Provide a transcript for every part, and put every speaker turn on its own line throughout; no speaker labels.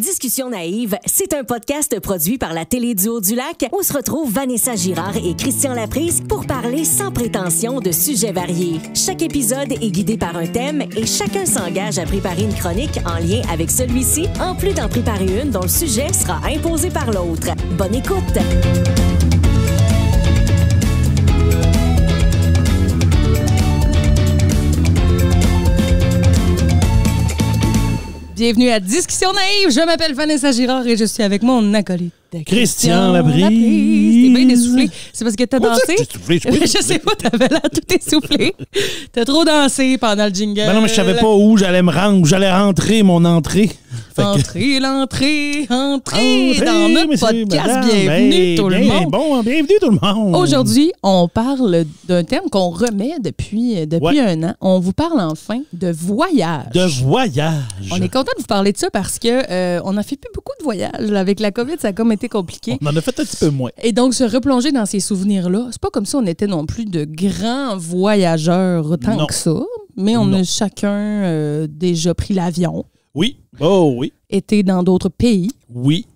Discussion naïve, c'est un podcast produit par la télé du Haut du Lac où se retrouvent Vanessa Girard et Christian Laprise pour parler sans prétention de sujets variés. Chaque épisode est guidé par un thème et chacun s'engage à préparer une chronique en lien avec celui-ci, en plus d'en préparer une dont le sujet sera imposé par l'autre. Bonne écoute! Bienvenue à Discussion Naïve. Je m'appelle Vanessa Girard et je suis avec mon acolyte. Christian, Christian
Labrie. T'es
bien essoufflé. C'est parce que t'as dansé. je sais pas, t'avais l'air tout essoufflé. t'as trop dansé pendant le jingle. Ben non, mais je savais pas où
j'allais me rendre, où j'allais rentrer mon entrée.
l'entrée, entrée, dans notre podcast. bienvenue ben, tout le monde. Bon, hein, bienvenue tout le monde. Aujourd'hui, on parle d'un thème qu'on remet depuis, euh, depuis un an. On vous parle enfin de voyage.
De voyage.
On est content de vous parler de ça parce qu'on euh, on fait plus beaucoup de voyages avec la COVID. Ça a comme été compliqué. On
en a fait un petit peu moins.
Et donc, se replonger dans ces souvenirs-là, c'est pas comme si on était non plus de grands voyageurs autant que ça, mais on a chacun euh, déjà pris l'avion.
Oui. Oh oui. Été dans d'autres pays. Oui.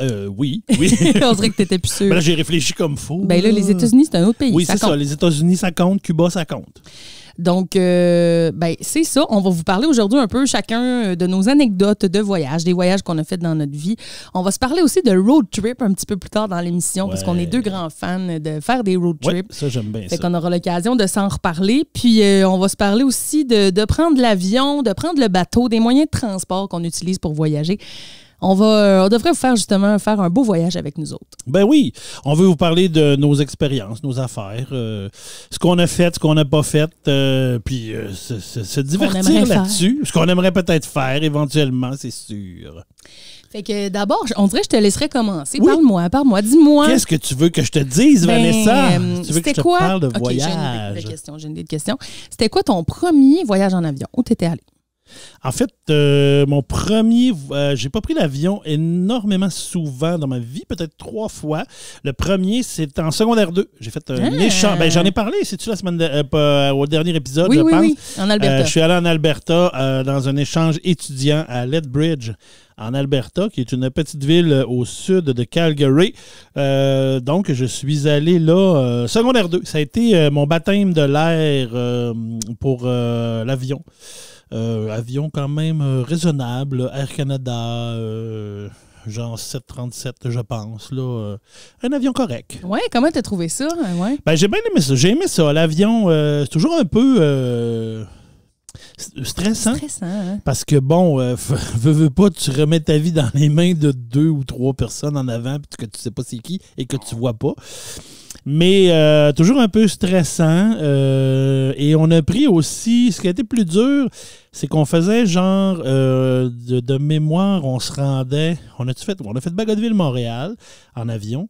Euh, oui, oui. on dirait que tu plus sûr. Ben là, j'ai réfléchi comme fou. Ben là, les États-Unis, c'est un autre pays. Oui, c'est ça. Les États-Unis, ça compte. Cuba, ça compte. Donc,
euh, ben, c'est ça. On va vous parler aujourd'hui un peu chacun euh, de nos anecdotes de voyage, des voyages qu'on a fait dans notre vie. On va se parler aussi de road trip un petit peu plus tard dans l'émission parce qu'on est deux grands fans de faire des road trips. ça,
j'aime bien fait qu'on
aura l'occasion de s'en reparler. Puis, euh, on va se parler aussi de, de prendre l'avion, de prendre le bateau, des moyens de transport qu'on utilise pour voyager on va, euh, on devrait vous faire justement faire un beau voyage avec nous autres.
Ben oui, on veut vous parler de nos expériences, nos affaires, euh, ce qu'on a fait, ce qu'on n'a pas fait, euh, puis se, divertir là-dessus, ce qu'on aimerait peut-être faire éventuellement, c'est sûr.
Fait que d'abord, on dirait que je te laisserai commencer. Parle-moi, parle-moi, dis-moi. Qu'est-ce
que tu veux que je te dise, ben, Vanessa? tu veux que je parle de voyage?
question, question. C'était quoi ton premier voyage en avion? Où t'étais allé?
En fait, euh, mon premier, euh, j'ai pas pris l'avion énormément souvent dans ma vie, peut-être trois fois. Le premier, c'est en secondaire 2. J'ai fait un ah. échange. Ben, j'en ai parlé, c'est tu la semaine euh, au dernier épisode, je pense. Oui, en Alberta. je suis allé en Alberta dans un échange étudiant à Lethbridge en Alberta, qui est une petite ville au sud de Calgary. donc, je suis allé là, secondaire 2. Ça a été mon baptême de l'air pour l'avion. Euh, avion quand même euh, raisonnable, Air Canada, euh, genre 737, je pense. Là, un avion correct. Ouais,
comment t'as trouvé ça? Hein, ouais.
Ben, j'ai bien aimé ça. J'ai aimé ça. L'avion, c'est toujours un peu. stressant. Hein? Parce que, bon, veux, veux pas, tu remets ta vie dans les mains de deux ou trois personnes en avant que tu sais pas c'est qui et que tu vois pas. Mais euh, toujours un peu stressant. Euh, et on a pris aussi, ce qui a été plus dur, c'est qu'on faisait genre euh, de, mémoire, on se rendait, on a fait, on a fait Bagotville-Montréal en avion.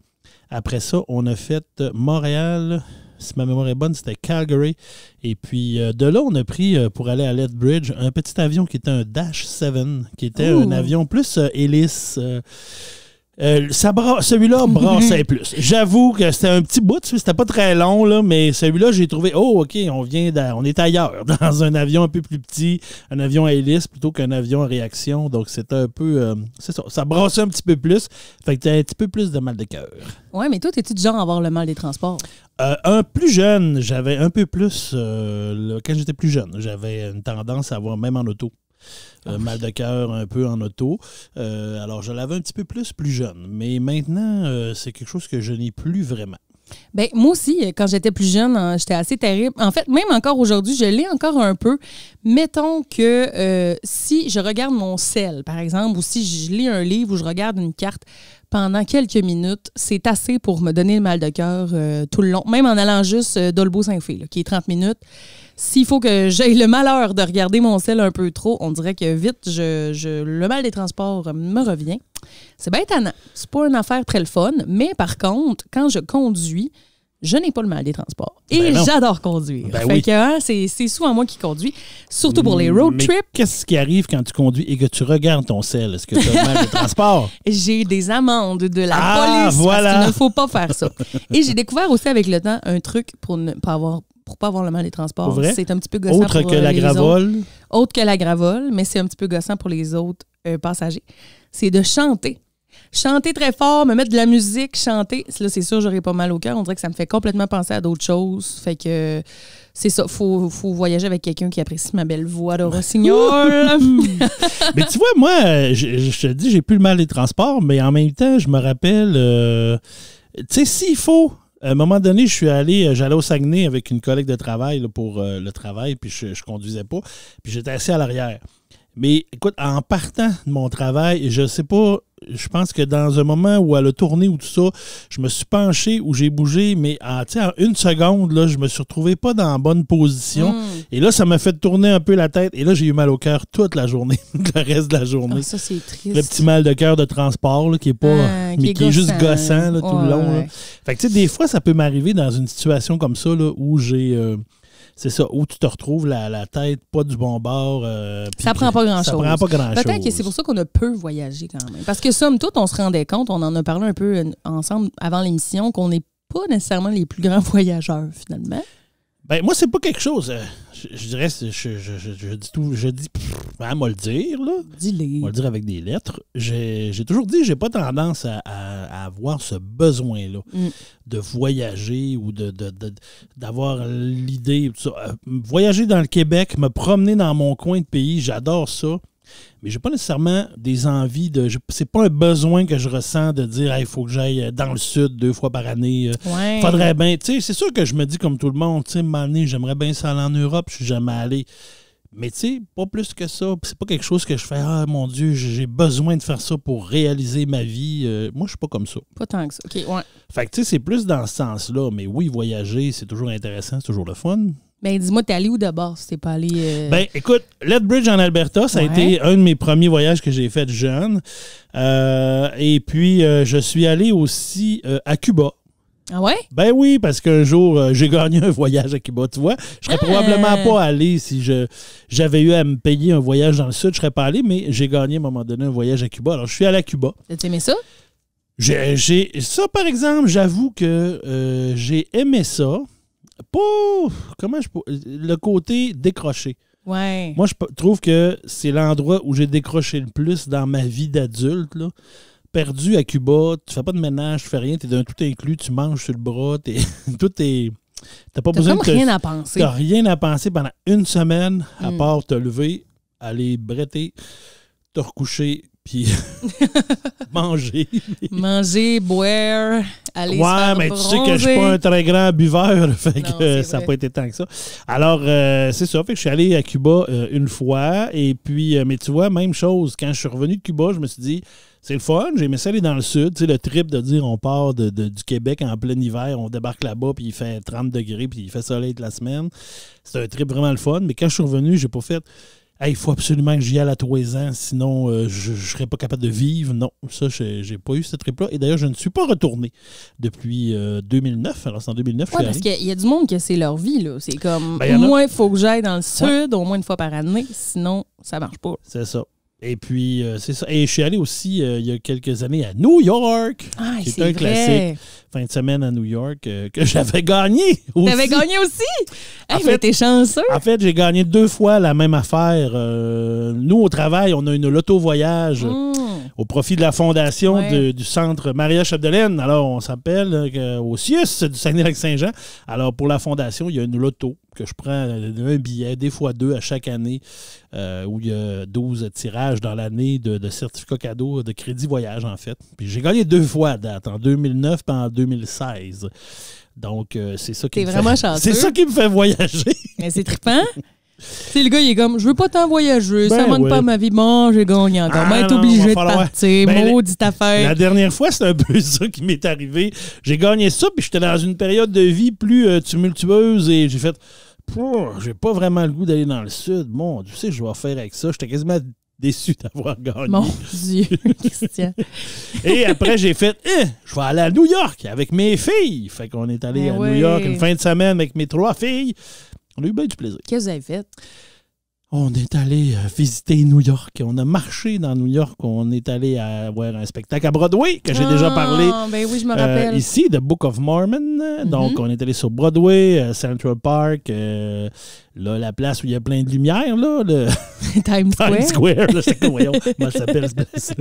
Après ça, on a fait Montréal, si ma mémoire est bonne, c'était Calgary. Et puis de là, on a pris pour aller à Lethbridge un petit avion qui était un Dash 7, qui était un avion plus hélice. Euh, celui-là brassait plus. J'avoue que c'était un petit bout, c'était pas très long, là, mais celui-là, j'ai trouvé, oh, OK, on vient on est ailleurs, dans un avion un peu plus petit, un avion à hélice plutôt qu'un avion à réaction. Donc, c'était un peu. Euh, c'est ça, ça brassait un petit peu plus. Fait que t'as un petit peu plus de mal de cœur.
Ouais mais toi, t'es-tu du genre à avoir le mal des transports?
Euh, un plus jeune, j'avais un peu plus. Euh, quand j'étais plus jeune, j'avais une tendance à avoir, même en auto, euh, mal de cœur un peu en auto. Euh, alors, je l'avais un petit peu plus plus jeune, mais maintenant, euh, c'est quelque chose que je n'ai plus vraiment.
Bien, moi aussi, quand j'étais plus jeune, hein, j'étais assez terrible. En fait, même encore aujourd'hui, je l'ai encore un peu. Mettons que si je regarde mon sel, par exemple, ou si je lis un livre ou je regarde une carte pendant quelques minutes, c'est assez pour me donner le mal de cœur tout le long, même en allant juste d'Olbeau-Saint-Fé, qui est 30 minutes s'il faut que j'aie le malheur de regarder mon sel un peu trop, on dirait que vite, le mal des transports me revient. C'est bien pas une affaire très le fun, mais par contre, quand je conduis, je n'ai pas le mal des transports. Et ben j'adore conduire. Ben hein, c'est souvent moi qui conduis, surtout pour les road trips.
Qu'est-ce qui arrive quand tu conduis et que tu regardes ton sel? Est-ce que tu as le mal des transports?
J'ai des amendes de la ah, police. Voilà. Parce ne faut pas faire ça. et j'ai découvert aussi avec le temps un truc pour ne pas avoir pour pas avoir le mal des transports. C'est un petit peu gossant autre que la euh, gravole. Autre que la gravole, mais c'est un petit peu gossant pour les autres euh, passagers. C'est de chanter. Chanter très fort, me mettre de la musique, chanter. Là, c'est sûr, j'aurais pas mal au cœur. On dirait que ça me fait complètement penser à d'autres choses. Fait que c'est ça. Faut, faut voyager avec quelqu'un qui apprécie ma belle voix de rossignol.
mais tu vois, moi, je, te dis, j'ai plus le mal des transports, mais en même temps, je me rappelle. Euh, tu sais, s'il faut, à un moment donné, je suis allé, euh, j'allais au Saguenay avec une collègue de travail pour euh, le travail, puis je, conduisais pas, puis j'étais assis à l'arrière. Mais écoute, en partant de mon travail, je sais pas je pense que dans un moment où elle a tourné ou tout ça, je me suis penché ou j'ai bougé, mais en, une seconde, là, je me suis retrouvé pas dans la bonne position. Hmm. Et là, ça m'a fait tourner un peu la tête. Et là, j'ai eu mal au cœur toute la journée, le reste de la journée. Ah, ça, c'est triste. Le petit mal de cœur de transport qui est pas. Ah, qui juste gossant tout le long. Fait que, tu sais, des fois, ça peut m'arriver dans une situation comme ça où j'ai. Euh, c'est ça, où tu te retrouves la, tête pas du bon bord. Euh, ça prend pas grand-chose. Ça prend pas grand-chose. Peut-être que c'est pour
ça qu'on a peu voyagé quand même. Parce que somme toute, on se rendait compte, on en a parlé un peu euh, ensemble avant l'émission, qu'on n'est pas nécessairement les plus grands voyageurs finalement.
Ben, moi, c'est pas quelque chose. Euh, je, dirais, je, dis tout, je dis, à le dire, là. dis On le dire avec des lettres. J'ai toujours dit, j'ai pas tendance à avoir ce besoin-là mm. de voyager ou de, d'avoir l'idée. Euh, voyager dans le Québec, me promener dans mon coin de pays, j'adore ça. Mais j'ai pas nécessairement des envies de. C'est pas un besoin que je ressens de dire il faut que j'aille dans le sud deux fois par année. Euh, faudrait bien. C'est sûr que je me dis comme tout le monde, tu j'aimerais bien ça aller en Europe, je suis jamais allé. Mais tu sais, pas plus que ça. C'est pas quelque chose que je fais, ah mon Dieu, j'ai besoin de faire ça pour réaliser ma vie. Euh, moi, je suis pas comme ça. Pas tant que ça. OK, ouais. Fait que tu sais, c'est plus dans ce sens-là. Mais oui, voyager, c'est toujours intéressant, c'est toujours le fun.
mais ben, dis-moi, t'es allé où d'abord si t'es pas allé. Euh? Ben,
écoute, Lethbridge en Alberta, ça a été un de mes premiers voyages que j'ai fait jeune. Euh, et puis, je suis allé aussi à Cuba. Ah Ben oui, parce qu'un jour, euh, j'ai gagné un voyage à Cuba, tu vois. Je serais ah! probablement pas allé si je j'avais eu à me payer un voyage dans le sud, je serais pas allé, mais j'ai gagné à un moment donné un voyage à Cuba. Alors, je suis allé à Cuba. as aimé ça? ça, par exemple, j'avoue que euh, j'ai aimé ça. Pas, comment je le côté décroché. Ouais. Moi, je trouve que c'est l'endroit où j'ai décroché le plus dans ma vie d'adulte. Là perdu à Cuba, tu fais pas de ménage, tu fais rien, tu es d'un tout inclus, tu manges sur le bras, et tout est. T'as pas besoin de. rien à penser. T'as rien à penser pendant une semaine, à hmm. part te lever, aller bretter, te recoucher, puis manger.
manger, boire, aller se faire mais tu sais que je suis pas un
très grand buveur, ça n'a pas été tant que ça. Alors, euh, c'est ça, fait je suis allé à Cuba euh, une fois, et puis, euh, mais tu vois, même chose, quand je suis revenu de Cuba, je me suis dit, c'est le fun, j'ai aimé ça aller dans le sud. Tu sais, le trip de dire on part du Québec en plein hiver, on débarque là-bas, puis il fait 30 degrés, puis il fait soleil toute la semaine. C'est un trip vraiment le fun. Mais quand je suis revenu, j'ai pas fait il faut absolument que j'y aille à trois ans, sinon euh, je ne serais pas capable de vivre. Non, ça, j'ai pas eu ce trip-là. Et d'ailleurs, je ne suis pas retourné depuis 2009. Euh, Alors, c'est en 2009 ouais, je parce qu'il
y, a du monde que c'est leur vie. là. C'est comme, ben, au moins, il faut que j'aille dans le sud au moins une fois par année, sinon, ça marche pas.
C'est ça. Et puis, euh, c'est ça. Et je suis allé aussi euh, il y a quelques années à New York. Ah, c'est un classique. Fin de semaine à New York euh, que j'avais gagné aussi. T'avais gagné aussi? Hey, en fait, chanceux. En fait, j'ai gagné deux fois la même affaire. nous, au travail, on a une loto-voyage hmm. au profit de la fondation du centre Maria Chapdelaine. Alors, on s'appelle au CIUS du saint saint jean Alors, pour la fondation, il y a une loto que je prends un billet, des fois deux à chaque année, euh, où il y a 12 tirages dans l'année de, certificats cadeaux, de crédit voyage en fait. Puis j'ai gagné deux fois à date, en 2009 et en 2016. Donc euh, c'est ça qui me vraiment fait, C'est ça qui me fait voyager. Mais c'est trippant. C'est le gars, il est comme, je veux pas
tant voyager, ça ben manque pas pas ma vie, bon, j'ai gagné encore. Ah, être ben, obligé de partir, ben,
maudite affaire. La dernière fois, c'est un peu ça qui m'est arrivé. J'ai gagné ça, puis j'étais dans une période de vie plus euh, tumultueuse et j'ai fait, j'ai pas vraiment le goût d'aller dans le sud. Mon Dieu, tu sais, je vais faire avec ça. J'étais quasiment déçu d'avoir gagné. Mon Dieu, Christian. Et après, j'ai fait, eh, je vais aller à New York avec mes filles. Fait qu'on est allé ben à New York une fin de semaine avec mes trois filles. On a eu bien du plaisir.
Qu'est-ce que vous avez fait?
On est allé euh, visiter New York, on a marché dans New York, on est allé à voir un spectacle à Broadway que j'ai déjà ah, parlé. Ben oui, je me rappelle. Euh, ici, The Book of Mormon. Mm-hmm. Donc, on est allé sur Broadway, euh, Central Park, Là, la place où il y a plein de lumières, là, le Times Square. Times Square, là, c'est quoi, voyons, ça s'appelle ça place-là?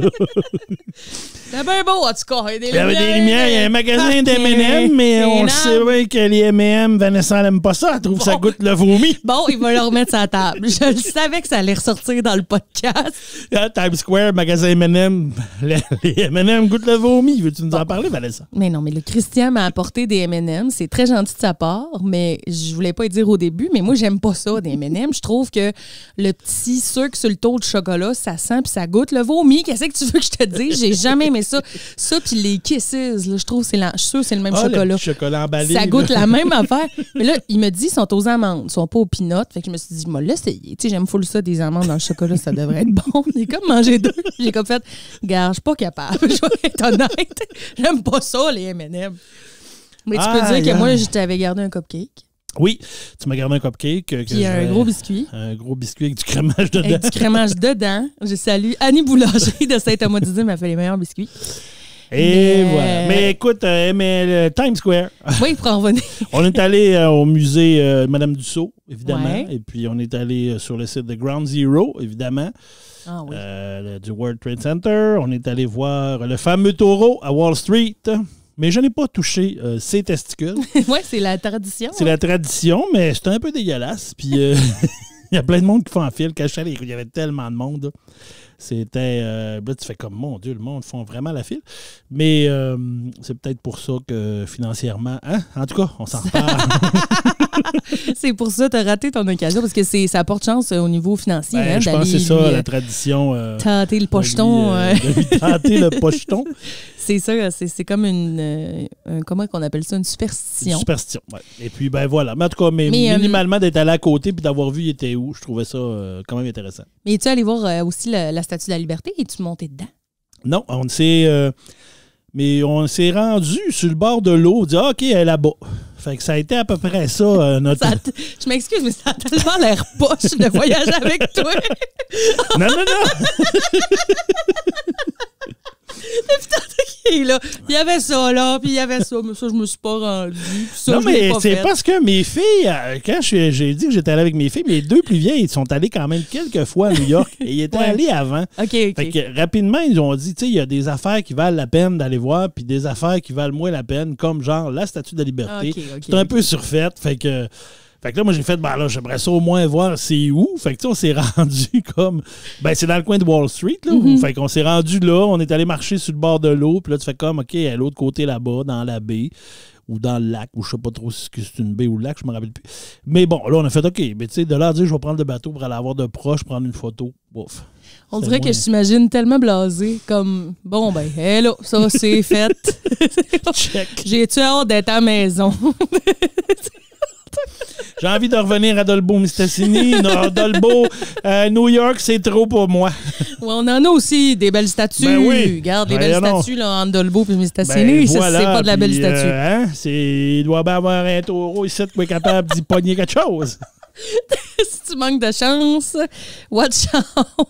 bien beau, en tout cas. Il y, des avait des lumières, il y a un magasin d'M&M, mais on le
sait que les M&M, Vanessa n'aime pas ça, elle trouve que ça goûte le vomi. Bon, il va le remettre sa table. Je le savais que ça allait ressortir dans le podcast. Ah, Times Square, magasin M&M, les, M&M goûtent le vomi. Veux-tu nous en parler, Vanessa?
Mais non, mais le Christian m'a apporté des M&M, c'est très gentil de sa part, mais je voulais pas y dire au début, mais moi, j'aime pas ça des M&M. Je trouve que le petit sucre sur le taux de chocolat, ça sent puis ça goûte le vomi. Qu'est-ce que tu veux que je te dise? J'ai jamais aimé ça. Ça puis les kisses, je trouve c'est c'est le même ah, chocolat. chocolat
emballé, ça goûte la même affaire.
Mais là, il me dit ils sont aux amandes, ils sont pas aux pinottes. Fait que je me suis dit moi là c'est tu sais j'aime full ça des amandes dans le chocolat, ça devrait être bon. J'ai comme mangé deux. J'ai comme fait gars, je suis pas capable, je vais être honnête. J'aime pas ça les M&M. Mais tu peux dire que moi, je t'avais gardé un cupcake.
Oui, tu m'as gardé un cupcake. Euh, que a un gros biscuit. Un gros biscuit avec du crémage dedans. Avec du crémage
dedans. Je salue Annie Boulanger de Saint-Thomas d'Isime,
elle fait les meilleurs biscuits. Et voilà. Euh, mais écoute, euh, euh Times Square. Oui, pour en revenir. on est allé au musée Madame Dussault, évidemment. Et puis on est allé sur le site de Ground Zero, évidemment. Ah, oui. du World Trade Center. On est allé voir le fameux taureau à Wall Street mais je n'ai pas touché ses euh, testicules.
oui, c'est la tradition. C'est
la hein. tradition, mais c'était un peu dégueulasse. Puis euh, il y a plein de monde qui font en fil. Quand les il y avait tellement de monde. C'était. Euh, ben, tu fais comme mon Dieu, le monde font vraiment la file. Mais euh, c'est peut-être pour ça que financièrement. Hein? En tout cas, on s'en repart.
c'est pour ça que tu as raté ton occasion parce que c'est, ça apporte chance euh, au niveau financier. Ben, hein, je pense que c'est ça, la tradition. tenter le pocheton.
tenter le pocheton.
C'est ça, c'est, comme une. comment qu'on appelle ça Une superstition.
superstition, Et puis, ben voilà. Mais en tout cas, mais, minimalement, d'être allé à côté puis d'avoir vu il était où, je trouvais ça quand même intéressant.
Mais es-tu allé voir aussi la, la statut de la Liberté? et tu montais dedans?
Non, on s'est. Euh, mais on s'est rendu sur le bord de l'eau, dit ah, OK, elle est là-bas. Fait que ça a été à peu près ça, euh, notre. je m'excuse, mais ça a tellement l'air poche
de voyager avec toi.
non, non, non!
Là. Il y avait ça, là, puis il y avait ça, mais ça, je me suis pas rendu. Ça, non, mais c'est parce
que mes filles, euh, quand j'ai dit que j'étais allé avec mes filles, mes deux plus vieilles, ils sont allés quand même quelques fois à New York et ils étaient allés avant. OK, OK. Fait que rapidement, ils ont dit, tu sais, il y a des affaires qui valent la peine d'aller voir, puis des affaires qui valent moins la peine, comme genre la Statue de la Liberté. Ah, OK. c'est un peu surfaite, fait que. Fait que là, moi, j'ai fait, ben là, j'aimerais ça au moins voir c'est où. Fait que, tu sais, on s'est rendu comme. Ben, c'est dans le coin de Wall Street, là. Mm-hmm. Fait qu'on s'est rendu là, on est allé marcher sur le bord de l'eau, puis là, tu fais comme, OK, à l'autre côté là-bas, dans la baie, ou dans le lac, ou je sais pas trop si c'est une baie ou le lac, je me rappelle plus. Mais bon, là, on a fait, OK, mais tu sais, de là à dire, je vais prendre le bateau pour aller avoir de proches, prendre une photo. Ouf. On dirait que je
t'imagine tellement blasé, comme bon, ben, hello, ça c'est fait. Check. J'ai-tu hâte d'être à maison?
J'ai envie de revenir à Dolbo Mistassini. Dolbo, euh, New York, c'est trop pour moi.
ouais, on en a aussi des belles statues. Ben oui. Regarde, des ben belles statues là, entre Dolbo et Mistassini, ben c'est pas de la belle statue.
Euh, hein, il doit bien avoir un taureau ici qui est capable d'y pogner quelque chose.
si tu manques de chance, watch out!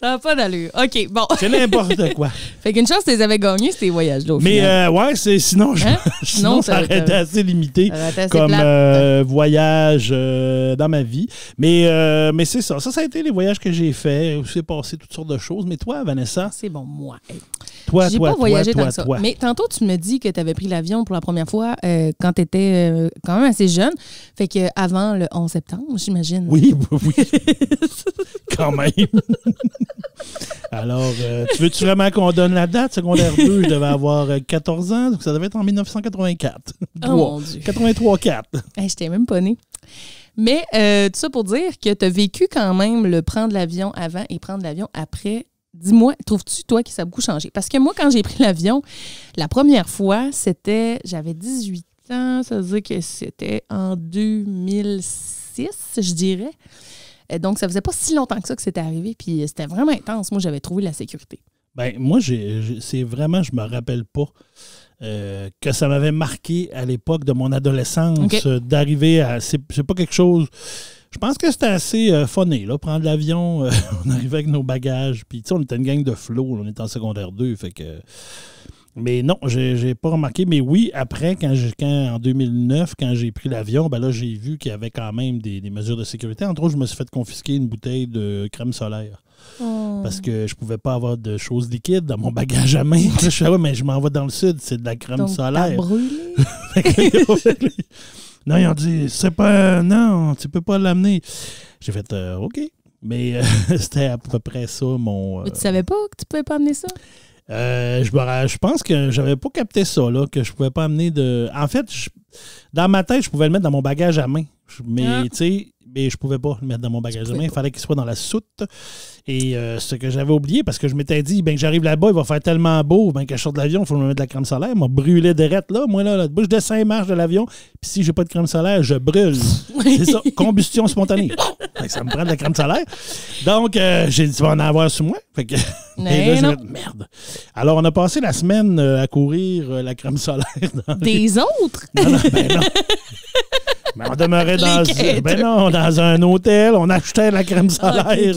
Ça n'a pas d'allure. OK, bon. C'est
n'importe quoi.
fait qu'une chance, tu les avais gagnés, ces voyages-là. Mais euh,
ouais, c'est, sinon, je, hein?
ça aurait été assez
limité comme euh, voyage euh, dans ma vie. Mais, mais c'est ça. Ça, ça a été les voyages que j'ai faits, où s'est passé toutes sortes de choses. Mais toi, Vanessa? C'est bon, moi. Toi, pas voyagé Mais
tantôt, tu me dis que tu avais pris l'avion pour la première fois euh, quand tu étais euh, quand même assez jeune. Fait que avant le 11 septembre, j'imagine. Oui,
oui, quand même. Alors, euh, tu veux-tu vraiment qu'on donne la date? Secondaire 2, je devais avoir 14 ans, donc ça devait être en 1984. Oh mon Dieu.
83-4. Je J'étais même pas née. Mais tout ça pour dire que tu as vécu quand même le prendre l'avion avant et prendre l'avion après Dis-moi, trouves-tu, toi, que ça a beaucoup changé? Parce que moi, quand j'ai pris l'avion, la première fois, c'était, j'avais 18 ans, ça veut dire que c'était en 2006, je dirais. Euh, donc, ça faisait pas si longtemps que ça que c'était arrivé, puis euh, c'était vraiment intense. Moi, j'avais trouvé la sécurité.
Ben, moi, c'est vraiment, je me rappelle pas euh, que ça m'avait marqué à l'époque de mon adolescence d'arriver à. C'est pas quelque chose je pense que c'était assez euh, là, prendre l'avion. Euh, on arrivait avec nos bagages. Puis, tu sais, on était une gang de flots. On était en secondaire 2. Fait que. Mais non, j'ai pas remarqué. Mais oui, après, quand, en 2009, quand j'ai pris l'avion, ben là, j'ai vu qu'il y avait quand même des, mesures de sécurité. Entre autres, je me suis fait confisquer une bouteille de crème solaire. Oh. Parce que je pouvais pas avoir de choses liquides dans mon bagage à main. je suis mais je m'en vais dans le sud, c'est de la crème Donc, solaire. brûlé. Non, ils ont dit, c'est pas, non, tu peux pas l'amener. J'ai fait, euh, OK. Mais euh, c'était à peu près ça, mon. Euh, mais tu
savais pas que tu pouvais pas amener ça?
je, pense que j'avais pas capté ça, là, que je pouvais pas amener de. En fait, dans ma tête, je pouvais le mettre dans mon bagage à main. Mais, ah. tu sais, et je pouvais pas le mettre dans mon bagage de main. Il fallait qu'il soit dans la soute. Et euh, ce que j'avais oublié, parce que je m'étais dit, ben que j'arrive là-bas, il va faire tellement beau, ben que je sorte de l'avion, il faut me mettre de la crème solaire. m'a brûlé de là. Moi, là, la bouche de 5 marche de l'avion. Puis si j'ai pas de crème solaire, je brûle. C'est ça, combustion spontanée. ça me prend de la crème solaire. Donc, euh, j'ai dit, tu vas en avoir sur moi. Fait que, merde. Alors, on a passé la semaine euh, à courir la crème solaire. Des autres? Non, ben mais on demeurait ben dans, un hôtel. On achetait la crème ah, solaire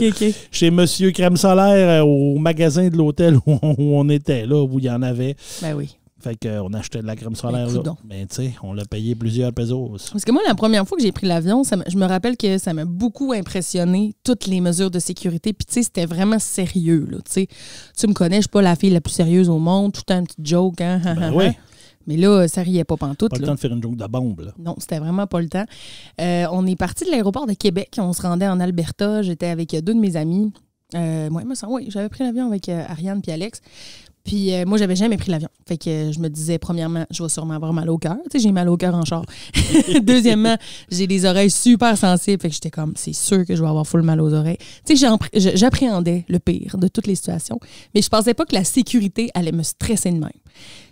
chez Monsieur Crème solaire euh, au magasin de l'hôtel où, on était, là, où il y en avait. Ben oui. Fait qu'on euh, achetait de la crème ben, solaire. Ben, tu sais, on l'a payé plusieurs pesos.
Parce que moi, la première fois que j'ai pris l'avion, je me rappelle que ça m'a beaucoup impressionné, toutes les mesures de sécurité. Puis tu sais, c'était vraiment sérieux. Là, tu me connais, je suis pas la fille la plus sérieuse au monde, tout un petit joke. Hein, ben oui. Mais là, ça riait pas
pantoute. Pas le temps de faire une joke de bombe.
Non, c'était vraiment pas le temps. Euh, on est parti de l'aéroport de Québec. On se rendait en Alberta. J'étais avec deux de mes amis. Euh, moi, oui, j'avais pris l'avion avec euh, Ariane puis Alex. Puis euh, moi, j'avais jamais pris l'avion. Fait que je me disais, premièrement, je vais sûrement avoir mal au cœur. Tu sais, j'ai mal au cœur en char. Deuxièmement, j'ai des oreilles super sensibles. Fait que j'étais comme, c'est sûr que je vais avoir full mal aux oreilles. Tu sais, j'appréhendais le pire de toutes les situations. Mais je pensais pas que la sécurité allait me stresser de même.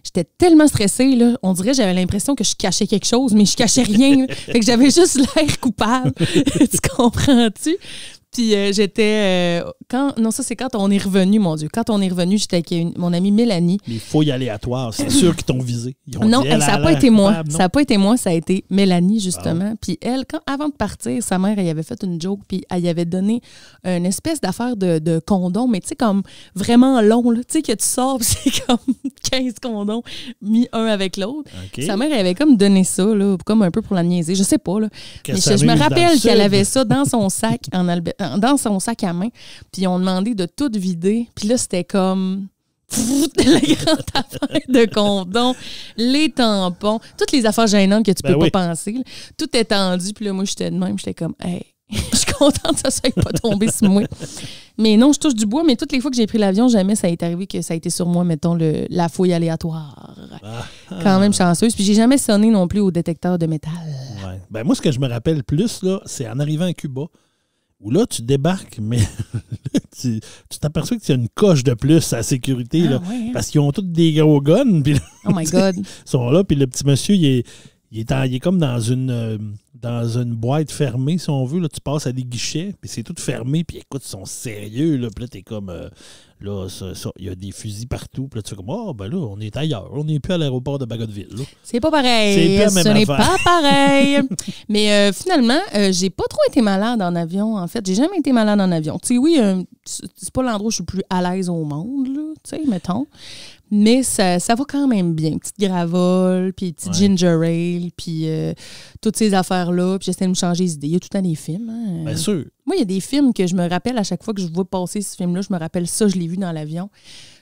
J'étais tellement stressée, là, on dirait j'avais l'impression que je cachais quelque chose, mais je cachais rien. fait que j'avais juste l'air coupable. tu comprends-tu? Puis euh, j'étais. Euh, quand, non, ça, c'est quand on est revenu, mon Dieu. Quand on est revenu, j'étais avec mon amie Mélanie.
faut y aller à toi c'est sûr qu'ils t'ont visé. non, ça n'a pas été moi. Ça n'a pas
été moi, ça a été Mélanie, justement. Ah. Puis elle, quand, avant de partir, sa mère, elle avait fait une joke, puis elle y avait donné une espèce d'affaire de, de condom, mais tu sais, comme vraiment long, là. Tu sais, que tu sors, c'est comme 15 condoms mis un avec l'autre. Sa mère, elle avait comme donné ça, là, comme un peu pour la niaiser. Je sais pas, là. je, me rappelle qu'elle avait ça dans son sac en Albert dans, son sac à main. Puis ils ont demandé de tout vider. Puis là, c'était comme. la grande affaire de condom, les tampons, toutes les affaires gênantes que tu ben peux pas penser. Tout est tendu. Puis là, moi, j'étais de même. J'étais comme, hey, je suis contente que ça soit pas tombé sur moi. Mais non, je touche du bois, mais toutes les fois que j'ai pris l'avion, jamais ça est arrivé que ça a été sur moi, mettons, le, la fouille aléatoire.
Ah. Quand
même chanceuse. Puis j'ai jamais sonné non plus au détecteur de métal.
Ben, moi, ce que je me rappelle plus, c'est en arrivant à Cuba, où là, tu débarques, mais tu t'aperçois qu'il y a une coche de plus à la sécurité, ah là, hein? parce qu'ils ont tous des gros guns. Puis, oh my God. Ils sont là, puis le petit monsieur, il est il est, comme dans une, euh, dans une boîte fermée, si on veut. Là, tu passes à des guichets, puis c'est tout fermé, puis écoute, ils sont sérieux. Là, puis là, t'es comme, euh, là, il y a des fusils partout. Puis là, tu fais comme, ah, oh, ben là, on est ailleurs. On n'est plus à l'aéroport de Bagotville.
C'est pas pareil. Ce n'est pas pareil. Mais euh, finalement, euh, j'ai pas trop été malade en avion, en fait. J'ai jamais été malade en avion. Tu sais, oui, c'est pas l'endroit où je suis le plus à l'aise au monde, là, tu sais, mettons. Mais ça, ça va quand même bien. Petite gravole, puis petite ginger ale, puis euh, toutes ces affaires-là. Puis j'essaie de me changer les idées. Il y a tout le temps des films. Hein. Bien sûr. Moi, il y a des films que je me rappelle à chaque fois que je vois passer ce film-là. Je me rappelle ça, je l'ai vu dans l'avion.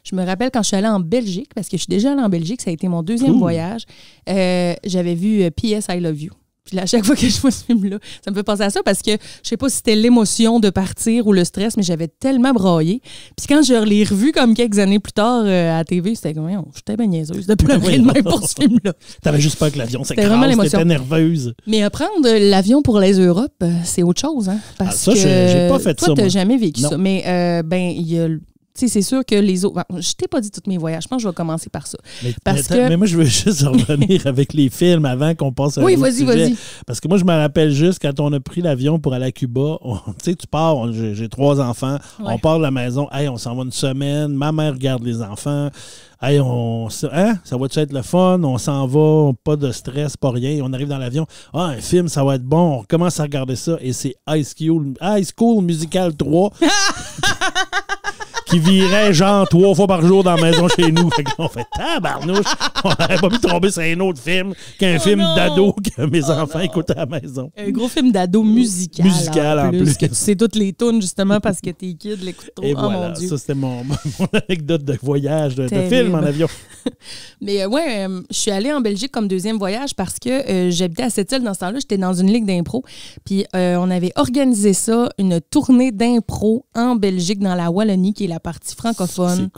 Je me rappelle quand je suis allée en Belgique, parce que je suis déjà allée en Belgique, ça a été mon deuxième voyage. Euh, j'avais vu euh, P.S. I Love You. Puis à chaque fois que je vois ce film-là, ça me fait penser à ça parce que je sais pas si c'était l'émotion de partir ou le stress, mais j'avais tellement braillé. Puis quand je l'ai revu comme quelques années plus tard euh, à à TV, c'était comme, j'étais bien niaiseuse de pleurer de même pour ce film-là.
T'avais juste peur que l'avion s'écrase, t'étais nerveuse.
Mais apprendre prendre l'avion pour les Europes, c'est autre chose. Hein, ah, parce ça, que j'ai pas fait toi, ça. Toi, t'as jamais vécu ça. Mais euh, ben, il y a sais, c'est sûr que les autres. Ben, je t'ai pas dit toutes mes voyages. Je pense que je vais commencer par ça. Mais, moi,
je veux juste revenir avec les films avant qu'on passe à Oui, vas-y, vas-y. Parce que moi, je me rappelle juste quand on a pris l'avion pour aller à Cuba. Tu sais, tu pars, j'ai trois enfants. On part de la maison. Hey, on s'en va une semaine. Ma mère regarde les enfants. Hey, on, hein, ça va-tu être le fun? On s'en va, pas de stress, pas rien. On arrive dans l'avion. Ah, un film, ça va être bon. On commence à regarder ça et c'est High School, High School Musical 3. qui virait genre trois fois par jour dans la maison chez nous. Fait qu'on fait tabarnouche. On n'aurait pas pu tomber sur un autre film qu'un oh film d'ado que mes oh enfants écoutent à la maison. Un gros film d'ado musical. Musical en, plus. C'est
toutes les tunes justement parce que tes kids l'écoutent trop. Et oh, voilà, mon ça c'était mon,
anecdote de voyage, de, film en avion.
Mais euh, ouais, euh, je suis allée en Belgique comme deuxième voyage parce que euh, j'habitais à cette dans ce temps-là. J'étais dans une ligue d'impro. Puis on avait organisé ça, une tournée d'impro en Belgique dans la Wallonie qui est la la partie francophone.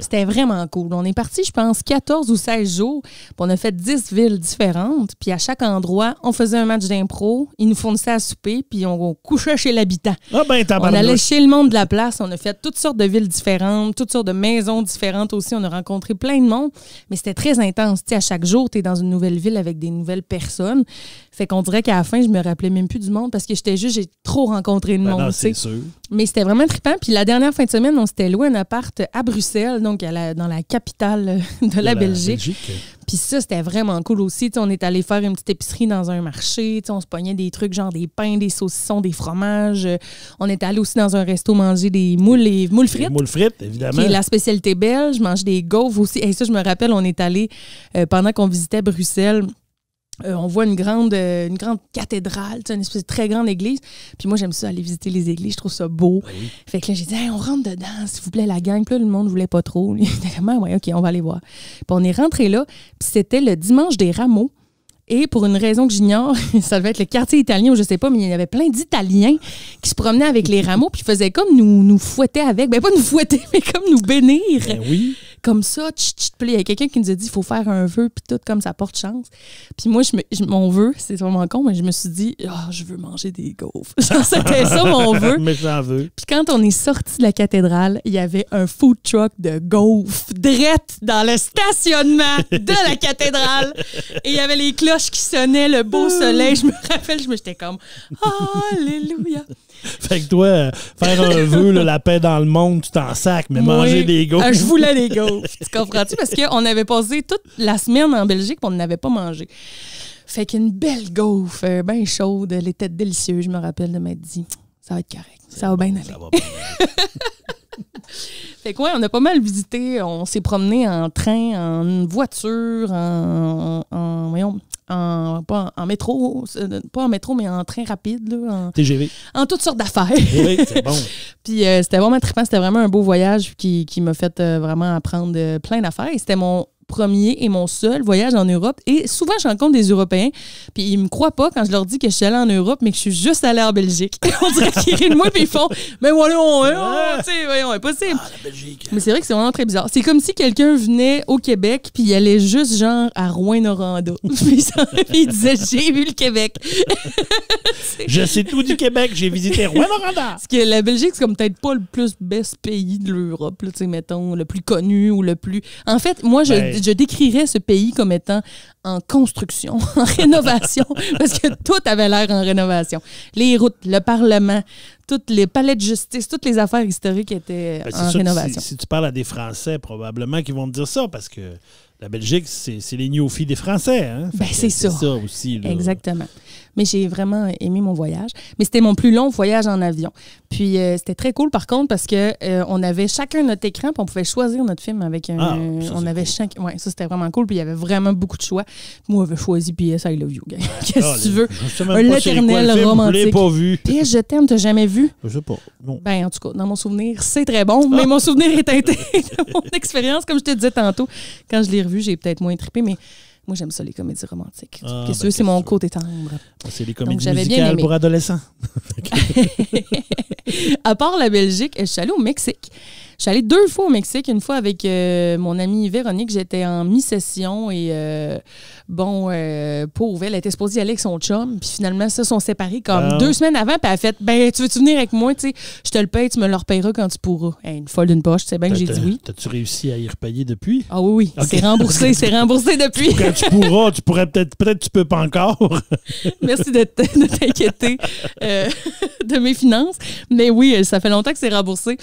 C'était vraiment cool. On est parti, je pense, 14 ou 16 jours. on a fait 10 villes différentes. Puis à chaque endroit, on faisait un match d'impro. Ils nous fournissaient à souper. Puis on, couchait chez l'habitant. Ah,
ben, on allait chez
le monde de la place. On a fait toutes sortes de villes différentes, toutes sortes de maisons différentes aussi. On a rencontré plein de monde. Mais c'était très intense. sais, à chaque jour, tu es dans une nouvelle ville avec des nouvelles personnes. Fait qu'on dirait qu'à la fin, je me rappelais même plus du monde parce que j'étais juste, j'ai trop rencontré de ben monde. Mais c'était vraiment trippant. Puis la dernière fin de semaine, on s'était loué un appart à Bruxelles, donc dans la capitale de la, Belgique. Puis ça, c'était vraiment cool aussi. on est allé faire une petite épicerie dans un marché. on se pognait des trucs genre des pains, des saucissons, des fromages. On est allé aussi dans un resto manger des moules et moules frites. Des moules frites, évidemment. la spécialité belge. manger des gaufres aussi. Et ça, je me rappelle, on est allé, euh, pendant qu'on visitait Bruxelles, euh, on voit une grande, euh, une grande cathédrale, une espèce de très grande église. Puis moi, j'aime ça, aller visiter les églises, je trouve ça beau. Ben fait que là, j'ai dit, on rentre dedans, s'il vous plaît, la gang. Puis là, le monde voulait pas trop. Vraiment, ah ouais, OK, on va aller voir. Puis on est rentré là, puis c'était le dimanche des rameaux. Et pour une raison que j'ignore, ça devait être le quartier italien ou je sais pas, mais il y avait plein d'Italiens qui se promenaient avec les rameaux puis faisaient comme nous, nous fouetter avec. Ben pas nous fouetter, mais comme nous bénir. Ben oui comme ça, tch, tch, il y a quelqu'un qui nous a dit, il faut faire un vœu, puis tout, comme ça porte chance. Puis moi, je, me, mon vœu, c'est vraiment con, mais je me suis dit, Ah, je veux manger des gaufres. C'était ça mon vœu. mais veux. Puis quand on est sorti de la cathédrale, il y avait un food truck de gaufres, drette dans le stationnement de la cathédrale. Et il y avait les cloches qui sonnaient, le beau ah. soleil. Je me rappelle, je me j'étais comme, Alléluia.
Fait que toi, euh, faire un vœu, la paix dans le monde, tu t'en sac, mais manger des gaufres. Ah, je voulais des gaufres.
tu comprends-tu? Parce qu'on avait passé toute la semaine en Belgique on n'avait pas mangé. Fait qu'une belle gaufre, euh, bien chaude, les têtes délicieuse, je me rappelle de m'être dit, ça va être correct, ça va, bien ça va fait que on a pas mal visité, on s'est promené en train, en voiture, en, en, en voyons, en, pas en, métro, euh, pas en métro, mais en train rapide. en, TGV. En toutes sortes d'affaires. Oui, c'est bon. puis euh, c'était vraiment trippant. C'était vraiment un beau voyage qui, qui m'a fait euh, vraiment apprendre plein d'affaires. Et c'était mon premier et mon seul voyage en Europe. Et souvent, je rencontre des Européens, puis ils me croient pas quand je leur dis que je suis allée en Europe, mais que je suis juste allée en Belgique. on dirait qu'ils rient de moi, puis ils font Mais voilà, on, hein, tu sais, voyons, impossible. Ah, mais c'est vrai que c'est vraiment très bizarre. C'est comme si quelqu'un venait au Québec, puis il allait juste genre à Rouen-Noranda. puis il disait J'ai vu le Québec.
je sais tout du Québec, j'ai visité
Rouen-Noranda. Parce que la Belgique, c'est comme peut-être pas le plus best pays de l'Europe, tu sais, mettons, le plus connu ou le plus. En fait, moi, je, ben, je décrirais ce pays comme étant en construction, en rénovation, parce que tout avait l'air en rénovation. Les routes, le Parlement, toutes les palais de justice, toutes les affaires historiques étaient ben, en rénovation. Si,
tu parles à des Français, probablement qu'ils vont te dire ça, parce que la Belgique, c'est les newfies des Français. Hein. Ben, c'est ça. aussi. Exactement.
Mais j'ai vraiment aimé mon voyage. Mais c'était mon plus long voyage en avion. Puis euh, c'était très cool par contre parce que euh, on avait chacun notre écran, puis on pouvait choisir notre film avec un. Ah, on avait Ouais, ça c'était vraiment cool. Puis il y avait vraiment beaucoup de choix. Moi, j'avais choisi PS I Love You. Qu'est-ce que ah, tu veux Un l'éternel romantique. Je vu. PS Je t'aime, t'as jamais vu
Je sais pas. Non.
Ben en tout cas, dans mon souvenir, c'est très bon, mais mon souvenir est teinté de mon expérience, comme je te disais tantôt. Quand je l'ai revu, j'ai peut-être moins trippé, mais moi, j'aime ça, les comédies romantiques.
Ah, ben, c'est mon côté timbre. Ah, c'est les comédies musicales pour adolescents.
à part la Belgique, je suis allée au Mexique. Je suis allée deux fois au Mexique, une fois avec euh, mon amie Véronique. J'étais en mi-session et euh, bon, euh, pauvre, elle était supposée y aller avec son chum. Puis finalement, ça, sont séparés comme ah. deux semaines avant. Puis elle a fait Ben, tu veux-tu venir avec moi? tu sais, je te le paye, tu me le repayeras quand tu pourras. une folle d'une poche, c'est sais bien que j'ai dit oui.
T'as-tu réussi à y repayer depuis? Ah oui, oui. C'est remboursé, c'est remboursé depuis. quand tu pourras, tu pourrais peut-être, peut-être tu peux pas encore. Merci de t'inquiéter de mes
finances. Mais oui, ça fait longtemps que c'est remboursé.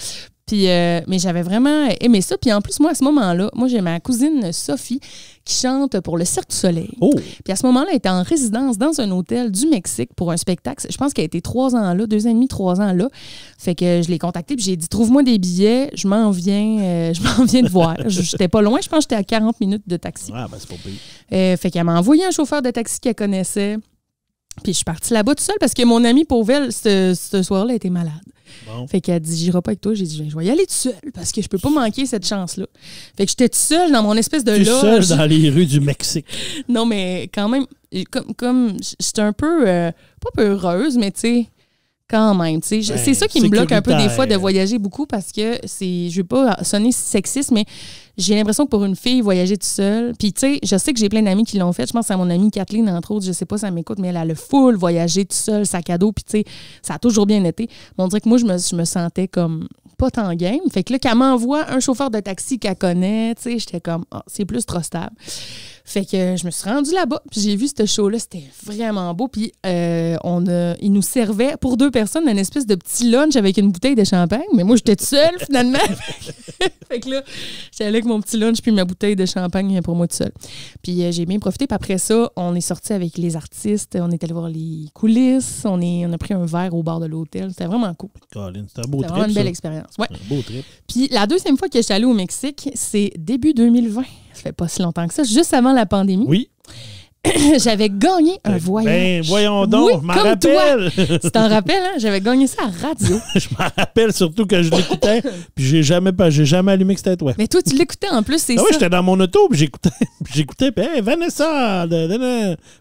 Euh, mais j'avais vraiment aimé ça. Puis en plus, moi, à ce moment-là, moi, j'ai ma cousine Sophie qui chante pour le Cirque du Soleil. Oh! Puis à ce moment-là, elle était en résidence dans un hôtel du Mexique pour un spectacle. Je pense qu'elle a été trois ans là, deux ans et demi, trois ans là. Fait que je l'ai contactée, puis j'ai dit Trouve-moi des billets, je m'en viens, euh, je m'en viens de voir. J'étais pas loin, je pense que j'étais à 40 minutes de taxi. Ah, ben c'est pas pire. Euh, fait qu'elle m'a envoyé un chauffeur de taxi qu'elle connaissait. Puis je suis partie là-bas tout seul parce que mon ami Pauvel, ce, ce soir-là, était malade. Bon. Fait qu'elle dit J'irai pas avec toi. J'ai dit Je vais y aller toute seule parce que je peux pas manquer cette chance-là. Fait que j'étais toute seule dans mon espèce de lodge. Toute seule dans
les rues du Mexique.
non, mais quand même, comme, comme j'étais un peu, euh, pas peu heureuse, mais tu sais quand même. c'est ben, ça qui me bloque un peu des fois de voyager beaucoup parce que c'est, je ne veux pas sonner sexiste, mais j'ai l'impression que pour une fille, voyager tout seul, Puis, tu sais, je sais que j'ai plein d'amis qui l'ont fait. Je pense à mon amie Kathleen, entre autres. Je sais pas si elle m'écoute, mais elle a le full voyager tout seul, sac à dos. Puis, tu sais, ça a toujours bien été. on dirait que moi, je me, je me sentais comme pas tant game. Fait que là, qu'elle m'envoie un chauffeur de taxi qu'elle connaît, tu sais, j'étais comme, ah, c'est plus trop stable. Fait que je me suis rendue là-bas, puis j'ai vu ce show-là, c'était vraiment beau. Puis euh, on il nous servait pour deux personnes un espèce de petit lunch avec une bouteille de champagne, mais moi j'étais seule finalement. fait que là, j'allais avec mon petit lunch puis ma bouteille de champagne pour moi toute seule. Puis euh, j'ai bien profité. Puis après ça, on est sorti avec les artistes, on est allé voir les coulisses, on, est, on a pris un verre au bord de l'hôtel. C'était vraiment cool.
C'était un beau trip. Vraiment une belle expérience. Un beau trip.
Puis la deuxième fois que je suis allée au Mexique, c'est début 2020 fait pas si longtemps que ça, juste avant la pandémie. Oui. j'avais gagné un ben, voyage. Ben, voyons donc, je m'en rappelle. Toi. tu t'en rappelles, hein? J'avais gagné
ça à radio. je m'en rappelle surtout que je l'écoutais, puis j'ai jamais, jamais allumé que c'était toi. Mais toi, tu l'écoutais en plus, c'est ah ça. Oui, j'étais dans mon auto, puis j'écoutais, puis j'écoutais, puis hey, Vanessa,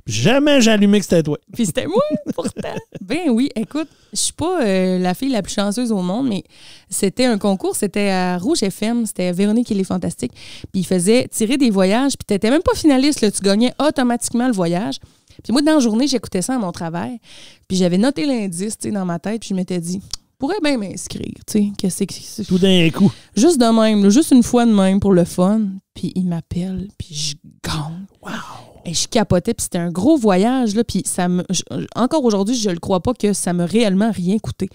Puis jamais j'ai allumé que c'était toi. puis c'était moi,
pourtant. Ben oui, écoute, je suis pas euh, la fille la plus chanceuse au monde, mais c'était un concours, c'était à Rouge FM, c'était Véronique il est fantastique. Puis il faisait tirer des voyages, puis t'étais même pas finaliste, là, tu gagnais automatiquement le voyage. Puis moi, dans la journée, j'écoutais ça à mon travail, puis j'avais noté l'indice, dans ma tête, puis je m'étais dit, pourrais bien m'inscrire, tu sais, que c'est que
Tout d'un coup.
Juste de même, juste une fois de même pour le fun. Puis il m'appelle, puis je gagne. Wow! je capotais, puis c'était un gros voyage, là, puis ça me, encore aujourd'hui, je ne crois pas que ça m'a réellement rien coûté.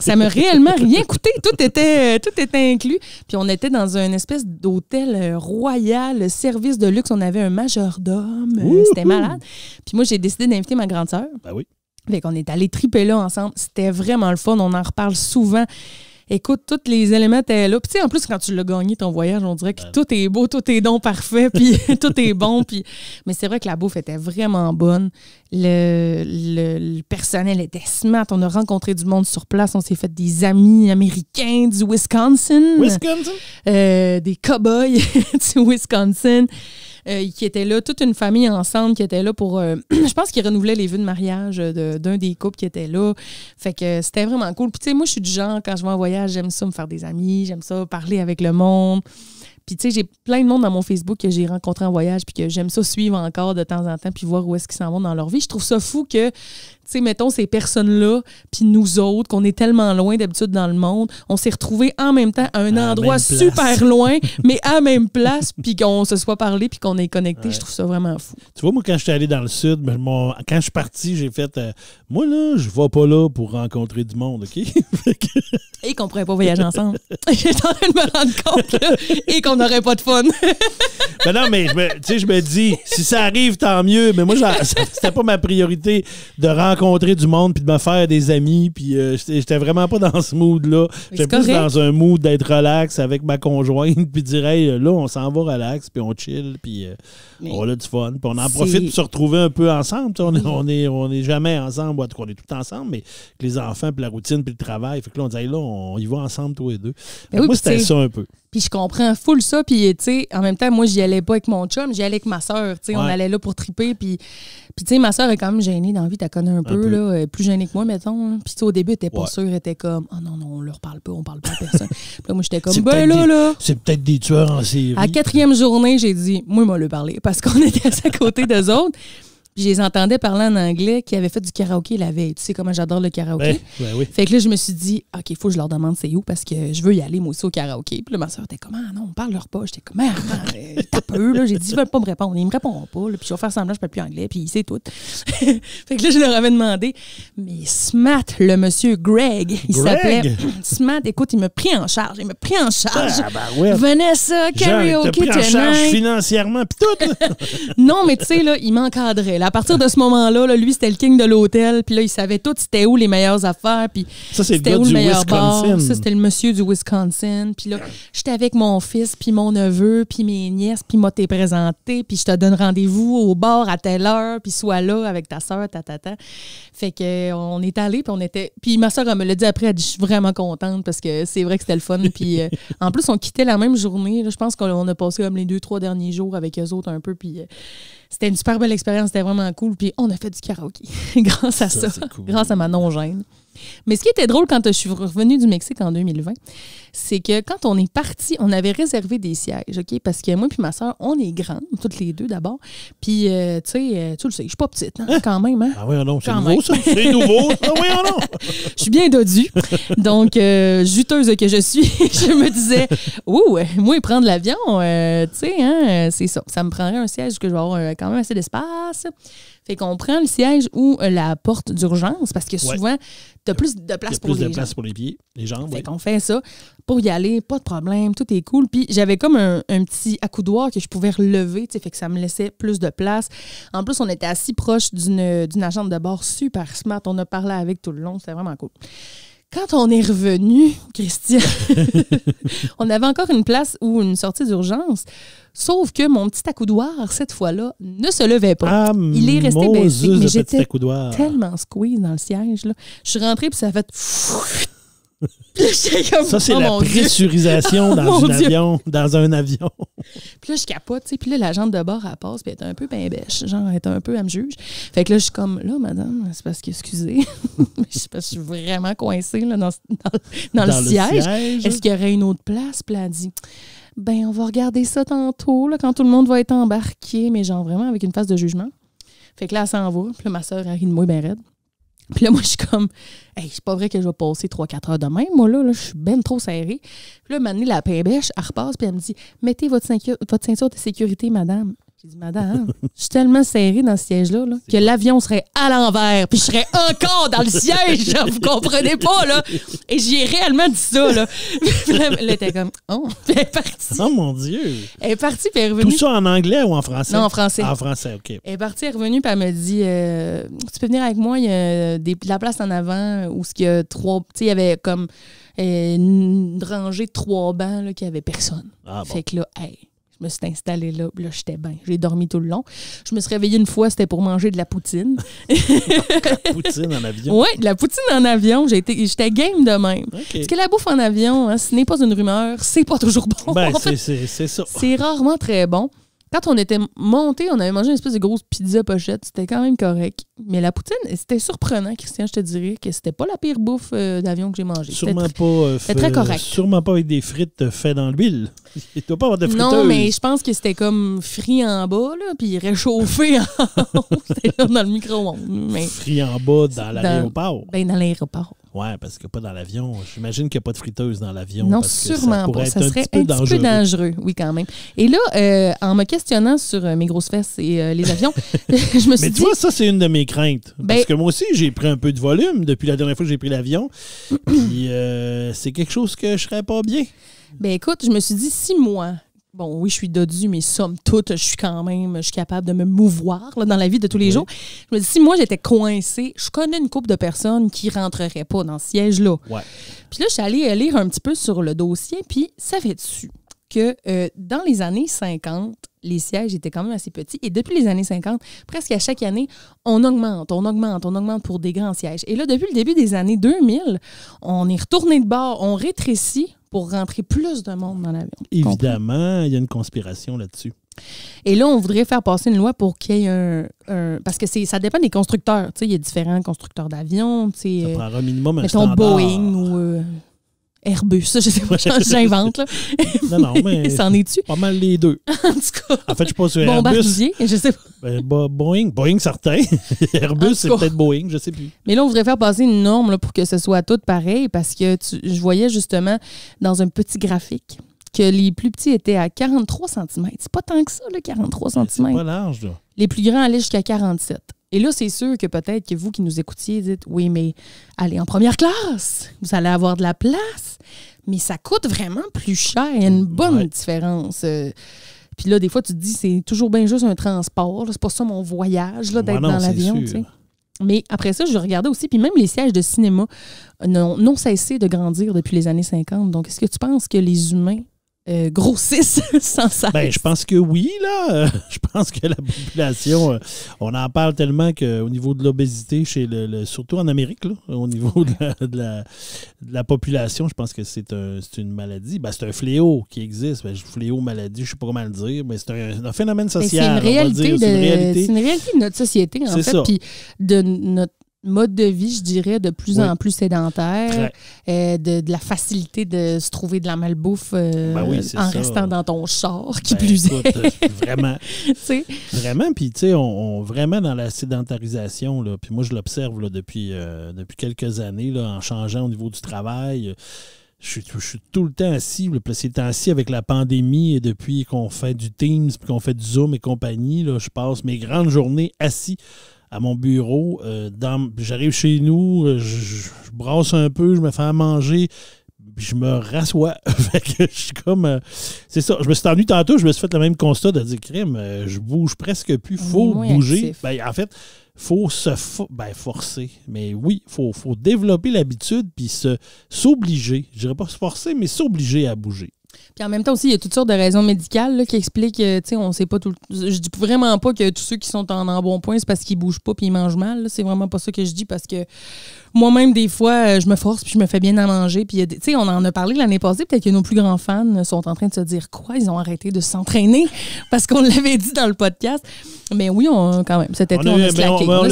ça m'a réellement rien coûté. Tout était, euh, tout était inclus. Puis on était dans une espèce d'hôtel euh, royal, service de luxe. On avait un majordome. Euh, c'était malade. Puis moi, j'ai décidé d'inviter ma grande sœur. Ah oui. Fait qu'on est allé triper là ensemble. C'était vraiment le fun. On en reparle souvent. Écoute, tous les éléments étaient là. Puis, en plus, quand tu l'as gagné, ton voyage, on dirait que ben. tout est beau, tout est donc parfait, puis tout est bon. Puis... Mais c'est vrai que la bouffe était vraiment bonne. Le, le, personnel était smart. On a rencontré du monde sur place. On s'est fait des amis américains du Wisconsin. Wisconsin? Euh, des cow-boys du Wisconsin. Euh, qui était là, toute une famille ensemble qui était là pour. Euh, je pense qu'ils renouvelaient les vœux de mariage euh, d'un des couples qui était là. Fait que c'était vraiment cool. Puis, tu sais, moi, je suis du genre, quand je vais en voyage, j'aime ça me faire des amis, j'aime ça parler avec le monde. Puis, tu sais, j'ai plein de monde dans mon Facebook que j'ai rencontré en voyage, puis que j'aime ça suivre encore de temps en temps, puis voir où est-ce qu'ils s'en vont dans leur vie. Je trouve ça fou que mettons ces personnes-là, puis nous autres, qu'on est tellement loin d'habitude dans le monde, on s'est retrouvés en même temps à un endroit super loin, mais à même place, puis qu'on se soit parlé, puis qu'on est connecté. Je trouve ça vraiment fou.
Tu vois, moi, quand je suis allé dans le Sud, ben, quand je suis parti, j'ai fait euh, Moi, là, je vais pas là pour rencontrer du monde, OK?
et qu'on ne pourrait pas voyager ensemble.
J'étais en train de me rendre compte, et qu'on n'aurait pas de fun. Ben non, mais tu sais, je me dis, si ça arrive, tant mieux, mais moi, c'était pas ma priorité de rencontrer rencontrer du monde puis de me faire des amis. Puis euh, j'étais vraiment pas dans ce mood-là. J'étais plus dans un mood d'être relax avec ma conjointe puis dire, hey, là, on s'en va relax puis on chill puis euh, on a du fun. Puis on en profite pour se retrouver un peu ensemble. On, n'est est, on est jamais ensemble. En tout cas, on est tout ensemble, mais les enfants puis la routine puis le travail. Fait que là, on dit, là, on y va ensemble, tous et deux. Ben moi, c'était ça un peu.
Puis je comprends full ça. Puis, tu sais, en même temps, moi, j'y allais pas avec mon chum, j'y allais avec ma soeur. Tu sais, on allait là pour triper. Puis, tu sais, ma soeur est quand même gênée dans la vie. T'as connu un, peu, là. plus gênée que moi, mettons. Puis, au début, elle pas sûr, sûre. Elle était comme, oh non, non, on leur parle pas, on parle pas à personne. puis moi, j'étais comme, ben là,
là. C'est peut-être des tueurs en série. À la
quatrième journée, j'ai dit, moi, moi, le parlé. » Parce qu'on était à côté des autres je les entendais parler en anglais qui avaient fait du karaoké la veille. Tu sais comment j'adore le karaoké. Ben, ben oui. Fait que là, je me suis dit, OK, il faut que je leur demande c'est où parce que je veux y aller moi aussi au karaoké. Puis là, ma soeur était comme, ah non, on parle leur pas. J'étais comme, ah, tape peu Là. J'ai dit, ils veulent pas me répondre. Ils me répondront pas. Puis je vais faire semblant, je parle plus anglais. Puis c'est tout. fait que là, je leur avais demandé, mais Smat, le monsieur Greg, il s'appelait Smat. Écoute, il me pris en charge. Il me pris en charge. Ah, ben ouais. Vanessa, karaoke, tennis. en charge
financièrement, puis tout.
non, mais tu sais, là, il m'encadrait à partir de ce moment-là, lui, c'était le king de l'hôtel. Puis là, il savait tout c'était où les meilleures affaires. Puis ça, c'était meilleur Wisconsin. Ça, c'était le monsieur du Wisconsin. Puis là, j'étais avec mon fils, puis mon neveu, puis mes nièces, puis moi, t'es présenté. Puis je te donne rendez-vous au bar à telle heure, puis sois là avec ta soeur, ta, ta, Fait que on est allé, puis on était. Puis ma soeur, elle me l'a dit après, elle dit, je suis vraiment contente parce que c'est vrai que c'était le fun. Puis euh, en plus, on quittait la même journée. je pense qu'on a passé comme les deux, trois derniers jours avec eux autres un peu. Puis. Euh, c'était une super belle expérience, c'était vraiment cool. Puis on a fait du karaoké grâce à ça, grâce à ma non Gêne. Mais ce qui était drôle quand je suis revenue du Mexique en 2020, c'est que quand on est parti, on avait réservé des sièges, OK? Parce que moi et ma soeur, on est grandes, toutes les deux d'abord. Puis, euh, tu sais, euh, tu le sais, je suis pas petite, hein, hein? quand même. Hein? Ah
oui, non, c'est nouveau, ça. C'est nouveau.
ah oui, ah non. Je suis bien dodue. Donc, euh, juteuse que je suis, je me disais, ouh, moi, prendre l'avion, tu sais, hein, c'est ça. Ça me prendrait un siège que je vais avoir quand même assez d'espace. Fait qu'on prend le siège ou euh, la porte d'urgence parce que souvent, t'as tu plus de place, pour, plus de place pour les pieds, les jambes. Fait qu'on fait ça pour y aller, pas de problème, tout est cool. Puis j'avais comme un, petit accoudoir que je pouvais relever, tu fait que ça me laissait plus de place. En plus, on était assis proche d'une agente de bord super smart. On a parlé avec tout le long, c'était vraiment cool. Quand on est revenu, Christian, on avait encore une place ou une sortie d'urgence, sauf que mon petit accoudoir, cette fois-là, ne se levait
pas. Ah, Il est resté baissé, mais j'étais
tellement squeeze dans le siège. Je suis rentrée, puis ça a fait
ça, c'est oh la pressurisation oh dans, un avion, dans un avion.
Puis là, je capote, tu sais. Puis là, la jambe de bord, elle passe, puis elle est un peu ben bêche. Genre, elle est un peu, à me juge. Fait que là, je suis comme, là, madame, c'est parce que, excusez, je suis vraiment coincée dans, le, siège. Est-ce qu'il y aurait une autre place? Puis dit, ben, on va regarder ça tantôt, quand tout le monde va être embarqué, mais genre vraiment avec une phase de jugement. Fait que là, elle s'en va. Puis là, ma soeur, elle de moi, bien raide. Puis là, moi, je suis comme, hey, c'est pas vrai que je vais passer 3-4 heures demain. » Moi, là, je suis ben trop serrée. Puis là, maintenant, la pimbèche, elle repasse, puis elle me dit, mettez votre votre ceinture de sécurité, madame madame, je suis tellement serrée dans ce siège-là que l'avion serait à l'envers, puis je serais encore dans le siège, vous comprenez pas, là. Et j'ai réellement dit ça, là. elle était comme, oh, elle
est partie. Oh mon Dieu. Elle est partie, et elle est revenue. Tout ça en anglais ou en français? Non, en français. Ah, en français, OK. Elle
est partie, elle est revenue, puis elle me dit, euh, tu peux venir avec moi, il y a des, de la place en avant où il y a trois, tu sais, il y avait comme euh, une rangée de trois bancs, là, n'y avait personne. Ah, fait que là, hey je me suis installée là, là j'étais bien. J'ai dormi tout le long. Je me suis réveillée une fois, c'était pour manger de la poutine. la
poutine en avion. Oui,
de la poutine en avion. J'étais game de même. Parce que la bouffe en avion, hein, ce n'est pas une rumeur, c'est pas toujours bon. Ben,
c'est C'est
rarement très bon. Quand on était monté, on avait mangé une espèce de grosse pizza pochette. C'était quand même correct. Mais la poutine, c'était surprenant, Christian, je te dirais que c'était pas la pire bouffe euh, d'avion que j'ai mangée. Sûrement pas, euh, très correct.
Sûrement pas avec des frites euh, faites dans l'huile. Il doit pas avoir de friteuse. Non, mais je
pense que c'était comme frit en bas, là, puis réchauffé en haut. dans le micro-ondes.
Frit en bas dans l'aéroport.
Ben, dans l'aéroport.
Ouais, parce que pas dans l'avion. J'imagine qu'il n'y a pas de friteuse dans l'avion. Non, sûrement pas. ça serait un petit, peu, dangereux.
Oui, quand même. Et là, en me questionnant sur mes grosses fesses et les avions,
je me suis dit. Mais tu vois, ça, c'est une de mes crainte. parce ben- que moi aussi, j'ai pris un peu de volume depuis la dernière fois que j'ai pris l'avion. puis euh, c'est quelque chose que je serais pas bien.
Ben écoute, je me suis dit, si moi, bon, oui, je suis dodu, mais somme toute, je suis quand même, je suis capable de me mouvoir dans la vie de tous les jours. Je me dis, si moi, j'étais coincée, je connais une couple de personnes qui rentreraient pas dans ce siège-là. Ouais. Puis là, je suis allée lire un petit peu sur le dossier, puis fait tu que euh, dans les années 50, les sièges étaient quand même assez petits. Et depuis les années 50, presque à chaque année, on augmente, on augmente, on augmente pour des grands sièges. Et là, depuis le début des années 2000, on est retourné de bord, on rétrécit pour rentrer plus de monde dans l'avion.
Évidemment, il y a une conspiration là-dessus.
Et là, on voudrait faire passer une loi pour qu'il y ait un. parce que ça dépend des constructeurs. Il y a différents constructeurs d'avions. Ça prendra un minimum un Boeing ou. Euh, Airbus, Ça, je sais pas, j'invente. Là. non, non, mais. C'en est-tu?
Pas mal les deux. en tout cas. En fait, je pense Bombardier, je sais pas. Ben, Boeing, Boeing, certain. Airbus, c'est peut-être Boeing, je sais plus.
Mais là, on voudrait faire passer une norme pour que ce soit tout pareil parce que je voyais justement dans un petit graphique que les plus petits étaient à 43 cm. C'est pas tant que ça, le 43 cm.
C'est pas large, là.
Les plus grands allaient jusqu'à 47. Et là, c'est sûr que peut-être que vous qui nous écoutiez dites Oui, mais allez en première classe, vous allez avoir de la place, mais ça coûte vraiment plus cher. Il y a une bonne différence. Euh. puis là, des fois, tu te dis C'est toujours bien juste un transport, c'est pas ça mon voyage d'être dans l'avion. Mais après ça, je regardais aussi, puis même les sièges de cinéma euh, n'ont cessé de grandir depuis les années 50. Donc, est-ce que tu penses que les humains euh, grossissent
sans cesse. Ben, je pense que oui, là. Je pense que la population, euh, on en parle tellement qu'au niveau de l'obésité, chez le, surtout en Amérique, au niveau de la, population, je pense que c'est une maladie. Ben, c'est un fléau qui existe. Ben, fléau, maladie, je ne sais pas comment le dire, mais c'est un, phénomène social. C'est une, réalité de
notre société, en fait, puis de notre mode de vie, je dirais, de plus en plus sédentaire, euh, de, la facilité de se trouver de la malbouffe euh, ben en restant dans ton char, qui ben, plus est. vraiment.
vraiment, puis tu sais, on, vraiment dans la sédentarisation, puis moi je l'observe depuis, euh, depuis quelques années, là, en changeant au niveau du travail. Je suis, tout le temps assis. Puis ces temps assis avec la pandémie et depuis qu'on fait du Teams, puis qu'on fait du Zoom et compagnie, là, je passe mes grandes journées assis à mon bureau. Euh, J'arrive chez nous, euh, je, je, brasse un peu, je me fais à manger, puis je me rassois. je suis comme. Euh, c'est ça. Je me suis ennuyé tantôt, je me suis fait le même constat de dire crime, euh, je bouge presque plus. faut bouger. Ben, en fait, faut se ben, forcer. Mais oui, faut, faut, développer l'habitude puis s'obliger. Je dirais pas se forcer, mais s'obliger à bouger
en même temps aussi, il y a toutes sortes de raisons médicales qui expliquent, euh, tu sais, on sait pas tout. Je dis vraiment pas que tous ceux qui sont en, embonpoint bon point, c'est parce qu'ils bougent pas puis ils mangent mal. C'est vraiment pas ça que je dis parce que moi-même, des fois, euh, je me force puis je me fais bien à manger. Puis, tu sais, on en a parlé l'année passée. Peut-être que nos plus grands fans sont en train de se dire quoi Ils ont arrêté de s'entraîner parce qu'on l'avait dit dans le podcast. Mais ben oui, on, quand même, c'était été, ben on, on, ben on,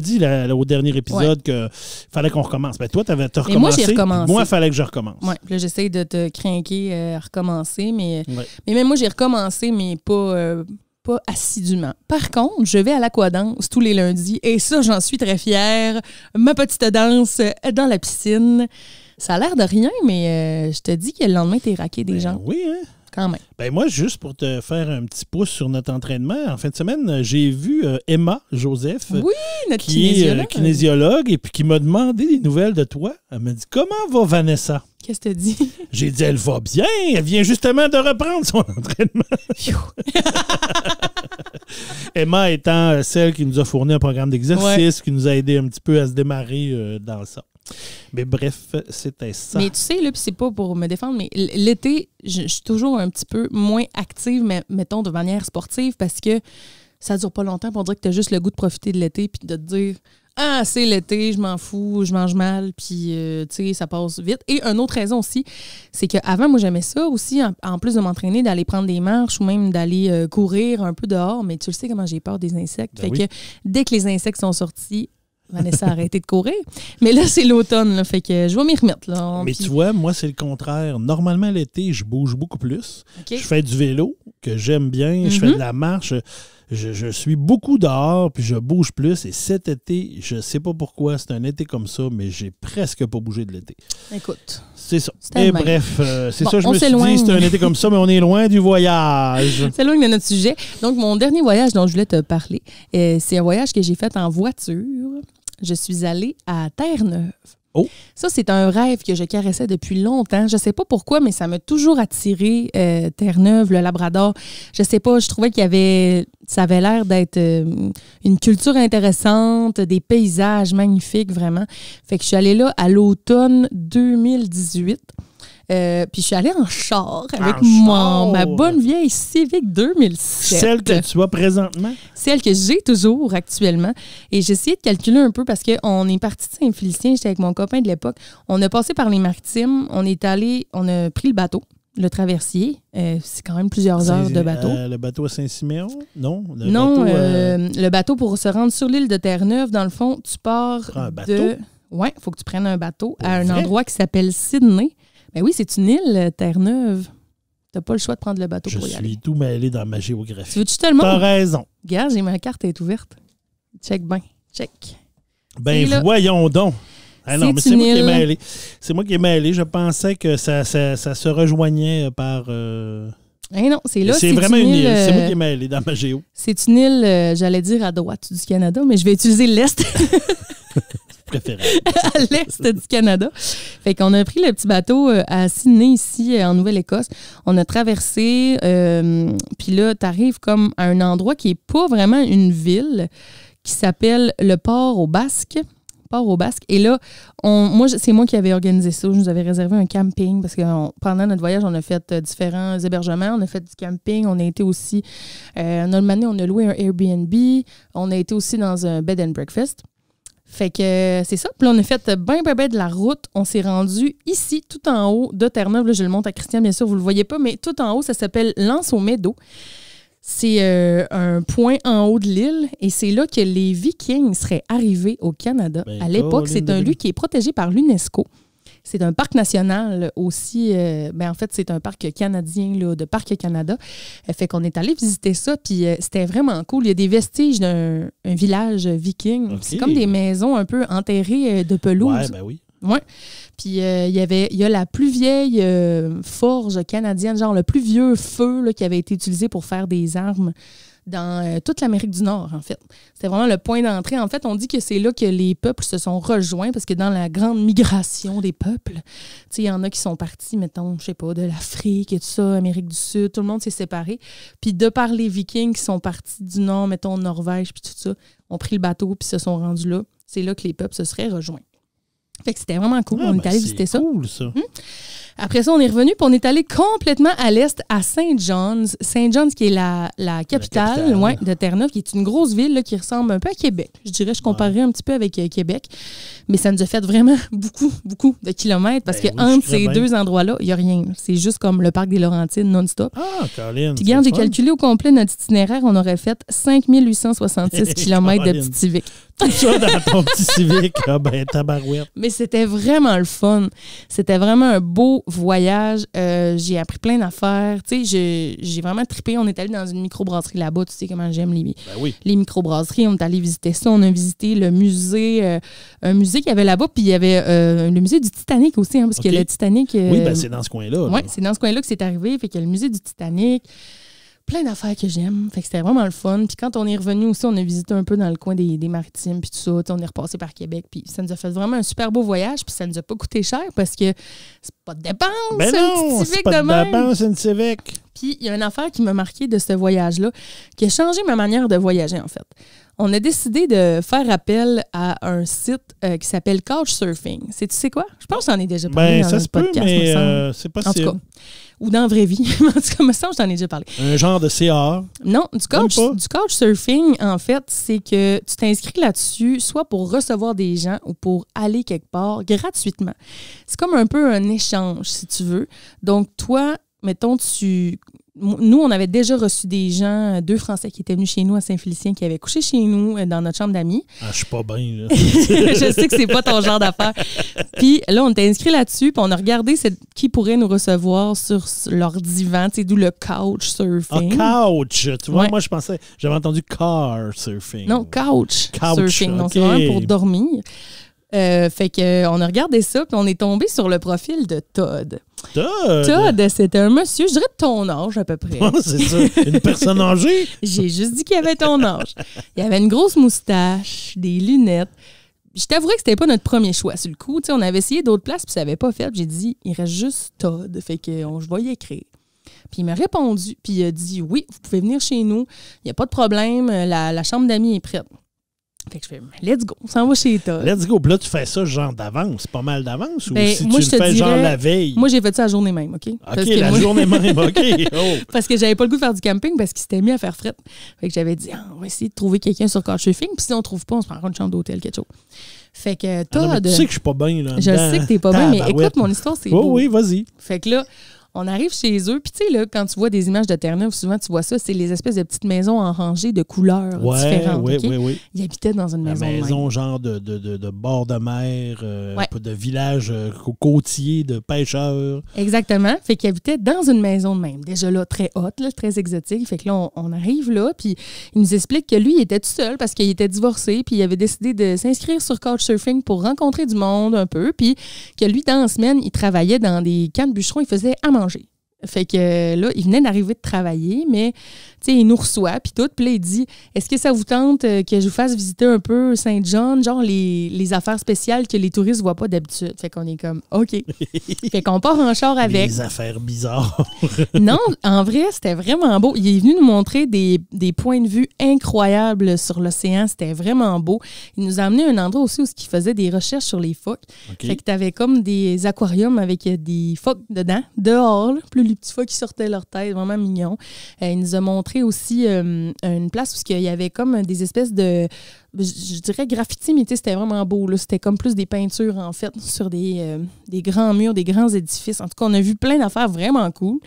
Dit, l'a dit au dernier épisode qu'il fallait qu'on recommence. Mais toi, tu avais recommencé. moi, il fallait que je recommence.
Oui, là, j'essaie de te craquer euh, recommencer. Mais, mais même moi, j'ai recommencé, mais pas. Euh, pas assidûment. Par contre, je vais à l'aquadance tous les lundis et ça, j'en suis très fière. Ma petite danse dans la piscine. Ça a l'air de rien, mais euh, je te dis que le lendemain, t'es raqué des gens. Oui, hein? quand
Ben moi, juste pour te faire un petit pouce sur notre entraînement, en fin de semaine, j'ai vu euh, Emma Joseph, euh, qui est euh, kinésiologue, et puis qui m'a demandé des nouvelles de toi. Elle m'a dit Comment va Vanessa Qu'est-ce que tu dit J'ai dit Elle va bien, elle vient justement de reprendre son entraînement. Emma étant euh, celle qui nous a fourni un programme d'exercice, qui nous a aidé un petit peu à se démarrer euh, dans ça. Mais bref, c'était ça. Mais tu
sais, là, c'est pas pour me défendre, mais l'été, je suis toujours un petit peu moins active, mais mettons de manière sportive, parce que ça dure pas longtemps. Pour dire que tu as juste le goût de profiter de l'été puis de te dire Ah, c'est l'été, je m'en fous, je mange mal, puis euh, tu sais, ça passe vite. Et une autre raison aussi, c'est qu'avant, moi, j'aimais ça aussi, en, plus de m'entraîner, d'aller prendre des marches ou même d'aller euh, courir un peu dehors. Mais tu le sais comment j'ai peur des insectes. Ben fait que dès que les insectes sont sortis, Vanessa a arrêté de courir. Mais là, c'est l'automne, fait que je vais m'y remettre. mais tu vois,
moi, c'est le contraire. Normalement, l'été, je bouge beaucoup plus. Je fais du vélo, que j'aime bien. Je fais mhm. de la marche. Je, suis beaucoup dehors, puis je bouge plus. Et cet été, je ne sais pas pourquoi, c'est un été comme ça, mais j'ai presque pas bougé de l'été. Écoute. C'est ça. Et bref, euh, c'est ça, je me suis dit, c'est un été comme ça, mais on est loin du voyage.
c'est loin de notre sujet. Donc, mon dernier voyage dont je voulais te parler, euh, c'est un voyage que j'ai fait en voiture je suis allée à Terre-Neuve. Oh. Ça, c'est un rêve que je caressais depuis longtemps. Je ne sais pas pourquoi, mais ça m'a toujours attiré euh, Terre-Neuve, le Labrador. Je ne sais pas, je trouvais qu'il y avait, ça avait l'air d'être euh, une culture intéressante, des paysages magnifiques, vraiment. Fait que je suis allée là à l'automne 2018. Euh, puis je suis allée en char avec ma bonne vieille Civic 2007. Celle que tu vois présentement? Celle que j'ai toujours actuellement. Et j'ai essayé de calculer un peu parce qu'on est parti de Saint-Félicien, j'étais avec mon copain de l'époque. On a passé par les Maritimes, on est allé, on a pris le bateau le traversier. Euh, c'est quand même plusieurs heures de bateau. Euh,
le bateau à Saint-Siméon? Non. Le non, bateau,
le bateau pour se rendre sur l'île de Terre-Neuve, dans le fond, tu pars ah, un bateau? Oui, il faut que tu prennes un bateau à un endroit qui s'appelle Sydney. Ben oui, c'est une île, Terre-Neuve. T'as pas le choix de prendre le bateau
pour y aller. Je suis tout mêlé dans ma géographie. Veux-tu tellement? T'as raison.
Regarde, j'ai ma carte, est ouverte. Check ben, check.
Ben voyons donc. Ah non, mais c'est moi qui ai mêlé. C'est moi qui ai mêlé. Je pensais que ça, se rejoignait par... Euh,
eh c'est vraiment une, île. C'est moi euh, qui ai
mêlé dans ma géo.
C'est une île, euh, j'allais dire à droite du Canada, mais je vais utiliser l'Est. Préféré. l'est du Canada. Fait qu'on a pris le petit bateau euh, à Sydney, ici, en Nouvelle-Écosse. On a traversé, puis là, arrives comme à un endroit qui n'est pas vraiment une ville, qui s'appelle le port au Basque au Basque. Et là, on, moi, c'est moi qui avais organisé ça. Je nous avais réservé un camping parce que pendant notre voyage, on a fait euh, différents hébergements. On a fait du camping. On a été aussi. en euh, on a loué un Airbnb. On a été aussi dans un bed and breakfast. Fait que euh, c'est ça. Puis là, on a fait ben, ben, ben, de la route. On s'est rendu ici, tout en haut de Terre-Neuve. je le montre à Christian, bien sûr, vous le voyez pas, mais tout en haut, ça s'appelle Lance au Meadow. C'est euh, un point en haut de l'île et c'est là que les Vikings seraient arrivés au Canada. Ben, à l'époque, c'est un lieu qui est protégé par l'UNESCO. C'est un parc national aussi. Euh, ben, en fait, c'est un parc canadien là, de Parc Canada. Euh, fait qu'on est allé visiter ça, puis c'était vraiment cool. Il y a des vestiges d'un village viking. C'est comme des maisons un peu enterrées de pelouse. Ben oui. Oui. Puis euh, il y avait il a la plus vieille euh, forge canadienne, genre le plus vieux feu qui avait été utilisé pour faire des armes dans euh, toute l'Amérique du Nord, en fait. C'était vraiment le point d'entrée. En fait, on dit que c'est là que les peuples se sont rejoints parce que dans la grande migration des peuples, il y en a qui sont partis, mettons, je sais pas, de l'Afrique et tout ça, Amérique du Sud, tout le monde s'est séparé. Puis de par les Vikings qui sont partis du Nord, mettons, Norvège, puis tout ça, ont pris le bateau puis se sont rendus là. C'est là que les peuples se seraient rejoints. Fait que c'était vraiment cool. Ah, on est ben, allé visiter ça. cool, ça. Hmm. Après ça, on est revenu, puis on est allé complètement à l'est, à Saint John's. St. John's, qui est la, capitale, loin de Terre-Neuve, qui est une grosse ville qui ressemble un peu à Québec. Je dirais, je comparerais un petit peu avec euh, Québec. Mais ça nous a fait vraiment beaucoup, beaucoup de kilomètres parce qu'entre que ces deux endroits-là, il n'y a rien. C'est juste comme le parc des Laurentines non-stop.
Ah, Caroline. Puis, regarde, j'ai calculé
au complet notre itinéraire. On aurait fait 5866 kilomètres de petits civique
tout ça dans ton petit civique, ah ben, tabarouette.
Mais c'était vraiment le fun. C'était vraiment un beau voyage. Euh, j'ai appris plein d'affaires. j'ai vraiment trippé. On est allé dans une microbrasserie là-bas. Tu sais comment j'aime les, ben les microbrasseries. On est allé visiter ça. On a visité le musée, euh, un musée qu'il y avait là-bas. Puis il y avait euh, le musée du Titanic aussi, hein, parce que le Titanic. oui, ben, c'est dans ce
coin-là. c'est
dans ce coin-là que c'est arrivé. Fait que le musée du Titanic plein d'affaires que j'aime. Fait que c'était vraiment le fun. Puis quand on est revenu aussi, on a visité un peu dans le coin des, des maritimes, puis tout ça. on est repassé par Québec. Puis ça nous a fait vraiment un super beau voyage. Puis ça nous a pas coûté cher parce que c'est pas de dépenses. Ben non, c'est pas de, c'est une Civic. Puis il y a une affaire qui m'a marqué de ce voyage-là, qui a changé ma manière de voyager, en fait. On a décidé de faire appel à un site euh, qui s'appelle Couchsurfing. C'est tu sais quoi? Je pense qu'on en est déjà parlé ben, ça se Peut, mais euh, c'est ou dans la vraie vie. en tout cas, me j'en ai déjà parlé.
Un genre de CA.
Non, du coach, du coach surfing, en fait, c'est que tu t'inscris là-dessus, soit pour recevoir des gens ou pour aller quelque part gratuitement. C'est comme un peu un échange, si tu veux. Donc, toi, mettons, tu nous, on avait déjà reçu des gens, euh, deux Français qui étaient venus chez nous à Saint-Félicien, qui avaient couché chez nous euh, dans notre chambre d'amis.
Ah, je suis pas bien, je sais que c'est pas ton genre d'affaire.
Puis là, on était inscrit là-dessus, puis on a regardé qui pourrait nous recevoir sur leur divan, tu d'où le couch
surfing. Ah, couch! Tu vois, moi, je pensais, j'avais entendu car surfing. Non, couch, couch surfing. c'est vraiment pour
dormir. Euh, fait qu'on a regardé ça, puis on est tombé sur le profil de Todd.
Todd! Todd,
c'est un monsieur, je dirais de ton âge à peu près. c'est ça, une personne âgée? J'ai juste dit qu'il avait ton âge. Il avait une grosse moustache, des lunettes. Je t'avouerais que c'était pas notre premier choix sur le coup. on avait essayé d'autres places, puis ça n'avait pas fait. J'ai dit, il reste juste Todd, fait que on, je vais y écrire. Puis il m'a répondu, puis il a dit, oui, vous pouvez venir chez nous, il n'y a pas de problème, la chambre d'amis est prête. Fait
que je fais, let's go, on s'en va chez toi. Let's go. Puis là, tu fais ça genre d'avance, pas mal d'avance, ou ben, si tu le te fais genre la veille? Moi,
j'ai fait ça la journée même, OK? OK, parce que la journée même, OK. Oh. parce que j'avais pas le goût de faire du camping parce qu'il s'était mis à faire fret. Fait que j'avais dit, ah, on va essayer de trouver quelqu'un sur Couchsurfing, puis si on trouve pas, on se prendra une chambre d'hôtel, quelque chose. Fait que toi... Ah non, tu sais que je suis pas bien, là. Je sais que t'es pas bien, mais écoute, mon histoire, c'est. Oh, oui, vas-y. Fait que là, on arrive chez eux, puis tu sais, là, quand tu vois des images de Terre-Neuve, souvent tu vois ça, c'est les espèces de petites maisons en rangées de couleurs différentes. Oui, oui, oui. Ils habitaient dans une maison. maison,
genre de, de, de, bord de mer, euh, de village euh, côtier, de pêcheurs.
Exactement. Fait qu'ils habitaient dans une maison de même. Déjà là, très haute, très exotique. Fait que là, on, arrive là, puis il nous explique que lui, il était tout seul parce qu'il était divorcé, puis il avait décidé de s'inscrire sur Couchsurfing pour rencontrer du monde un peu, puis que lui, dans la semaine, il travaillait dans des camps de bûcherons, il faisait à fait que là, il venait d'arriver de travailler, mais il nous reçoit, puis tout. Puis là, il dit Est-ce que ça vous tente euh, que je vous fasse visiter un peu Saint-John, genre les, affaires spéciales que les touristes ne voient pas d'habitude Fait qu'on est comme OK. fait qu'on part en char avec. Des affaires
bizarres. non,
en vrai, c'était vraiment beau. Il est venu nous montrer des, points de vue incroyables sur l'océan. C'était vraiment beau. Il nous a amené à un endroit aussi où il faisait des recherches sur les phoques. Fait que tu avais comme des aquariums avec euh, des phoques dedans, dehors. Plus les petits phoques qui sortaient leur tête, vraiment mignon. Euh, il nous a montré aussi euh, une place où il y avait comme des espèces de, je, dirais graffiti, mais c'était vraiment beau. C'était comme plus des peintures, en fait, sur euh, des, grands murs, des grands édifices. En tout cas, on a vu plein d'affaires vraiment cool.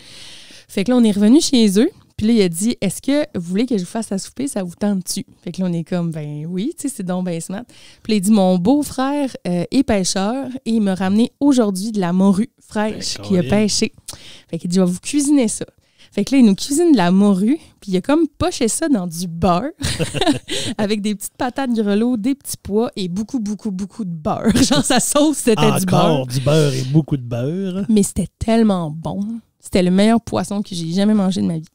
Fait que là, on est revenu chez eux. Puis là, il a dit Est-ce que vous voulez que je vous fasse à souper Ça vous tente-tu Fait que là, on est comme Ben oui, tu sais, c'est donc ben smart. Puis là, il dit Mon beau-frère euh, est pêcheur et il m'a ramené aujourd'hui de la morue fraîche ben, qui a pêché. Fait qu'il dit Je vais vous cuisiner ça. Fait que là, il nous cuisine de la morue, puis il a comme poché ça dans du beurre, avec des petites patates grelots, des petits pois et beaucoup, beaucoup, beaucoup de beurre. Genre, sa sauce, c'était du beurre. du
beurre et beaucoup de beurre.
Mais c'était tellement bon. C'était le meilleur poisson que j'ai jamais mangé de ma vie.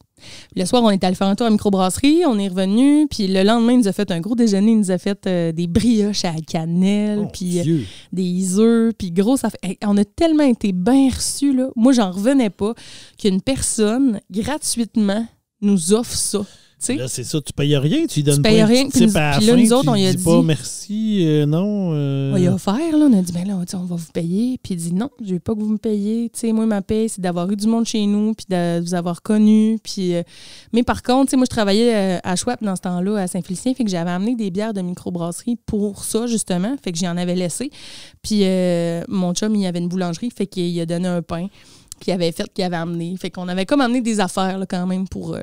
le soir, on est allé faire un tour à microbrasserie, on est revenu, puis le lendemain, il nous a fait un gros déjeuner, il nous a fait euh, des brioches à cannelle, oh, puis euh, des œufs, puis gros, ça on a tellement été bien reçus, là. Moi, j'en revenais pas qu'une personne, gratuitement,
nous offre ça là, c'est ça, tu payes rien, tu lui donnes tu payes rien, puis là, autres, on lui a dit merci, euh, non. Euh. On a
offert, là, on a dit ben on va vous payer, puis il dit non, je veux pas que vous me payiez, tu moi ma paix, c'est d'avoir eu du monde chez nous, puis de vous avoir connu, puis euh, mais par contre, moi je travaillais à Schwab dans ce temps-là à Saint-Félicien, fait que j'avais amené des bières de microbrasserie pour ça justement, fait que en avais laissé. Puis mon chum, il y avait une boulangerie, fait qu'il a donné un pain qu'il avait fait, qu'il avait amené. Fait qu'on avait comme amené des affaires là, quand même
pour,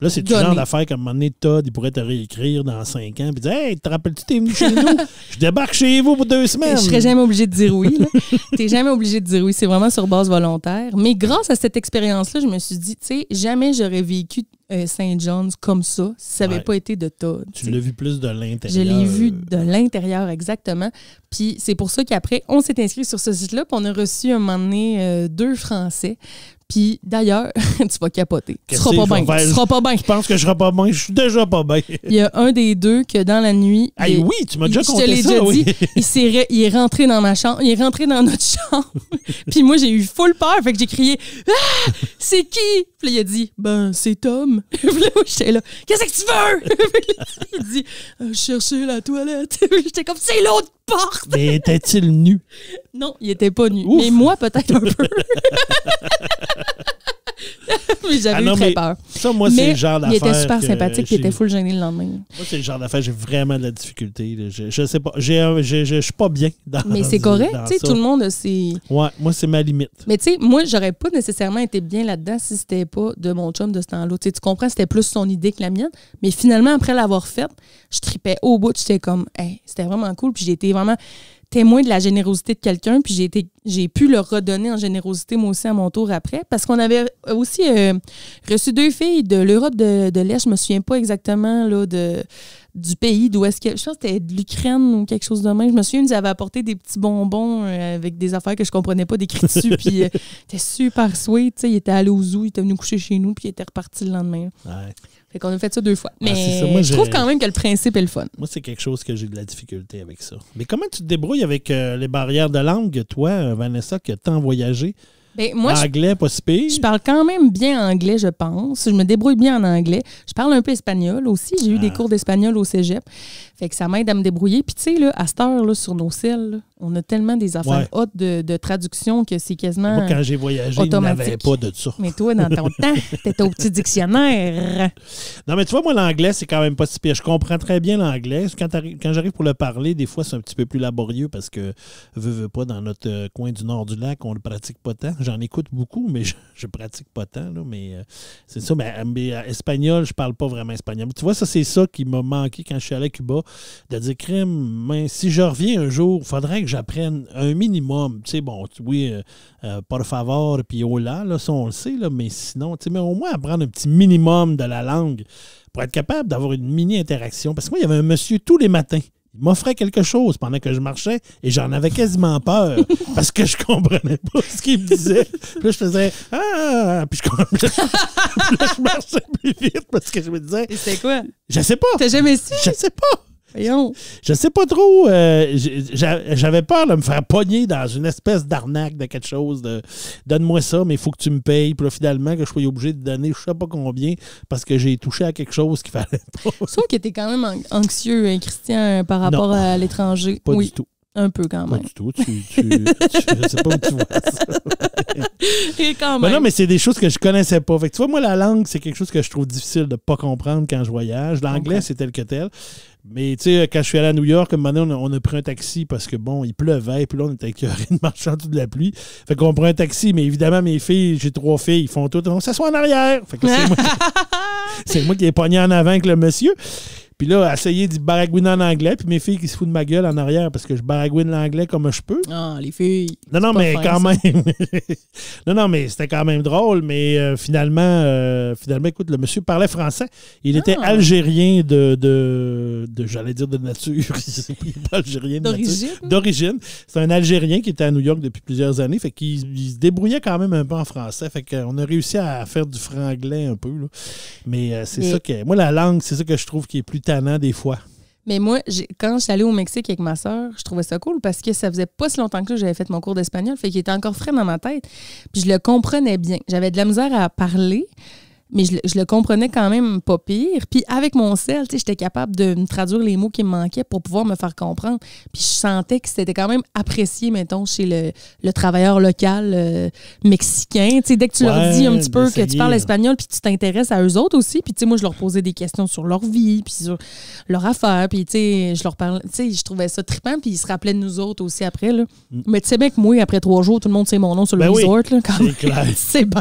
Là, c'est du genre d'affaire comme un moment donné, Todd, il pourrait te réécrire dans cinq ans puis dire Hey, te rappelles-tu, t'es venu chez nous Je débarque chez vous pour deux semaines. Je serais jamais obligé de dire oui.
t'es jamais obligé de dire oui. C'est vraiment sur base volontaire. Mais grâce à cette expérience-là, je me suis dit Tu sais, jamais j'aurais vécu St. Euh, Saint John's comme ça si ça n'avait pas été de Todd. Tu l'as vu plus
de l'intérieur. Je l'ai vu
de l'intérieur, exactement. Puis c'est pour ça qu'après, on s'est inscrit sur ce site-là, puis on a reçu un moment donné euh, deux Français. Puis d'ailleurs, tu vas capoter. Tu seras pas bien. Tu seras
pas bien. Je pense que je serai pas bien. Je suis déjà pas bien. il y a
un des deux que dans la
nuit. Ah oui, tu m'as déjà conté je dit,
il, est il est rentré dans ma chambre. Il est rentré dans notre chambre. puis moi, j'ai eu full peur. Fait que j'ai crié Ah, c'est qui? Puis il a dit Ben, c'est Tom. puis là, j'étais là Qu'est-ce que tu veux? il dit euh, Chercher la toilette. j'étais comme C'est l'autre porte.
Mais était-il nu?
Non, il était pas nu. Mais moi, peut-être un peu. mais j'avais ah très peur. Ça, moi, c'est le genre d'affaire. Il était super sympathique, il était full gêné le lendemain. Moi,
c'est le genre d'affaire, j'ai vraiment de la difficulté. Je, je sais pas, je suis pas bien dans Mais c'est correct, tu sais, tout le monde, c'est. Ouais, moi, c'est ma limite.
Mais tu sais, moi, j'aurais pas nécessairement été bien là-dedans si c'était pas de mon chum de ce temps-là. Tu comprends, c'était plus son idée que la mienne. Mais finalement, après l'avoir faite, je tripais au bout, j'étais comme, c'était vraiment cool. Puis j'étais vraiment témoin de la générosité de quelqu'un, puis j'ai j'ai pu le redonner en générosité moi aussi à mon tour après, parce qu'on avait aussi euh, reçu deux filles de l'Europe de, l'Est, je me souviens pas exactement là, de, du pays d'où est-ce que. Je pense c'était de l'Ukraine ou quelque chose de même. Je me souviens, ils avaient apporté des petits bonbons euh, avec des affaires que je comprenais pas décrites dessus. puis euh, c'était super sweet. sais, il était allé au zoo, il était venu coucher chez nous, puis il était reparti le lendemain. Ouais. Fait qu'on a fait ça deux fois. Ah, Mais je trouve quand même
que le principe est le fun. Moi, c'est quelque chose que j'ai de la difficulté avec ça. Mais comment tu te débrouilles avec euh, les barrières de langue, toi, euh, Vanessa, qui a tant voyagé? Ben, moi, anglais, pas si pire. Je
parle quand même bien anglais, je pense. Je me débrouille bien en anglais. Je parle un peu espagnol aussi. J'ai eu des ah. cours d'espagnol au cégep. Fait que ça m'aide à me débrouiller. Puis, tu sais, à cette heure, là, sur nos cils, on a tellement des affaires hautes de, traduction que c'est quasiment. Moi, quand j'ai voyagé, il n'avait pas de ça. Mais toi, dans ton temps, t'étais au petit dictionnaire.
Non, mais tu vois, moi, l'anglais, c'est quand même pas si pire. Je comprends très bien l'anglais. Quand, j'arrive pour le parler, des fois, c'est un petit peu plus laborieux parce que, veux, veux pas, dans notre euh, coin du nord du lac, on le pratique pas tant j'en écoute beaucoup, mais je, ne pratique pas tant. mais euh, c'est ça. Mais, euh, espagnol, je parle pas vraiment espagnol. Tu vois, ça, c'est ça qui m'a manqué quand je suis allé à Cuba, de dire, crime, mais si je reviens un jour, il faudrait que j'apprenne un minimum. Tu sais, bon, oui, par euh, por favor, puis hola, là, ça, on le sait, là, mais sinon, tu sais, mais au moins apprendre un petit minimum de la langue pour être capable d'avoir une mini interaction. Parce que moi, il y avait un monsieur tous les matins m'offrait quelque chose pendant que je marchais et j'en avais quasiment peur parce que je comprenais pas ce qu'il me disait. Puis là, je faisais Ah! Puis je, je marchais
plus vite parce que je me disais. c'était quoi? Je sais pas. T'as jamais su?
Je sais pas. Je Je sais pas trop. Euh, j'avais peur de me faire pogner dans une espèce d'arnaque de quelque chose. de Donne-moi ça, mais il faut que tu me payes. Puis là, finalement, que je sois obligé de donner je sais pas combien parce que j'ai touché à quelque chose qu'il fallait
pas. Sauf que tu quand même anxieux, hein, Christian, euh, par rapport à l'étranger. Pas oui. du tout. Un peu quand même. non, mais
c'est des choses que je connaissais pas. Fait tu vois, moi, la langue, c'est quelque chose que je trouve difficile de pas comprendre quand je voyage. L'anglais, c'est tel que tel. Mais tu sais, quand je suis allé à New York, un moment donné, on, a, pris un taxi parce que bon, il pleuvait, puis là, on était rien de marcher en dessous de la pluie. Fait qu'on prend un taxi, mais évidemment, mes filles, j'ai trois filles, ils font tout, ça soit en arrière. Fait que c'est moi, qui... moi, qui ai pogné en avant avec le monsieur. Puis là, essayer d'y baragouiner en anglais, puis mes filles qui se foutent de ma gueule en arrière parce que je baragouine l'anglais comme je peux. Ah, les filles. Non, non, mais quand même. non, non, mais c'était quand même drôle. Mais euh, euh, finalement, écoute, le monsieur parlait français. Il était ah. algérien de, de, j'allais dire de nature. algérien D'origine. C'est un Algérien qui était à New York depuis plusieurs années. Fait qu'il se débrouillait quand même un peu en français. Fait qu'on a réussi à faire du franglais un peu. Mais euh, c'est ça que. Moi, la langue, c'est ça que je trouve qui est plus des fois.
Mais moi, quand je suis allée au Mexique avec ma soeur, je trouvais ça cool parce que ça faisait pas si longtemps que j'avais fait mon cours d'espagnol, fait qu'il était encore frais dans ma tête. Puis je le comprenais bien. J'avais de la misère à parler, mais je, le comprenais quand même pas pire. Puis avec mon sel, j'étais capable de me traduire les mots qui me manquaient pour pouvoir me faire comprendre. Puis je sentais que c'était quand même apprécié, mettons, chez le, travailleur local euh, mexicain. mexicain. sais, dès que tu leur dis un petit peu que tu parles espagnol, puis tu t'intéresses à eux autres aussi. Puis moi, je leur posais des questions sur leur vie, puis sur leur affaire. Puis je leur parlais, je trouvais ça trippant. Puis ils se rappelaient de nous autres aussi après. Là. Mm. Mais tu sais bien que moi, après trois jours, tout le monde sait mon nom sur le ben resort. C'est clair. c'est là.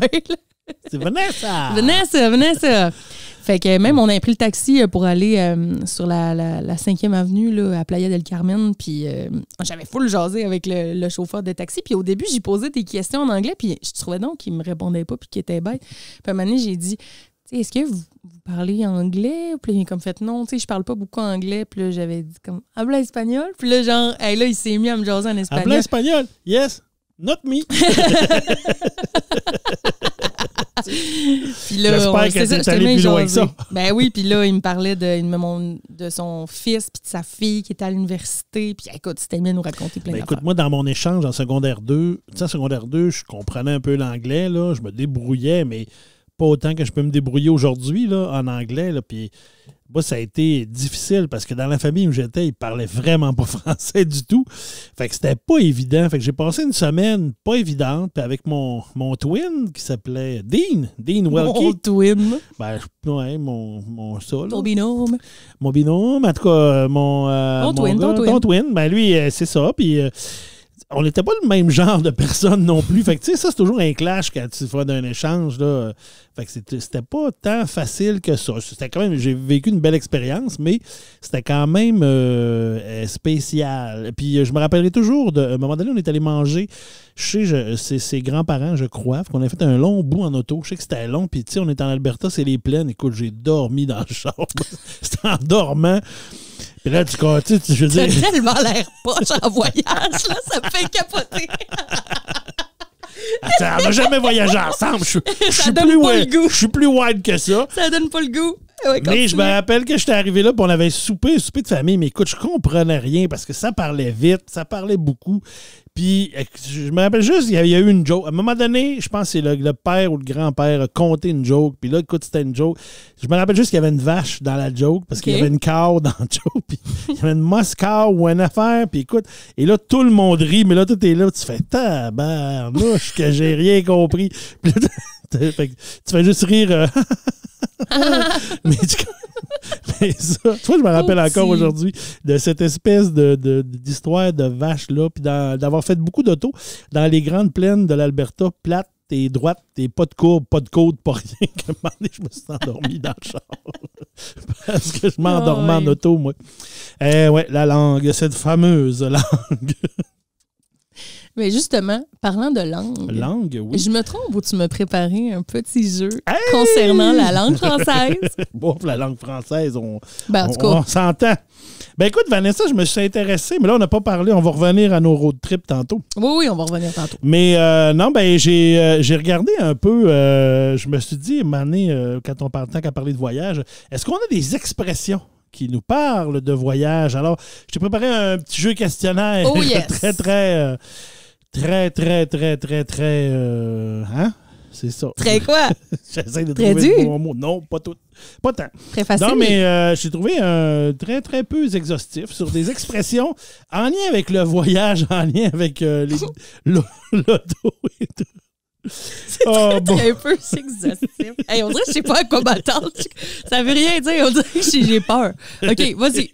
C'est Vanessa! Vanessa, Vanessa! Fait que même on a pris le taxi euh, pour aller euh, sur la, 5e avenue là, à Playa del Carmen. Puis euh, j'avais full jasé avec le, chauffeur de taxi. Puis au début, j'y posais des questions en anglais. Puis je trouvais donc qu'il me répondait pas puis qu'il était bête. Puis à un moment donné, j'ai dit Est-ce que vous, parlez anglais Puis comme fait non, tu sais, je parle pas beaucoup anglais. Puis là, j'avais dit comme Habla espagnol. Puis là, genre, hey, là, il s'est mis à me jaser en espagnol. Habla
espagnol Yes, not me
puis là, plus loin ça. Ben oui, puis là, il me parlait de, de son fils puis de sa fille qui était à l'université. Puis écoute, c'était bien nous raconter plein ben,
Écoute, moi, dans mon échange en secondaire 2, tu sais, secondaire 2, je comprenais un peu l'anglais, là, je me débrouillais, mais pas autant que je peux me débrouiller aujourd'hui en anglais. Là, puis moi, ça a été difficile parce que dans la famille où j'étais, ils parlaient vraiment pas français du tout. Fait que c'était pas évident. Fait que j'ai passé une semaine pas évidente avec mon, mon twin qui s'appelait Dean. Dean Welkie. Mon twin. Ben, ouais, mon, mon ça. Ton binôme. Mon binôme. En tout cas, mon. Euh, mon, twin, twin. Ben, lui, euh, c'est ça. Puis. Euh, on n'était pas le même genre de personne non plus. Fait tu sais, ça, c'est toujours un clash quand tu fais d'un échange. Là. Fait c'était pas tant facile que ça. C'était quand même, j'ai vécu une belle expérience, mais c'était quand même euh, spécial. Puis je me rappellerai toujours, de, un moment donné, on est allé manger chez ses, ses grands-parents, je crois. qu'on a fait un long bout en auto. Je sais que c'était long. Puis, tu sais, on est en Alberta, c'est les plaines. Écoute, j'ai dormi dans le char. c'était en dormant. Puis là, tu tu veux dire. T'as
tellement l'air poche en voyage, là, ça fait capoter.
Attends, on n'a jamais voyagé ensemble. Je, suis plus, wide Je suis plus wild que ça. Ça
donne pas le goût mais je me rappelle
que j'étais arrivé là, puis on avait soupé, soupé de famille. Mais écoute, je comprenais rien parce que ça parlait vite, ça parlait beaucoup. Puis je me rappelle juste, il y a, eu une joke. À un moment donné, je pense que c'est le, père ou le grand-père a compté une joke. Puis là, écoute, c'était une joke. Je me rappelle juste qu'il y avait une vache dans la joke parce qu'il y avait une cow dans la joke. Puis il y avait une mascar ou une affaire. Puis écoute, et là, tout le monde rit. Mais là, tout est là. Tu fais tabarnouche que j'ai rien compris. Puis là, tu fais juste rire. Euh, mais, tu... je me rappelle encore aujourd'hui de cette espèce d'histoire de, de vache-là, puis d'avoir fait beaucoup d'auto dans les grandes plaines de l'Alberta, plates et droite, et pas de courbe, pas de côte, pas rien. je me suis endormi dans le char. Parce que je m'endormais en ah auto, moi. Eh ouais, la langue, cette fameuse langue.
Mais justement, parlant de
langue. Langue, oui. Je
me trompe ou tu me préparais un petit jeu concernant la langue française?
bon, la langue française, ben, on, s'entend. Ben écoute, Vanessa, je me suis intéressé, mais là, on n'a pas parlé. On va revenir à nos road trips tantôt.
Oui, oui, on va revenir tantôt.
Mais euh, non, ben euh, j'ai regardé un peu. Euh, je me suis dit, Mané, quand on parle tant qu'à parler de voyage, est-ce qu'on a des expressions? qui nous parlent de voyage. Alors, je t'ai préparé un petit jeu questionnaire oh yes. très, très, Très, très, très, très, très. Euh, hein? C'est ça. Très quoi? J'essaie de très trouver dur. le bon mot. Non, pas tout. Pas tant. Très facile. Non, mais je euh, j'ai trouvé un très, très peu exhaustif sur des expressions en lien avec le voyage, en lien avec euh, les l'auto et tout. C'est très, ah, très, peu, exhaustif. Hey, on dirait que je sais pas à quoi m'attendre. Ça veut rien dire. On dirait que j'ai peur. OK, vas-y.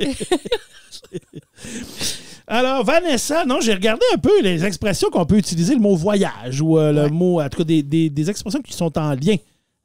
Alors, Vanessa, non, j'ai regardé un peu les expressions qu'on peut utiliser, le mot voyage ou euh, le mot, en tout cas, des, expressions qui sont en lien.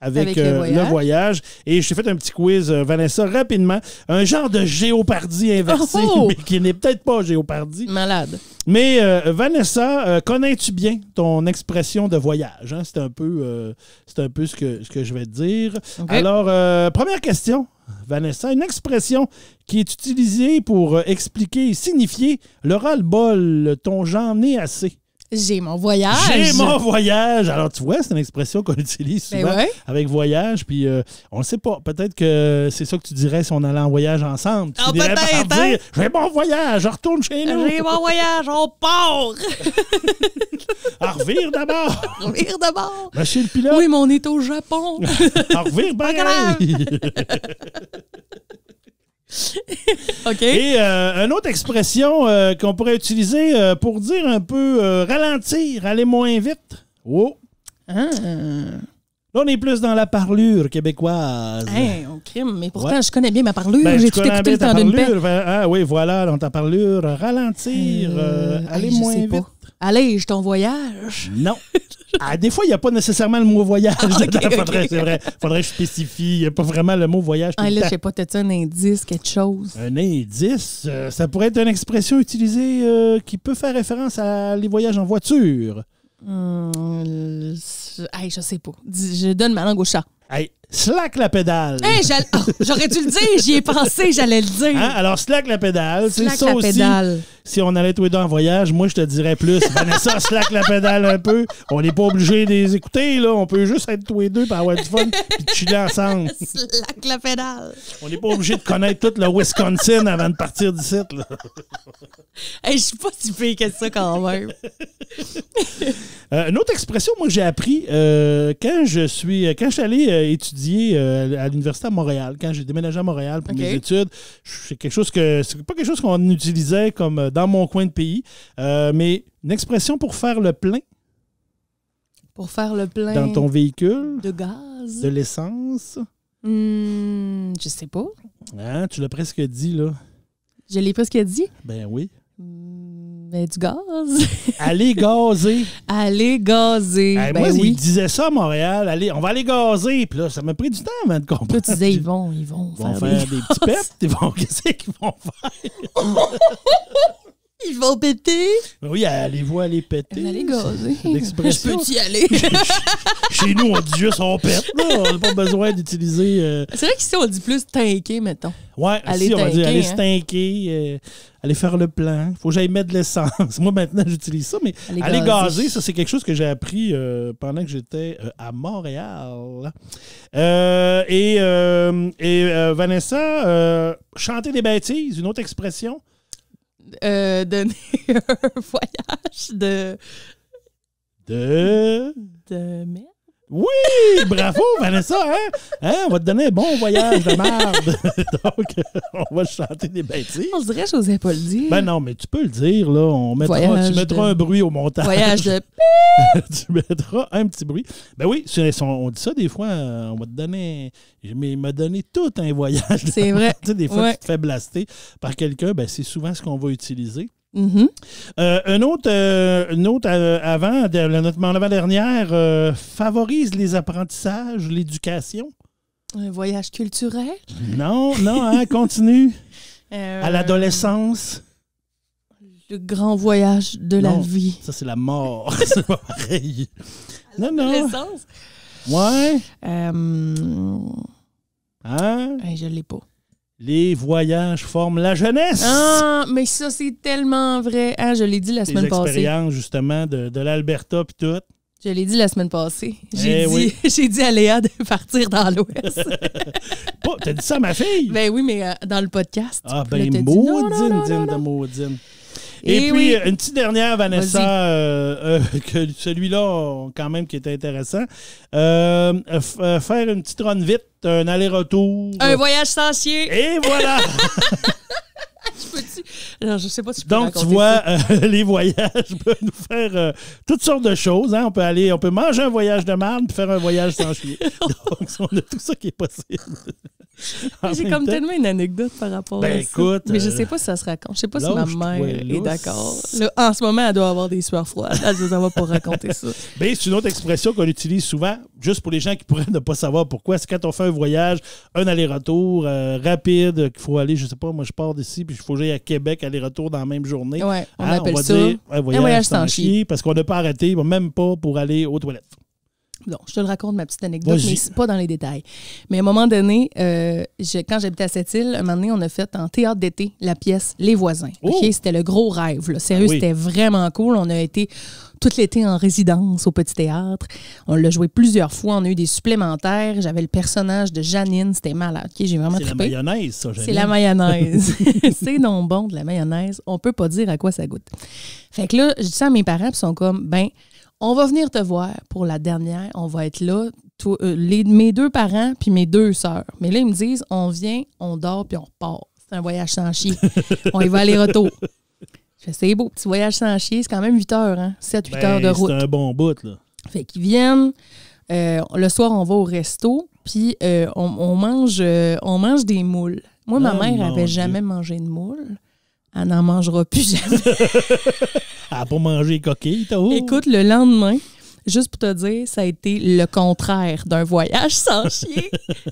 Avec, le, euh, voyage. Et je t'ai fait un petit quiz, euh, Vanessa, rapidement. Un genre de géopardie inversée, oh, oh! mais qui n'est peut-être pas géopardie. Malade. Mais Vanessa, connais-tu bien ton expression de voyage? Hein? C'est un peu, c'est un peu ce que, ce que je vais te dire. Alors, première question. Vanessa, une expression qui est utilisée pour euh, expliquer et signifier le ras-le-bol, ton j'en ai assez. J'ai
mon voyage. J'ai mon
voyage. Alors, tu vois, c'est une expression qu'on utilise ben souvent avec voyage. Puis, euh, on ne sait pas. Peut-être que c'est ça que tu dirais si on allait en voyage ensemble. Tu ah, dirais par hein? J'ai mon voyage, je retourne chez nous. J'ai mon voyage, on part. à
d'abord. revire d'abord. Monsieur ben, le pilote. Oui, mais on est au Japon. à revire,
OK. Et euh, une autre expression euh, qu'on pourrait utiliser euh, pour dire un peu ralentir, aller moins vite. Oh. Ah. Là, on est plus dans la parlure québécoise. Oh,
mais pourtant, je connais bien ma parlure. Ben, J'ai tout écouté le temps d'une ben,
Ah oui, voilà, dans ta parlure, ralentir, aller moins vite.
Allez-je ton voyage.
Non. Ah, des fois, il n'y a pas nécessairement le mot voyage. Il faudrait, que je spécifie. Il n'y a pas vraiment le mot voyage. Ah, là, je sais pas, un indice, quelque chose? Un indice? Euh, ça pourrait être une expression utilisée euh, qui peut faire référence à les voyages en voiture. Hum,
je, hey, sais pas. Je donne ma langue au chat. slack la pédale.
Oh, j'aurais dû le dire, j'y ai pensé, j'allais le dire. Hein? Alors, slack la pédale, c'est ça la Pédale si on allait tous les deux en voyage, moi, je te dirais plus. Vanessa, slack la pédale un peu. On n'est pas obligé de les écouter, là. On peut juste être tous les deux, par avoir du fun, puis chiller ensemble. slack
la pédale.
On n'est pas obligé de connaître tout le Wisconsin avant de partir d'ici, là.
hey, je suis pas si que ça, quand même.
Euh, une autre expression, moi, j'ai appris euh, quand je suis euh, quand je suis allé étudier à l'Université à Montréal, quand j'ai déménagé à Montréal pour mes études, c'est quelque chose que c'est pas quelque chose qu'on utilisait comme dans mon coin de pays. Euh, mais une expression pour faire le plein.
Pour faire le plein. Dans ton véhicule. De gaz. De
l'essence.
Mmh, je sais pas.
Hein, tu l'as presque dit, là.
Je l'ai presque dit?
Ben oui. Hmm, mais du gaz. allez gazer. Allez gazer. ben moi, oui. ils disaient ça à Montréal. Allez, on va aller gazer. Puis là, ça m'a pris du temps avant de comprendre. tu disais, ils vont, ils vont, ils vont faire, des, petits pets. Ils vont, qu'est-ce qu'ils vont faire? Ils vont péter. Ben oui, allez-vous aller péter? Allez gazer. Je peux y aller. Chez nous, on dit juste on pète. On n'a pas besoin d'utiliser. Euh,
c'est vrai qu'ici, on dit plus tinker, mettons.
Ouais, allez on va dire aller hein. se tinker, euh, aller faire le plan. Faut que j'aille mettre de l'essence. Moi, maintenant, j'utilise ça, mais aller, gazer. ça, c'est quelque chose que j'ai appris euh, pendant que j'étais à Montréal. et, et Vanessa, chanter des bêtises, une autre expression euh, donner un voyage de. De. De mai? Oui, bravo Vanessa, hein? hein? On va te donner un bon voyage de merde. Donc, on va chanter des bêtises.
On dirait que n'osais pas le dire. Ben non,
mais tu peux le dire, là. mettra, tu mettras un bruit au montage. Voyage de... tu mettras un petit bruit. Ben oui, on dit ça des fois, euh, on va te donner... Mais il m'a donné tout un voyage. C'est vrai. Tu sais, des fois, tu te fais blaster par quelqu'un, ben c'est souvent ce qu'on va utiliser. Mm-hmm. Euh, un autre, euh, euh, avant, notre dernière favorise les apprentissages, l'éducation.
Un voyage culturel?
Non, non, hein, continue. à l'adolescence.
Le grand voyage de la vie.
Ça, c'est la mort. non, non. L'adolescence? Ouais. Hein? je l'ai pas. Les voyages forment la jeunesse. Ah, mais
ça, c'est tellement vrai. Ah, je l'ai dit la semaine passée. L'expérience,
justement, de, de l'Alberta puis tout.
Je l'ai dit la semaine passée. Eh j'ai dit, j'ai dit à Léa de partir dans l'Ouest. t'as dit ça ma fille? Ben oui, mais euh, dans le podcast. Ah, ben, maudine,
de maudine.
Et, puis, euh, une petite dernière, Vanessa,
euh, euh, que celui-là, quand même, qui était intéressant. faire une petite run vite, un aller-retour. Un
voyage sensier. Et voilà! je sais pas si tu Donc, tu
vois, euh, les voyages peuvent nous faire euh, toutes sortes de choses. Hein. On peut aller, on peut manger un voyage de marne faire un voyage sans chier. Donc, on a tout ça qui est possible. J'ai comme tellement
une anecdote par rapport ben, à ça. mais je euh, sais pas si ça se raconte. Je sais pas si ma mère est d'accord.
En ce moment, elle doit avoir des sueurs froides. Elle va pas raconter ça. Ben, c'est une autre expression qu'on utilise souvent, juste pour les gens qui pourraient ne pas savoir pourquoi. C'est quand on fait un voyage, un aller-retour rapide, qu'il faut aller, je sais pas, moi je pars d'ici, puis il faut que j'aille Québec aller-retour dans la même journée. on hein, appelle va dire, un voyage, parce qu'on n'a pas arrêté, même pas pour aller aux toilettes.
Bon, je te le raconte, ma petite anecdote, mais pas dans les détails. Mais à un moment donné, euh, quand j'habitais à cette île, un moment donné, on a fait en théâtre d'été la pièce Les voisins. Oh! C'était le gros rêve. Là. Sérieux, ah c'était vraiment cool. On a été tout l'été en résidence au Petit Théâtre. On l'a joué plusieurs fois. On a eu des supplémentaires. J'avais le personnage de Janine. C'était malade. j'ai vraiment C'est la mayonnaise,
ça, C'est la mayonnaise.
c'est non bon de la mayonnaise. On peut pas dire à quoi ça goûte. Fait que là, je dis ça à mes parents, ils sont comme, ben, on va venir te voir pour la dernière. On va être là. Euh, mes deux parents puis mes deux sœurs. Mais là, ils me disent, on vient, on dort puis on repart. C'est un voyage sans chier. on y va aller-retour c'est beau, petit voyage sans chier, c'est quand même 8 heures, hein? 7-8 heures de ben, route. C'est un
bon bout, là.
Fait qu'ils viennent. Euh, le soir, on va au resto, puis euh, on, mange, euh, on mange des moules. Moi, ma ah mère n'avait jamais mangé de moules. Elle n'en mangera plus jamais.
Elle n'a pas mangé coquille, toi. Oh. Écoute,
le lendemain, Juste pour te dire, ça a été le contraire d'un voyage sans chier.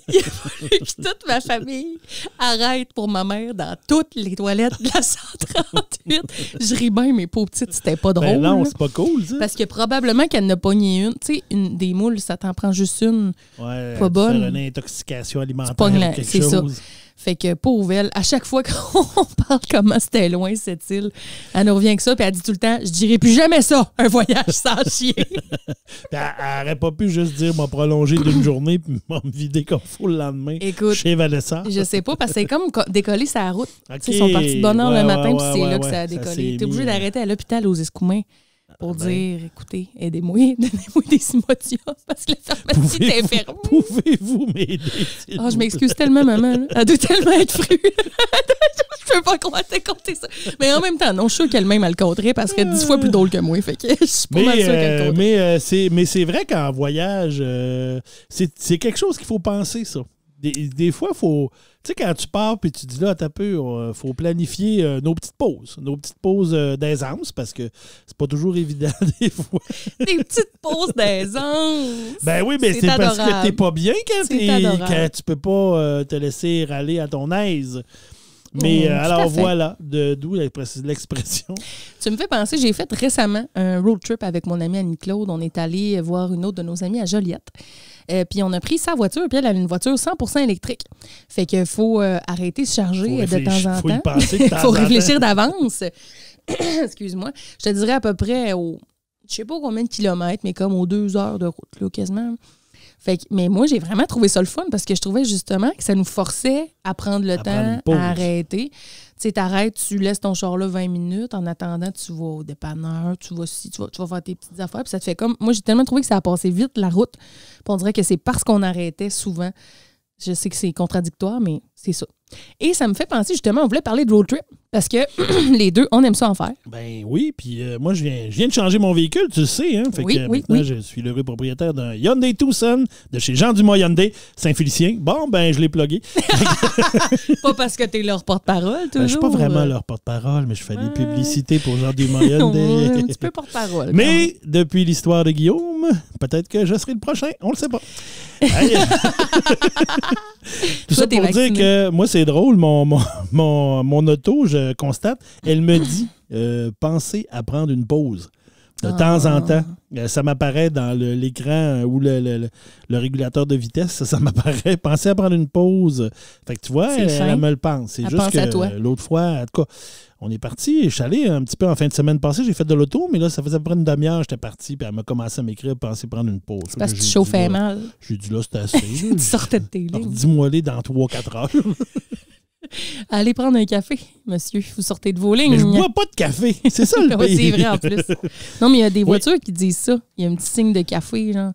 Il a fallu que toute ma famille arrête pour ma mère dans toutes les toilettes de la 138. Je ris bien, mes pauvres petites, c'était pas ben drôle. non, c'est pas cool, Parce que probablement qu'elle n'a pas pogné une. Tu sais, une, des moules, ça t'en prend juste une.
Ouais, pas bonne. une intoxication alimentaire. C'est ça.
Fait que pauvre elle, à chaque fois qu'on parle comment c'était loin cette île, elle nous revient que ça, puis elle dit tout le temps Je dirai plus jamais ça, un voyage sans chier. elle
n'aurait pas pu juste dire m'a prolongé d'une journée, puis m'a vider comme fou le lendemain Écoute, chez Vanessa. je sais pas, parce que c'est
comme décoller sa route. Ils sont partis de bonne heure le matin, puis c'est là que ça a décollé. T'es obligé euh, d'arrêter à l'hôpital aux Escoumins pour ben. dire écoutez, aidez-moi, donnez-moi des imodiums parce que la pharmacie est fermée. Pouvez-vous m'aider Ah, oh, je m'excuse tellement, maman. Elle doit tellement être frue. je peux pas que te compter ça. Mais en même temps, non, je suis sûr qu'elle-même, elle compterait parce qu'elle est dix fois plus drôle que moi. Fait que je suis pas mais, mal sûre qu'elle
euh, euh, Mais c'est vrai qu'en voyage, euh, c'est quelque chose qu'il faut penser, ça. Des, des fois, faut. Tu sais, quand tu pars puis tu dis là, t'as peu, euh, faut planifier euh, nos petites pauses, nos petites pauses euh, d'aisance, parce que c'est pas toujours évident des fois. des petites
pauses d'aisance. Ben oui, mais c'est parce que t'es pas bien quand, tu
peux pas te laisser aller à ton aise. Mais oh, alors voilà, d'où l'expression.
Tu me fais penser, j'ai fait récemment un road trip avec mon ami Annie-Claude. On est allé voir une autre de nos amis à Joliette. Euh, puis on a pris sa voiture, puis elle a une voiture 100 électrique. Fait qu'il faut euh, arrêter de charger euh, de temps en temps. Il faut réfléchir d'avance. Excuse-moi. Je te dirais à peu près au. Je sais pas combien de kilomètres, mais comme aux deux heures de route, quasiment. Fait que, mais moi, j'ai vraiment trouvé ça le fun parce que je trouvais justement que ça nous forçait à prendre le temps, à arrêter. Tu t'arrêtes, tu laisses ton char là 20 minutes. En attendant, tu vas au dépanneur, tu vas si tu vas, tu vas faire tes petites affaires. Puis ça te fait comme. Moi, j'ai tellement trouvé que ça a passé vite la route. Puis on dirait que c'est parce qu'on arrêtait souvent. Je sais que c'est contradictoire, mais c'est ça. Et ça me fait penser, justement, on voulait parler de road trip. Parce que les deux, on aime ça en faire.
Ben oui, puis euh, moi, je viens, je viens de changer mon véhicule, tu le sais. Hein? Fait oui, maintenant, je suis le propriétaire d'un Hyundai Tucson de chez Jean Dumas Hyundai, Saint-Félicien. Bon, ben, je l'ai plugué.
pas parce que tu leur porte-parole, toujours. Ben, je suis pas vraiment leur
porte-parole, mais je fais des publicités pour Jean Dumas Hyundai. Un petit peu porte-parole. Mais depuis l'histoire de Guillaume, peut-être que je serai le prochain, on le sait pas.
Tout ça pour dire que
moi, c'est drôle, mon, mon, mon auto, constate. Elle me dit euh, pensez à prendre une pause. De ah. temps en temps, euh, ça m'apparaît dans l'écran euh, ou le, régulateur de vitesse, ça, m'apparaît. Pensez à prendre une pause. Fait que tu vois, elle, me le pense. C'est juste que l'autre fois, en tout cas, on est parti. Je suis allé un petit peu en fin de semaine passée. J'ai fait de l'auto, mais là, ça faisait à peu près une demi-heure. J'étais parti, puis elle m'a commencé à m'écrire Pensez prendre une pause. parce que tu chauffais mal. J'ai dit là, c'est assez. tu
sortais de tes Dis-moi
dans 3-4 heures.
Allez prendre un café, monsieur. Vous sortez de vos lignes. Mais je bois pas
de café. C'est ça le C'est vrai en plus.
Non, mais il y a des voitures qui disent ça. Il y a un petit signe de café, genre.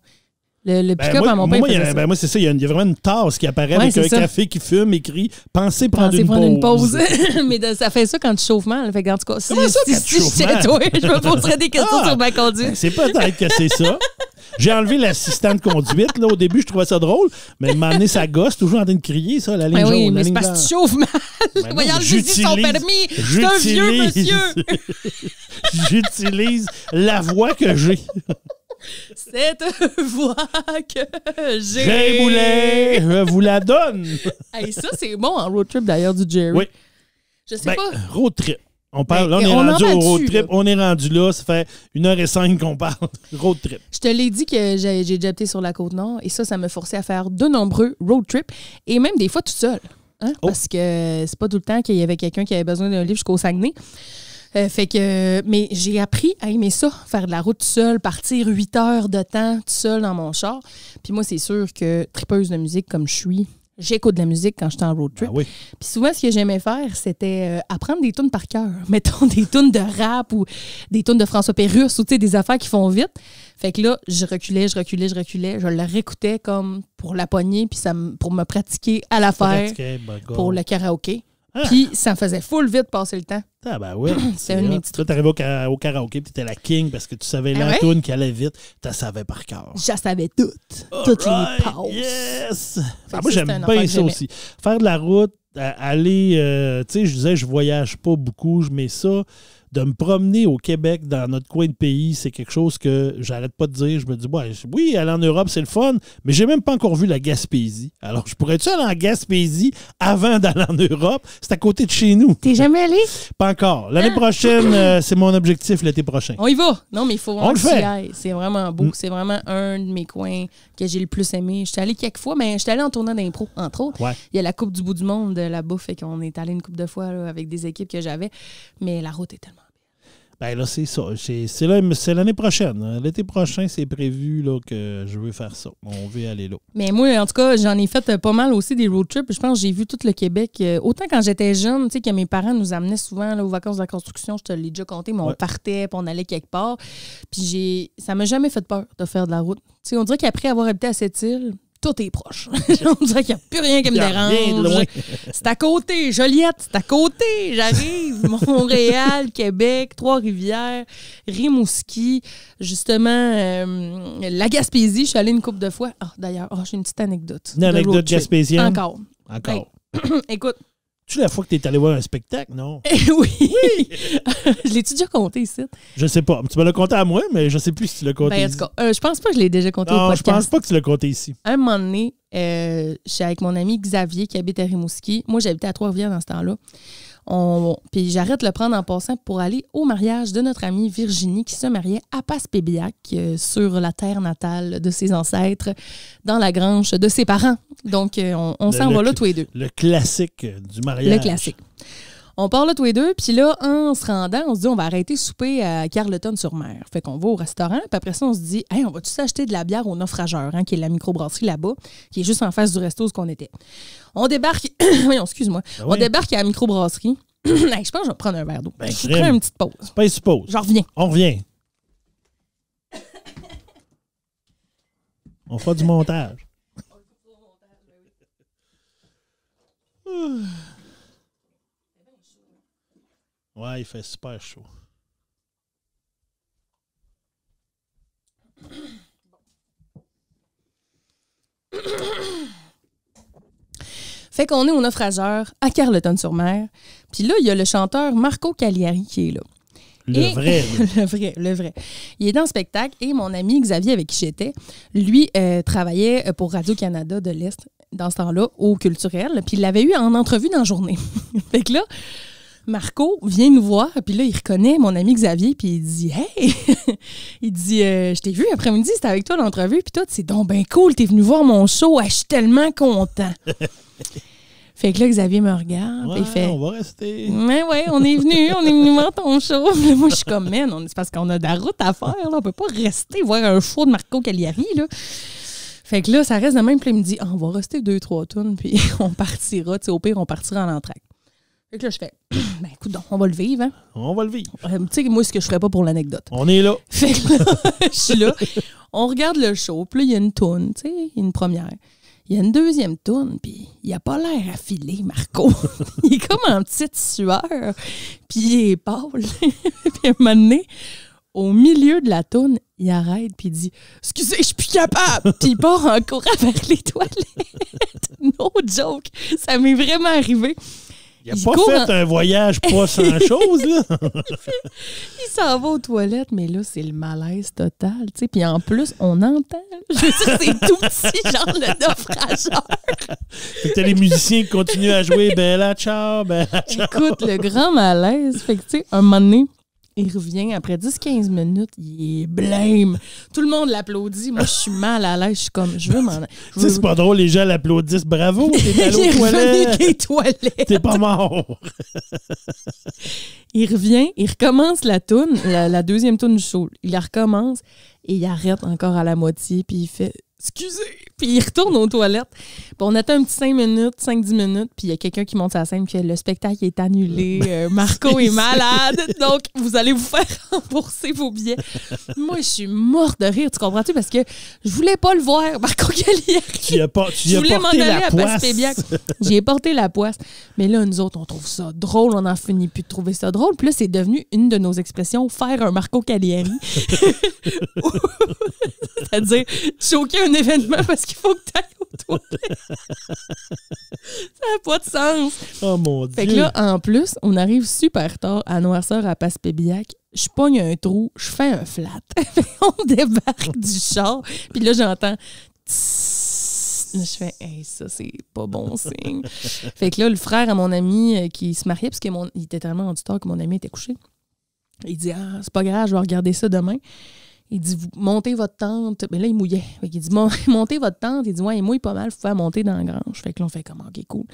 Le, le ben, pick-up à mon père. Moi, ben,
moi c'est ça. Il y, a vraiment une tasse qui apparaît avec un café qui fume, écrit Pensez prendre, Pensez une, prendre pause. une
pause. mais ça fait ça quand tu chauffes mal. Fait que, en tout cas, ça, toi, je me poserais des questions ah! sur ma conduite. Ben, c'est
peut-être que c'est ça. J'ai enlevé l'assistant de conduite. Là, au début, je trouvais ça drôle, mais m'amener sa gosse, toujours en train de crier, ça, la ligne ben oui, jaune. Mais c'est parce que tu chauffes mal. Ben Voyons, j'utilise son permis. C'est un vieux monsieur. j'utilise la voix que j'ai.
Cette voix que j'ai. Jerry
je vous la donne. hey, ça, c'est bon en road trip d'ailleurs du Jerry. Oui. Je sais ben, pas. Road trip. On parle, là, on est rendu au road trip. On est rendu là. Ça fait une heure et cinq qu'on parle. road trip. Je
te l'ai dit que j'ai déjà été sur la côte nord et ça, ça me forçait à faire de nombreux road trips et même des fois tout seul, hein, oh. Parce que c'est pas tout le temps qu'il y avait quelqu'un qui avait besoin d'un livre jusqu'au Saguenay. Euh, fait que, mais j'ai appris à aimer ça, faire de la route seul, partir huit heures de temps tout seul dans mon char. Puis moi, c'est sûr que tripeuse de musique comme je suis, j'écoute de la musique quand j'étais en road trip. Ben puis souvent, ce que j'aimais faire, c'était euh, apprendre des tunes par cœur. Mettons des tunes de rap ou des tunes de François Pérusse ou des affaires qui font vite. Fait que là, je reculais, je reculais, je reculais. Je la réécoutais comme pour la poignée, puis ça, pour me pratiquer à l'affaire, ben, pour le karaoké. Ah. Puis ça me faisait full vite passer le temps.
Ah ben oui. une Toi, t'arrivais au, au, karaoké puis t'étais la king parce que tu savais ah qui allait vite. la savais par cœur. Je
savais tout. toutes les pauses. Yes! Ah, moi, j'aime bien ça aussi.
Faire de la route, aller... Euh, tu sais, je disais, je voyage pas beaucoup, je mets ça de me promener au Québec, dans notre coin de pays, c'est quelque chose que j'arrête pas de dire. Je me dis, oui, aller en Europe, c'est le fun, mais j'ai même pas encore vu la Gaspésie. Alors, je pourrais-tu aller en Gaspésie avant d'aller en Europe? C'est à côté de chez nous. T'es jamais allé? Pas encore. L'année ah! prochaine, euh, c'est mon objectif l'été prochain. On
y va. Non, mais il faut on le fait. C'est vraiment beau. Mm. C'est vraiment un de mes coins que j'ai le plus aimé. Je suis allé quelques fois, mais je suis en tournant d'impro, entre autres. Il y a la Coupe du bout du monde euh, la bouffe, fait qu'on est allé une coupe de fois avec des équipes que j'avais. Mais la route est tellement
ben là, c'est ça. C'est l'année prochaine. Hein. L'été prochain, c'est prévu là, que je veux faire ça. On veut aller là.
Mais moi, en tout cas, j'en ai fait euh, pas mal aussi des road trips. Je pense que j'ai vu tout le Québec. Euh, autant quand j'étais jeune, tu sais, que mes parents nous amenaient souvent aux vacances de la construction, je te l'ai déjà compté, mais on partait, puis on allait quelque part. Puis j'ai ça m'a jamais fait peur de faire de la route. Tu on dirait qu'après avoir habité à cette île, tout est proche. on dirait qu'il n'y a plus rien qui me dérange. C'est à côté, Joliette, c'est à côté, j'arrive. Montréal, Québec, Trois-Rivières, Rimouski, justement, euh, la Gaspésie, je suis allée une couple de fois. Ah, d'ailleurs, oh, j'ai une petite anecdote. Une anecdote gaspésienne? Encore.
Encore. Ben, écoute, tu la fois que tu es allé voir un spectacle, non? oui! oui.
je l'ai-tu déjà compté ici?
Je sais pas. Tu me l'as compté à moi, mais je sais plus si tu l'as compté ben, ici.
Euh, je pense pas que je l'ai déjà compté Non, au podcast. je pense pas
que tu l'as compté ici.
un moment donné, euh, je suis avec mon ami Xavier qui habite à Rimouski. Moi, j'habitais à Trois-Rivières dans ce temps-là. Puis j'arrête de le prendre en passant pour aller au mariage de notre amie Virginie qui se mariait à Passepébiac, euh, sur la terre natale de ses ancêtres, dans la grange de ses parents. Donc, euh, on, on s'en va là tous
les deux. Le classique du mariage. Le classique.
On part là tous les deux, puis là, en se rendant, on se dit on va arrêter souper à Carleton-sur-Mer. Fait qu'on va au restaurant, puis après ça, on se dit hey, on va tous acheter de la bière au naufrageur, hein, qui est la microbrasserie là-bas, qui est juste en face du resto où on était. On débarque, voyons, excuse-moi, ben on débarque à la microbrasserie. je pense que je vais prendre un verre d'eau. Ben, je prends une
petite pause. Pas une pause. reviens. On revient. on fera du montage. Ah. Ouais, il fait super chaud.
Fait qu'on est au naufrageur à Carleton-sur-Mer. Puis là, il y a le chanteur Marco Cagliari qui est là.
Le vrai.
le vrai, le vrai. Il est dans le spectacle et mon ami Xavier, avec qui j'étais, lui euh, travaillait euh, pour Radio-Canada de l'Est dans ce temps-là au culturel. Puis il l'avait eu en entrevue dans la journée. fait que là, Marco vient nous voir, puis là, il reconnaît mon ami Xavier, puis il dit Hey Il dit euh, Je t'ai vu après-midi, c'était avec toi l'entrevue, puis toi, c'est donc ben cool, t'es venu voir mon show, ah, je suis tellement content. fait que là, Xavier me regarde, et il fait On va rester. Mais ouais, on est venu, on est venu voir ton show. moi, je suis comme Man, c'est parce qu'on a de la route à faire, là, on peut pas rester voir un show de Marco Cagliari, là. Fait que là, ça reste de même. Puis il me dit, ah, on va rester deux, trois tonnes, puis on partira. Tu au pire, on partira en entracte. Et que je fais, ben écoute, on va le vivre. Hein? On va le vivre. Euh, tu sais, moi, ce que je ferais pas pour l'anecdote.
On est là. je suis là.
On regarde le show, puis il y a une toune, tu sais, une première. Il y a une deuxième toune puis il a pas l'air affilé, Marco. il est comme en petite sueur, puis il est pâle. puis à un moment donné, au milieu de la toune, il arrête, puis il dit Excusez, je suis plus capable. puis il part en courant vers les toilettes. no joke. Ça m'est vraiment arrivé.
Il n'a pas fait un voyage pas sans chose, là.
il s'en va aux toilettes, mais là, c'est le malaise total, tu Puis en plus, on
entend. Je veux dire, c'est tout petit, genre le naufrageur. fait les musiciens qui continuent à jouer Bella Ciao, Bella Écoute, le grand
malaise. Fait que, tu sais, un moment donné, il revient après 10-15 minutes, il est blême. Tout le monde l'applaudit. Moi, je suis mal à l'aise. Je suis comme, je veux m'en. c'est pas
drôle, les gens l'applaudissent. Bravo, t'es allé aux toilettes.
toilettes. T'es pas mort. il revient, il recommence la toune, la, deuxième toune du show. Il la recommence et il arrête encore à la moitié, puis il fait excusez. Puis il retourne aux toilettes. Puis on attend un petit 5 minutes, 5-10 minutes. Puis il y a quelqu'un qui monte sur la scène puis le spectacle est annulé. Euh, Marco est, malade. Donc, vous allez vous faire rembourser vos billets. Moi, je suis morte de rire. Tu comprends-tu? Parce que je voulais pas le voir, Marco Gallieri.
Tu as pas, je voulais m'en la poisse.
J'ai porté la poisse. Mais là, nous autres, on trouve ça drôle. On n'en finit plus de trouver ça drôle. Puis là, c'est devenu une de nos expressions faire un Marco Calieri, C'est-à-dire choquer événement parce qu'il faut que tu ailles aux ça n'a pas de sens. Oh mon Dieu. Fait que là, en plus, on arrive super tard à Noirceur à Passepébiac. Je pogne un trou, je fais un flat. on débarque du char. Puis là, j'entends. Je fais, ça, c'est pas bon signe. fait que là, le frère à mon ami euh, qui se mariait, parce qu'il était tellement en du que mon ami était couché, il dit, ah, c'est pas grave, je vais regarder ça demain. Il dit, montez votre tente. Mais là, il mouillait. il dit, montez votre tente. Il dit, ouais, il mouille pas mal, il faut monter dans la grange. Fait que là, on fait comme, OK, cool.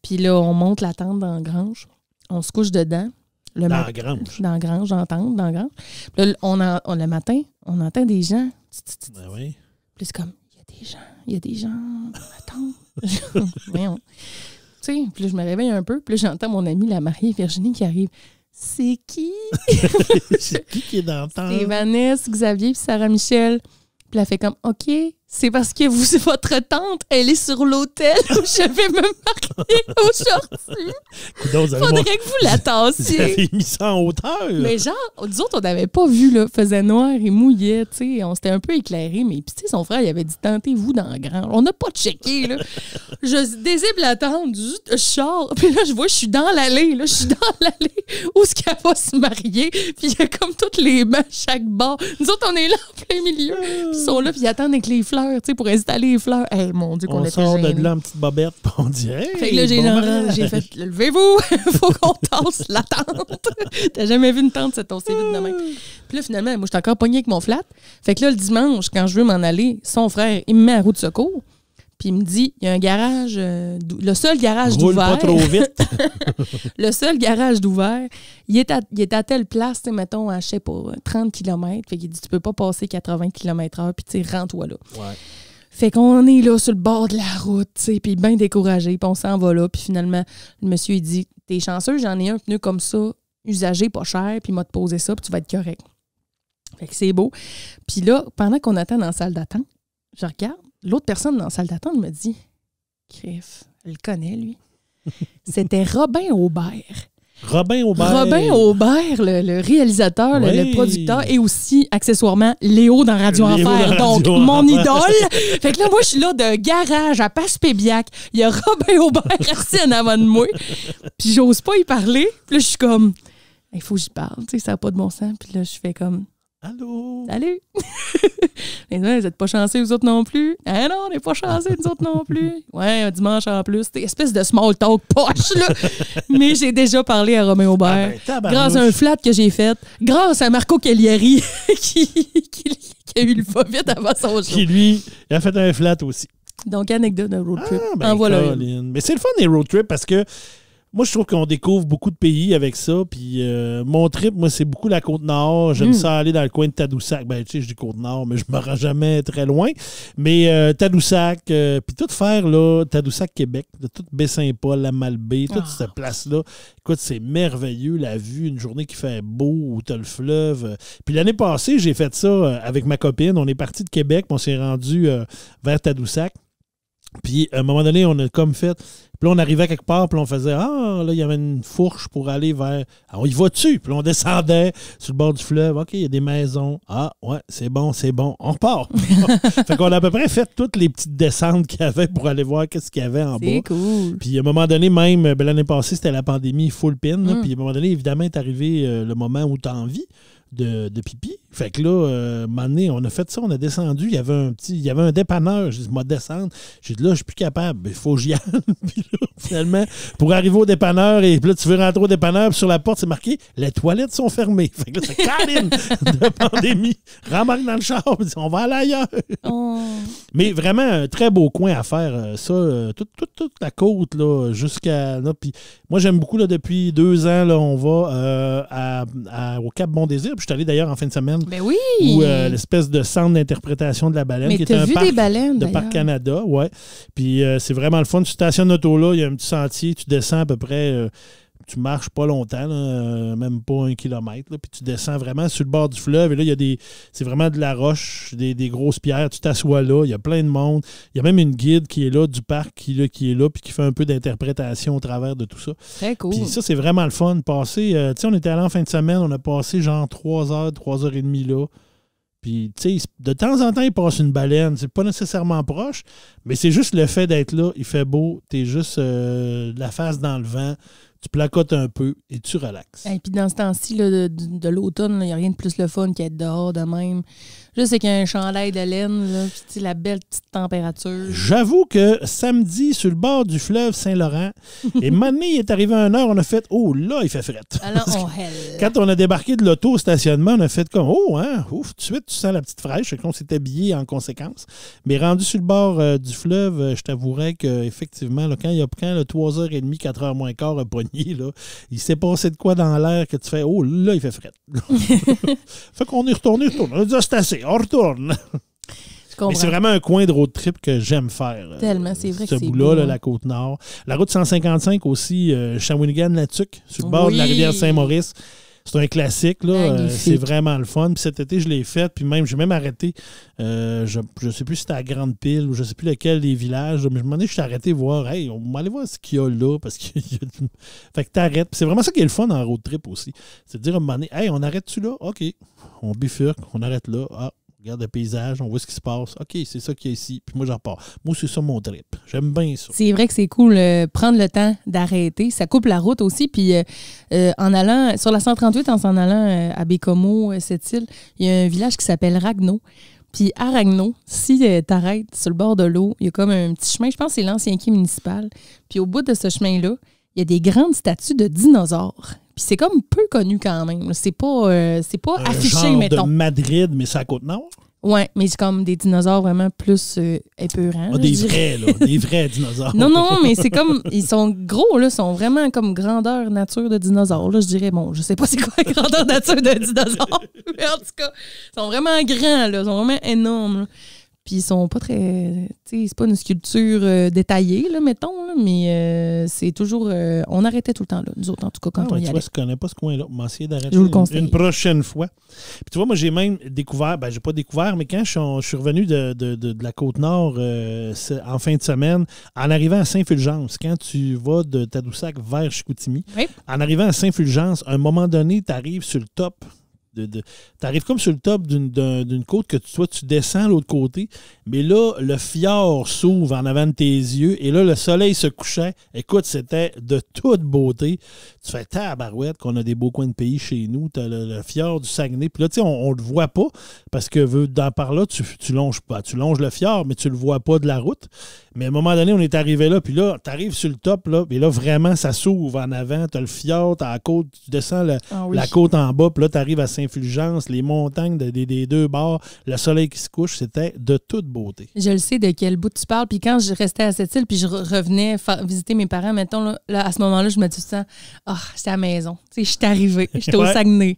Puis là, on monte la tente dans la grange. On se couche dedans. dans la grange. Dans la grange, dans la tente, dans la grange. là, on, a le matin, on entend des gens. Ben oui. comme, il y a des gens, il y a des gens dans la tente. Tu sais, puis je me réveille un peu. Puis j'entends mon amie, la mariée Virginie, qui arrive c'est
qui? c'est qui qui est dans le temps? C'est
Vanessa, Xavier puis Sarah Michel. Puis elle fait comme, OK, c'est parce que vous, votre tante, elle est sur l'hôtel où je vais me
marier aujourd'hui. Faudrait que vous la mis Mais
genre, nous autres, on n'avait pas vu, là. Faisait noir et mouillait, tu sais. On s'était un peu éclairé, mais puis, son frère, il avait dit Tentez-vous dans le grand. On n'a pas checké, là. je désire la tante, je Puis là, je vois, je suis dans l'allée, là. Je suis dans l'allée où ce qu'elle va se marier. Puis il y a comme toutes les mains, chaque bord. Nous autres, on est là en plein milieu. ils sont là, puis attendent avec les fleurs pour installer les fleurs. Hey, mon Dieu, qu'on était On sort de là
en petite bobette, on dirait... Fait que là, j'ai, fait
« Levez-vous! faut qu'on tasse la tente! » T'as jamais vu une tente se tasser vite de même. Puis là, finalement, moi, j'étais encore pogné avec mon flat. Fait que là, le dimanche, quand je veux m'en aller, son frère, il me met à roue de secours. Puis il me dit, il y a un garage, euh, le seul garage d'ouvert. pas trop vite. le seul garage d'ouvert, il, est à telle place, mettons, à, je sais 30 km. Fait qu'il dit, tu peux pas passer 80 km/h, puis tu rends-toi là. Fait qu'on est là sur le bord de la route, tu puis bien découragé, puis on s'en va là. Puis finalement, le monsieur, il dit, t'es chanceux, j'en ai un pneu comme ça, usagé, pas cher, puis il m'a te posé ça, puis tu vas être correct. Fait que c'est beau. Puis là, pendant qu'on attend dans la salle d'attente, je regarde, l'autre personne dans la salle d'attente me dit Criff, elle le connaît, lui. C'était Robin Aubert.
Robin Aubert. Robin
Aubert, le, réalisateur, le, producteur et aussi, accessoirement, Léo dans Radio Enfer. donc, mon idole. fait que là, moi, je suis là de garage à Passe-Pébiac. Il y a Robin Aubert Arsène, avant de moi. Puis j'ose pas y parler. Puis là, je suis comme, il faut que j'y parle. Tu sais, ça n'a pas de bon sens. Puis là, je fais comme, Allô? Salut! non, vous n'êtes pas chanceux, vous autres non plus. Ah non, on n'est pas chanceux, nous autres non plus. Ouais, un dimanche en plus. C'était espèce de small talk poche, là. Mais j'ai déjà parlé à Romain ah ben, Aubert. grâce à un flat que j'ai fait, grâce à Marco Cagliari, qui, a
eu le pas vite avant son jour. »« Qui, lui, a fait un flat aussi.
Donc, anecdote de road ah, trip. Ben, en voilà.
Mais c'est le fun des road trips parce que moi, je trouve qu'on découvre beaucoup de pays avec ça. Puis euh, mon trip, moi, c'est beaucoup la Côte-Nord. J'aime hmm. ça aller dans le coin de Tadoussac. Ben, tu sais, je dis Côte-Nord, mais je me rends jamais très loin. Mais euh, Tadoussac, euh, puis tout faire, là, Tadoussac-Québec, toute Baie-Saint-Paul, la Malbaie, toute ah. cette place-là. Écoute, c'est merveilleux, la vue, une journée qui fait beau, où t'as le fleuve. Puis l'année passée, j'ai fait ça avec ma copine. On est parti de Québec, on s'est rendu vers Tadoussac. Puis à un moment donné, on a comme fait. Puis on arrivait quelque part, puis on faisait Ah, là, il y avait une fourche pour aller vers. Ah, on y va dessus. Puis on descendait sur le bord du fleuve. OK, il y a des maisons. Ah, ouais, c'est bon, c'est bon. On repart. fait qu'on a à peu près fait toutes les petites descentes qu'il y avait pour aller voir qu'est-ce qu'il y avait en bas. C'est cool. Puis à un moment donné, même, ben, l'année passée, c'était la pandémie full pin. Mm. Puis à un moment donné, évidemment, est arrivé euh, le moment où tu as envie de, pipi. Fait que là, euh, mané on a fait ça, on a descendu, il y avait un petit, il y avait un dépanneur, je dis, moi descendre. J'ai dit là, je suis plus capable, il faut que j'y aille. puis là, finalement, pour arriver au dépanneur, et puis là, tu veux rentrer au dépanneur, puis sur la porte, c'est marqué les toilettes sont fermées. Fait que là, c'est Karine de pandémie. Rembarque dans le char, on va aller ailleurs. Oh. Mais vraiment, un très beau coin à faire, euh, ça, euh, toute, la côte, là, jusqu'à moi, j'aime beaucoup, là, depuis deux ans, là, on va euh, au Cap Bon-Désir. Puis je suis allé d'ailleurs en fin de semaine. Mais ben oui! Où l'espèce de centre d'interprétation de la baleine, qui est un parc de Parc Canada, ouais. Puis c'est vraiment le fun. Tu stationnes l'auto là, il y a un petit sentier, tu descends à peu près tu marches pas longtemps, euh, même pas un kilomètre, puis tu descends vraiment sur le bord du fleuve. Et là, il y a des. C'est vraiment de la roche, des, grosses pierres. Tu t'assois là, il y a plein de monde. Il y a même une guide qui est là, du parc qui, là, qui est là, puis qui fait un peu d'interprétation au travers de tout ça. Très cool. Puis ça, c'est vraiment le fun. Passer. Euh, tu sais, on était allé en fin de semaine, on a passé genre trois heures, 3 heures et demie là. Puis, tu sais, de temps en temps, il passe une baleine. C'est pas nécessairement proche, mais c'est juste le fait d'être là. Il fait beau. tu es juste euh, la face dans le vent tu placotes un peu et tu relaxes.
Et puis dans ce temps-ci de, l'automne, il n'y a rien de plus le fun qu'être dehors de même. Juste a un chandail de laine, là, la belle petite température.
J'avoue que samedi, sur le bord du fleuve Saint-Laurent, et il est arrivé à 1 heure, on a fait Oh là, il fait frette. Ah oh, quand on a débarqué de l'auto au stationnement, on a fait comme Oh, hein, ouf, tout de suite, tu sens la petite fraîche. qu'on s'est habillé en conséquence. Mais rendu sur le bord euh, du fleuve, euh, je t'avouerais qu'effectivement, quand il y a quand, 3h30, 4h moins quart à Pogné, là, il s'est passé de quoi dans l'air que tu fais Oh là, il fait frette. fait qu'on est retourné, On a dit ah, on retourne. Mais c'est vraiment un coin de road trip que j'aime faire. Euh,
Tellement, c'est vrai. Ce bout-là, hein. la
côte nord. La route 155 aussi, euh, Shawinigan-Latuc, sur le bord de la rivière Saint-Maurice c'est un classique. là. Euh, c'est vraiment le fun. Puis cet été, je l'ai fait. Puis même, j'ai même arrêté. Euh, je ne sais plus si c'était à Grande Pile ou je sais plus lequel des villages. Mais je me demandais, je suis arrêté voir. Hey, on va aller voir ce qu'il y a là. Parce que que t'arrêtes. c'est vraiment ça qui est le fun en road trip aussi. C'est de dire à un moment donné, hey, on arrête-tu là? OK. On bifurque. On arrête là. Ah, regarde le paysage, on voit ce qui se passe. OK, c'est ça qui est ici. Puis moi, j'en pars. Moi, c'est ça mon trip. J'aime bien ça.
C'est vrai que c'est cool. Euh, prendre le temps d'arrêter. Ça coupe la route aussi. Puis euh, euh, en allant sur la 138, en s'en allant à Bécomo, cette île, il y a un village qui s'appelle Ragno. Puis à Ragno, si tu sur le bord de l'eau, il y a comme un petit chemin. Je pense que c'est l'ancien quai municipal. Puis au bout de ce chemin-là, il y a des grandes statues de dinosaures. Puis c'est comme peu connu quand même. C'est pas, euh, c'est pas affiché, genre de
Madrid, mais c'est à Côte-Nord?
Oui, mais c'est comme des dinosaures vraiment plus euh, épurants. Ah, des vrais,
Des vrais dinosaures. non, non, mais c'est comme.
Ils sont gros, là. Ils sont vraiment comme grandeur nature de dinosaures. je dirais, bon, je sais pas c'est quoi grandeur nature de dinosaures. mais en tout cas, ils sont vraiment grands, là. Ils sont vraiment énormes. Puis ils sont pas très. C'est pas une sculpture euh, détaillée, là, mettons, mais euh, c'est toujours. Euh, on arrêtait tout le temps, là, nous autres, en tout cas, quand ah on y tu Vois, je
connais pas ce coin-là. essayer d'arrêter une, prochaine fois. Puis tu vois, moi, j'ai même découvert, ben, j'ai pas découvert, mais quand je, suis revenu de, la Côte-Nord en fin de semaine, en arrivant à Saint-Fulgence, quand tu vas de Tadoussac vers Chicoutimi, en arrivant à Saint-Fulgence, à un moment donné, tu arrives sur le top de, arrives comme sur le top d'une côte que tu, soit tu descends l'autre côté, mais là, le fjord s'ouvre en avant de tes yeux et là, le soleil se couchait. Écoute, c'était de toute beauté. Tu fais tabarouette qu'on a des beaux coins de pays chez nous. Tu le, fjord du Saguenay. Puis là, tu sais, on ne le voit pas parce que dans, par là, tu, tu longes pas. Tu longes le fjord, mais tu le vois pas de la route. Mais à un moment donné, on est arrivé là. Puis là, tu arrives sur le top. Là, et là, vraiment, ça s'ouvre en avant. Tu as le fjord, tu la côte. Tu descends ah la côte en bas. Puis là, tu arrives à saint les montagnes de, des deux bords, le soleil qui se couche, c'était de toute beauté.
Je le sais de quel bout tu parles. Puis quand je restais à cette île, puis je revenais visiter mes parents, mettons, là, à ce moment-là, je me disais « ah, oh, c'est à la maison. Tu sais, je suis arrivée, j'étais ouais. au Saguenay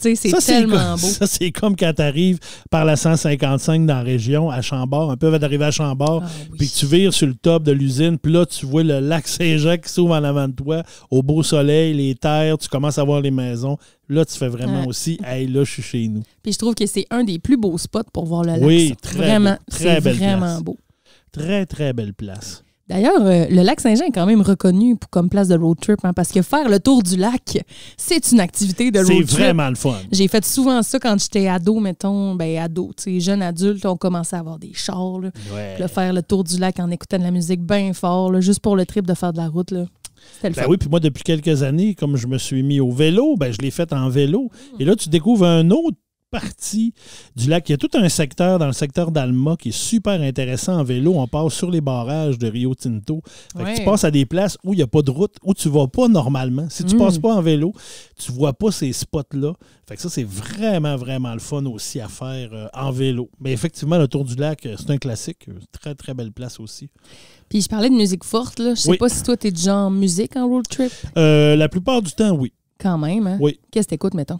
c'est tellement beau. Ça, c'est comme quand tu arrives par la 155 dans la région, à Chambord, un peu avant d'arriver à Chambord, ah puis tu vires sur le top de l'usine, puis là, tu vois le lac Saint-Jacques qui s'ouvre en avant de toi, au beau soleil, les terres, tu commences à voir les maisons. Là, tu fais vraiment aussi, hey, là, je suis chez nous.
Puis je trouve que c'est un des plus beaux spots pour voir le lac. Oui, très, vraiment, très Vraiment beau.
Très, très belle place.
D'ailleurs, euh, le lac Saint-Jean est quand même reconnu comme place de road trip, hein, parce que faire le tour du lac, c'est une activité de road trip. C'est vraiment le fun. J'ai fait souvent ça quand j'étais ado, mettons, ben ado, tu sais, jeune adulte, on commençait à avoir des chars, là, faire le tour du lac en écoutant de la musique bien fort, juste pour le trip de faire de la route, là.
Ben oui, puis moi, depuis quelques années, comme je me suis mis au vélo, ben, je l'ai fait en vélo. Et là, tu découvres un autre partie du lac. Il y a tout un secteur dans le secteur d'Alma qui est super intéressant en vélo. On passe sur les barrages de Rio Tinto. Fait tu passes à des places où il n'y a pas de route, où tu ne vas pas normalement. Si tu ne hmm. passes pas en vélo, tu ne vois pas ces spots-là. Fait que ça, c'est vraiment, vraiment le fun aussi à faire euh, en vélo. Mais effectivement, le Tour du lac, euh, c'est un classique. Très, très belle place aussi. Puis je parlais de musique forte. Là. Je ne sais pas si toi,
tu es de genre musique en road trip.
Euh, la plupart du temps, oui.
Quand même, hein? Oui. Qu'est-ce que écoutes, mettons?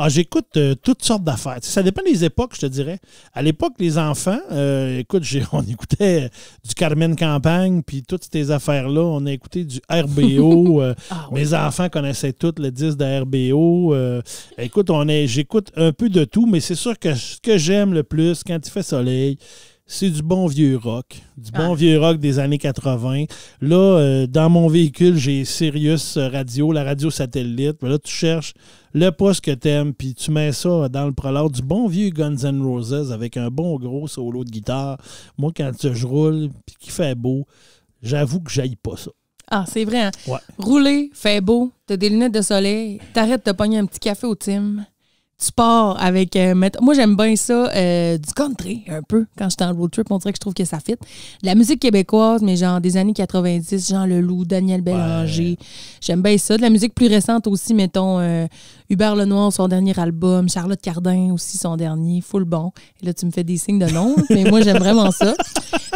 Ah, j'écoute euh, toutes sortes d'affaires. ça dépend des époques, je te dirais. À l'époque, les enfants, euh, écoute, on écoutait euh, du Carmen Campagne, puis toutes ces affaires-là. On a écouté du RBO. Ah mes enfants connaissaient toutes le disque de RBO. écoute, on est, j'écoute un peu de tout, mais c'est sûr que ce que j'aime le plus, quand il fait soleil, c'est du bon vieux rock, du bon ah. vieux rock des années 80. Là, euh, dans mon véhicule, j'ai Sirius Radio, la radio satellite. Là, tu cherches le poste que t'aimes, puis tu mets ça dans le prologue du bon vieux Guns N' Roses avec un bon gros solo de guitare. Moi, quand je roule, puis qu'il fait beau, j'avoue que j'aille pas ça.
Ah, c'est vrai. Hein? Rouler, fait beau, t'as des lunettes de soleil, t'arrêtes de pogner un petit café au team tu pars avec. Euh, moi, j'aime bien ça, euh, du country, un peu. Quand j'étais en road trip, on dirait que je trouve que ça fit. la musique québécoise, mais genre des années 90, Jean Leloup, Daniel Bélanger. J'aime bien ça. De la musique plus récente aussi, mettons, euh, Hubert Lenoir, son dernier album, Charlotte Cardin aussi, son dernier, full bon. Et là, tu me fais des signes de nom, mais moi, j'aime vraiment ça.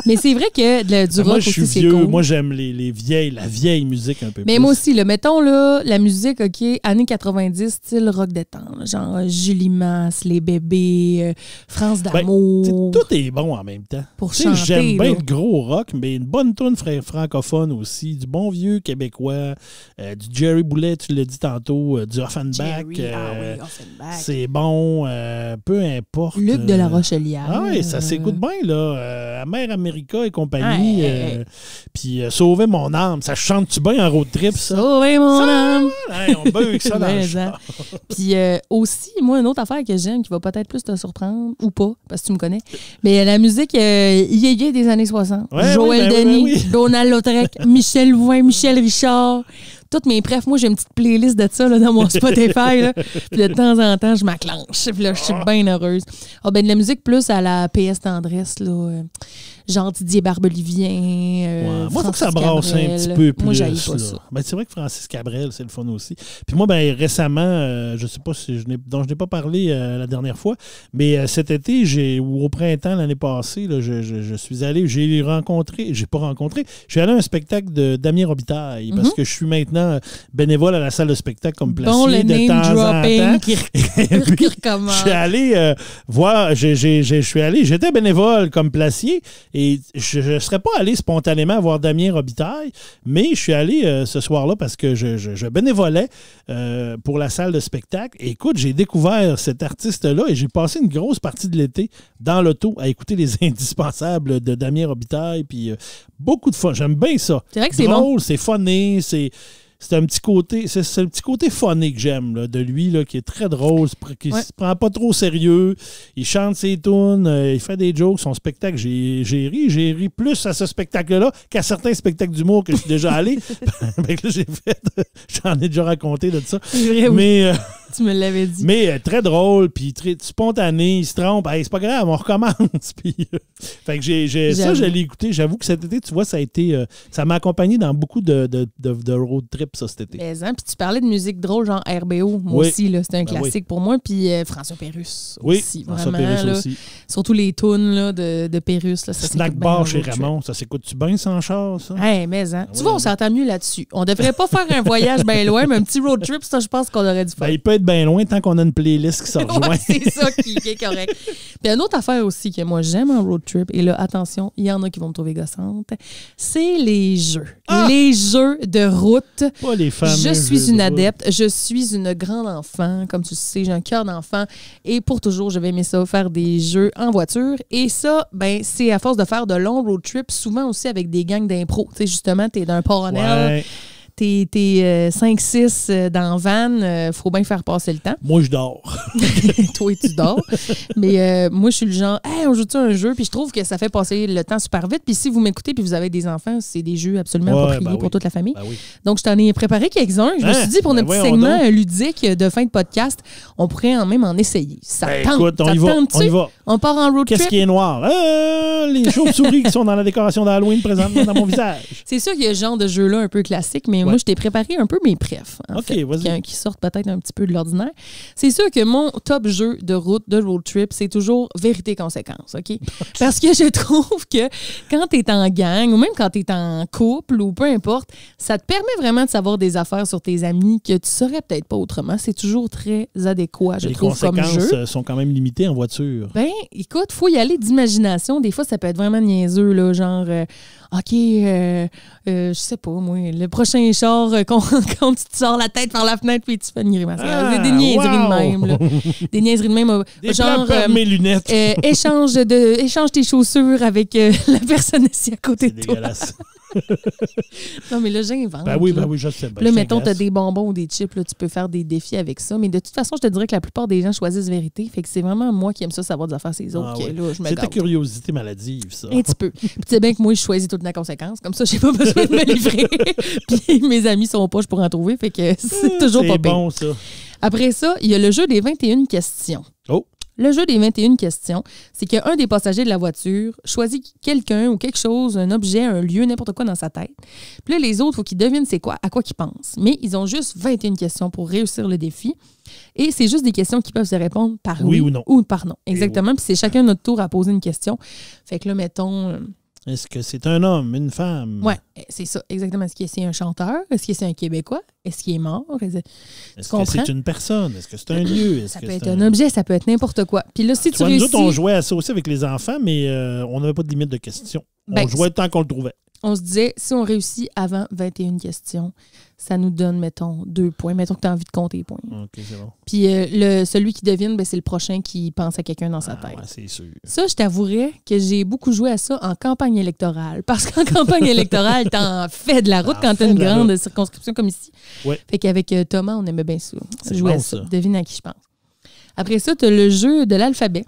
Mais c'est vrai que du rock aussi, suis Moi,
j'aime les, vieilles, la vieille musique un peu Mais moi aussi,
le mettons, là, la musique, OK, années 90, style rock des temps. genre euh, Julie Masse, Les Bébés, euh, France ben, d'amour. tout
est bon en même temps. Pour t'sais, chanter. J'aime bien le gros rock, mais une bonne tune francophone aussi, du bon vieux québécois, euh, du Jerry Boulet, tu l'as dit tantôt, du Offenbach. Ah euh, c'est bon, euh, peu importe. Luc de la euh, Rochelière. Ah oui, ça s'écoute bien, là. Mère America et compagnie. Puis Sauver mon âme, ça chante-tu bien en road trip, ça? Sauver mon âme! Hein, on bug ça dans
Puis aussi, moi, une autre affaire que j'aime qui va peut-être plus te surprendre, ou pas, parce que tu me connais, mais la musique yéyé des années 60. Joël ben Denis, ben Donald Lautrec, Michel Louvain, Michel Richard toutes mes prefs. Moi, j'ai une petite playlist de ça dans mon Spotify. Là. Puis de temps en temps, je m'acclenche. Puis là, je suis ah. bien heureuse. Ah, ben, de la musique plus à la PS Tendresse. Là. Euh, genre Didier Barbelivien. Euh, moi, que ça brasse un petit peu plus. Ben,
c'est vrai que Francis Cabrel, c'est le fun aussi. Puis moi, ben, récemment, je euh, je sais pas si je n'ai, dont je n'ai pas parlé euh, la dernière fois, mais cet été, j'ai, ou au printemps l'année passée, je, je, suis allé, j'ai rencontré, j'ai pas rencontré, je suis allé à un spectacle de Damien Robitaille parce mhm. que je suis maintenant bénévole à la salle de spectacle comme placier de temps en temps. Je suis allé voir, je suis allé, j'étais bénévole comme placier et je ne serais pas allé spontanément voir Damien Robitaille, mais je suis allé euh, ce soir-là parce que je, bénévolais euh, pour la salle de spectacle. écoute, j'ai découvert cet artiste-là et j'ai passé une grosse partie de l'été dans l'auto à écouter les indispensables de Damien Robitaille. Puis euh, beaucoup de fois, J'aime bien ça. C'est vrai que c'est bon. C'est funny, c'est c'est un petit côté, c'est un petit côté funny que j'aime de lui, là, qui est très drôle, qui se prend pas trop sérieux. Il chante ses tunes, euh, il fait des jokes. Son spectacle, j'ai ri, j'ai ri plus à ce spectacle-là qu'à certains spectacles d'humour que je suis déjà allé. j'ai fait, j'en ai déjà raconté de ça. Mais. Euh, tu me l'avais dit. Mais euh, très drôle, puis très spontané, il se trompe. c'est pas grave, on recommence. puis, euh, fait que j'ai, ça, je l'ai écouté. J'avoue que cet été, tu vois, ça a été. Euh, ça m'a accompagné dans beaucoup de, de, de, road trips, ça, cet été.
Mais, hein, puis tu parlais de musique drôle, genre RBO, moi aussi, c'était un ben classique pour moi. Puis François Pérus aussi, vraiment. François Pérus aussi. Surtout les tunes là, de, de
Pérus. Là, Snack bar chez Ramon, ça s'écoute-tu bien sans char, ça?
mais hein. Ah tu vois, on s'entend mieux là-dessus. On devrait pas faire un voyage bien loin, mais un petit road trip,
ça, je pense qu'on aurait dû faire bien loin tant qu'on a une playlist qui s'en rejoint. c'est ça
qui, est correct. Puis une autre affaire aussi que moi j'aime en road trip, et là, attention, il y en a qui vont me trouver gossante, c'est les jeux. Ah! Les jeux de route. Pas les femmes. Je suis une adepte, je suis une grande enfant, comme tu sais, j'ai un cœur d'enfant. Et pour toujours, je vais aimer ça, faire des jeux en voiture. Et ça, ben, c'est à force de faire de longs road trips, souvent aussi avec des gangs d'impro. Tu sais, justement, tu es d'un port t'es, 5-6 euh, euh, dans van, euh, faut bien faire passer le temps. Moi, je
dors.
Toi, tu dors. Mais moi, je suis le genre, on joue-tu un jeu? Puis je trouve que ça fait passer le temps super vite. Puis si vous m'écoutez puis vous avez des enfants, c'est des jeux absolument appropriés ben pour toute la famille. Ben donc, je t'en ai préparé quelques-uns. Je me suis hein? dit, pour ben notre petit segment ludique de fin de podcast, on pourrait en même en essayer. Ça tente. on, part en road trip. Qu'est-ce qui est noir?
les chauves-souris qui sont dans la décoration d'Halloween présentement dans mon visage.
C'est sûr qu'il y a ce genre de jeu-là un peu classique, mais moi moi, je t'ai préparé un peu mes prefs, en y qui, qui, sortent peut-être un petit peu de l'ordinaire. C'est sûr que mon top jeu de route, de road trip, c'est toujours vérité-conséquence, OK? Parce que je trouve que quand tu es en gang, ou même quand tu es en couple, ou peu importe, ça te permet vraiment de savoir des affaires sur tes amis que tu saurais peut-être pas autrement. C'est toujours très adéquat, je trouve, comme Les conséquences euh,
sont quand même limitées en voiture. Bien,
écoute, faut y aller d'imagination. Des fois, ça peut être vraiment niaiseux, là, genre... Euh, OK, euh, euh, je sais pas, moi, le prochain char quand, quand, tu te sors la tête par la fenêtre puis tu fais une grimace. C'est ah, des niaiseries de même. Euh, des niaiseries de même. genre, euh, mes lunettes. échange, de, échange tes chaussures avec la personne assise à côté de toi. Dégueulasse. non, mais là, j'invente. Ben oui, ben oui, je sais. Ben là, mettons, tu as des bonbons ou des chips, tu peux faire des défis avec ça. Mais de toute façon, je te dirais que la plupart des gens choisissent vérité. Fait que c'est vraiment moi qui aime ça savoir des affaires ces autres. Ah c'est ta
curiosité maladive, ça. Un petit
peu. Puis tu sais bien que moi, je choisis toute la conséquence. Comme ça, j'ai pas besoin de me livrer. Puis mes amis sont poche pour en trouver. Fait que c'est ah, toujours pas bon, ça. Après ça, il y a le jeu des 21 questions. Oh. Le jeu des 21 questions, c'est qu'un des passagers de la voiture choisit quelqu'un ou quelque chose, un objet, un lieu, n'importe quoi dans sa tête. Puis là, les autres, il faut qu'ils devinent c'est quoi, à quoi qu'ils pensent. Mais ils ont juste 21 questions pour réussir le défi. Et c'est juste des questions qui peuvent se répondre par oui, ou non. par non. Exactement. Puis c'est chacun notre tour à poser une question. Fait que là, mettons euh,
est-ce que c'est un homme, une femme? Oui,
c'est ça, exactement. Est-ce que c'est un chanteur? Est-ce que c'est un Québécois? Est-ce qu'il est mort? Est-ce que c'est une
personne? Est-ce que c'est un lieu? Ça peut être un...
objet, ça peut être n'importe quoi. Puis là, si tu, on
jouait à aussi avec les enfants, mais euh, on n'avait pas de limite de questions. Ben, on jouait tant qu'on le trouvait.
On se disait, si on réussit avant 21 questions, ça nous donne, mettons, deux points. Mettons que tu as envie de compter les points. OK, c'est bon. Puis euh, le, celui qui devine, ben, c'est le prochain qui pense à quelqu'un dans sa ah, tête. c'est sûr. Ça, je t'avouerais que j'ai beaucoup joué à ça en campagne électorale. Parce qu'en campagne électorale, en fais de la route quand quand t'as une grande circonscription comme ici. Ouais. Fait qu'avec euh, Thomas, on aimait bien ça. Jouer ça. Devine à qui je pense. Après ça, tu as le jeu de l'alphabet.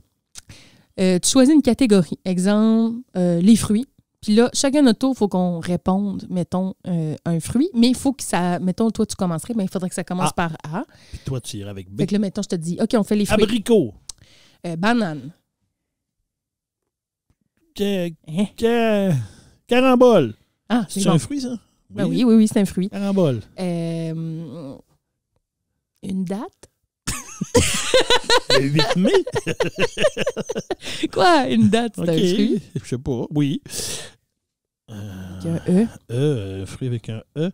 Euh, tu choisis une catégorie. Exemple, les fruits. Puis là, chacun notre tour, il faut qu'on réponde, mettons, euh, un fruit, mais il faut que ça. Mettons, toi, tu commencerais, mais ben, il faudrait que ça commence ah. par A.
Puis toi, tu irais avec B. Fait que là, mettons, je te dis, OK, on fait les fruits.
Abricot. Euh, banane.
Que, hein? Ah, c'est un fruit, ça? Ben oui, oui, oui, oui
c'est un fruit. Carambole. Euh, une date.
le 8 mai? Quoi? Une date, c'est okay. Je sais pas. Oui. avec un E. Euh, e, un fruit avec un E.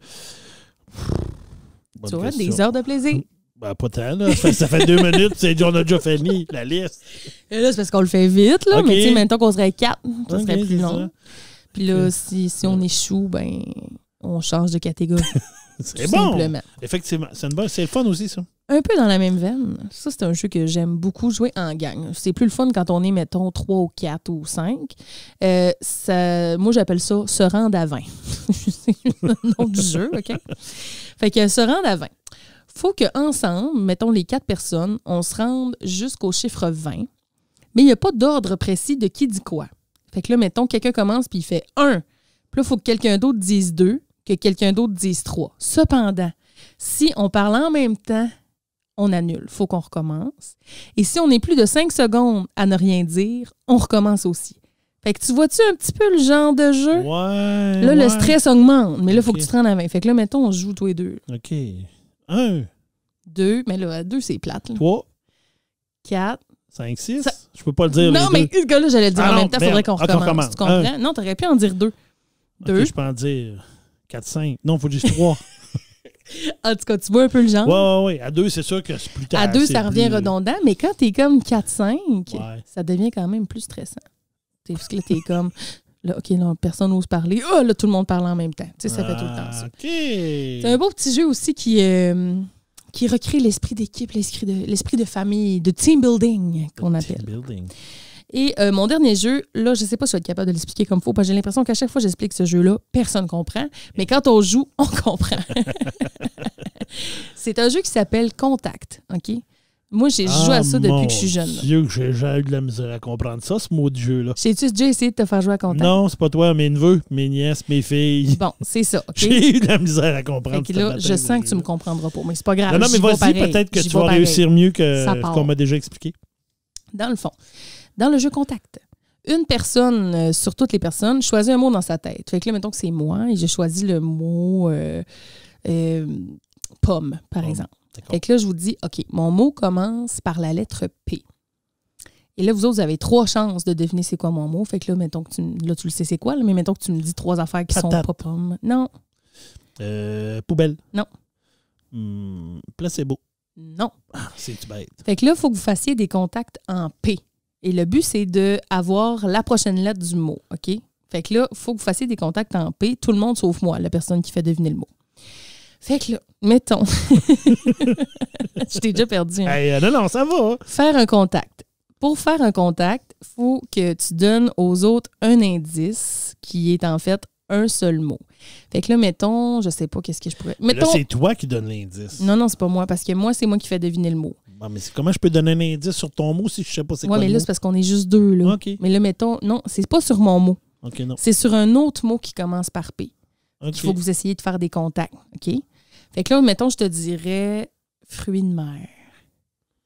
tu vois, des heures de plaisir.
Ben, pas tant, là. Ça fait, deux minutes, c'est on a déjà fini la liste. Et là, c'est parce
qu'on le fait vite, là. Mais tu sais, maintenant qu'on serait quatre, ça serait plus long. Puis là, si, si on échoue, ben, on change de catégorie. C'est bon.
Effectivement. C'est une C'est fun aussi, ça.
Un peu dans la même veine. Ça, c'est un jeu que j'aime beaucoup jouer en gang. C'est plus le fun quand on est, mettons, 3 ou 4 ou 5. Euh, ça, moi, j'appelle ça se rendre à 20. c'est le nom du jeu, OK? Fait que se rendre à 20. Faut qu'ensemble, mettons les quatre personnes, on se rende jusqu'au chiffre 20. Mais il n'y a pas d'ordre précis de qui dit quoi. Fait que là, mettons, quelqu'un commence puis il fait un. Puis là, il faut que quelqu'un d'autre dise 2 que quelqu'un d'autre dise trois. Cependant, si on parle en même temps, on annule, faut qu'on recommence. Et si on est plus de cinq secondes à ne rien dire, on recommence aussi. Fait que tu vois-tu un petit peu le genre de jeu? Ouais. Là, le stress augmente, mais là, il faut que tu te rendes à 20. Fait que là, mettons, on joue tous les deux. OK. Un. Deux, mais là, deux, c'est plate. Trois. Quatre.
Cinq, six. Je peux pas le dire. Non, mais là j'allais le dire ah en même temps. Il faudrait qu'on ah, recommence. Tu comprends?
Non, t'aurais pu en dire deux. Deux. je
peux en dire. 4, 5. Non, il faut juste 3.
en tout cas, tu vois un peu le genre.
Oui, oui, oui. À 2, c'est sûr que c'est plus tard. À 2, ça revient euh,
redondant, mais quand tu es comme 4-5, ça devient quand même plus stressant. parce que là, tu es comme. Là, OK, là, personne n'ose parler. oh, là, tout le monde parle en même temps. Tu sais, ça fait tout le temps ça. Ah, OK!
C'est un beau
petit jeu aussi qui, euh, recrée l'esprit d'équipe, l'esprit de, de famille, de team building qu'on appelle. Team building. Et euh, mon dernier jeu, là, je ne sais pas si je vais être capable de l'expliquer comme il faut, parce que j'ai l'impression qu'à chaque fois que j'explique ce jeu-là, personne ne comprend. Mais quand on joue, on comprend. c'est un jeu qui s'appelle Contact, OK? Moi, j'ai ah, joué à ça depuis que je suis jeune. J'ai
Dieu, j'ai eu de la misère à comprendre ça, ce mot de jeu. là. J'ai-tu
déjà essayé de te faire jouer à Contact? Non,
c'est pas toi, mes neveux, mes nièces, mes filles. Bon, c'est ça. J'ai eu de la misère à comprendre. ça. là, je sens
que tu me comprendras pas, mais c'est pas grave. Non, mais vas-y, peut-être que tu vas, vas réussir mieux que ce qu'on
m'a déjà expliqué.
Dans le fond, dans le jeu contact. Une personne euh, sur toutes les personnes choisit un mot dans sa tête. Fait que là, mettons que c'est moi et j'ai choisi le mot euh, euh, pomme, par exemple. Fait que là, je vous dis, OK, mon mot commence par la lettre P. Et là, vous autres, vous avez trois chances de deviner c'est quoi mon mot. Fait que là, mettons que tu, là, tu le sais c'est quoi, mais mettons que tu me dis trois affaires qui sont pas pommes. Non.
poubelle. Non. Hmm, placebo. Non. Ah, c'est bête.
Fait que là, il faut que vous fassiez des contacts en P. Et le but, c'est d'avoir la prochaine lettre du mot, OK? Fait que là, il faut que vous fassiez des contacts en P, tout le monde sauf moi, la personne qui fait deviner le mot. Fait que là, mettons.
Je t'ai déjà perdu. Hein. Euh, non, non, ça va.
Faire un contact. Pour faire un contact, il faut que tu donnes aux autres un indice qui est en fait un seul mot. Fait que là, mettons, je sais pas qu'est-ce
que je pourrais. Mettons... c'est toi qui donnes l'indice. Non,
non, c'est pas moi, parce que moi, c'est moi qui fais deviner le mot.
Ah, comment je peux donner un indice sur ton mot si je sais pas c'est quoi mais là, c'est parce
qu'on est juste deux. Là. Mais là, mettons, non, c'est pas sur mon mot. C'est sur un autre mot qui commence par P. Il faut que vous essayiez de faire des contacts. OK? Fait que là, mettons, je te dirais fruit de mer.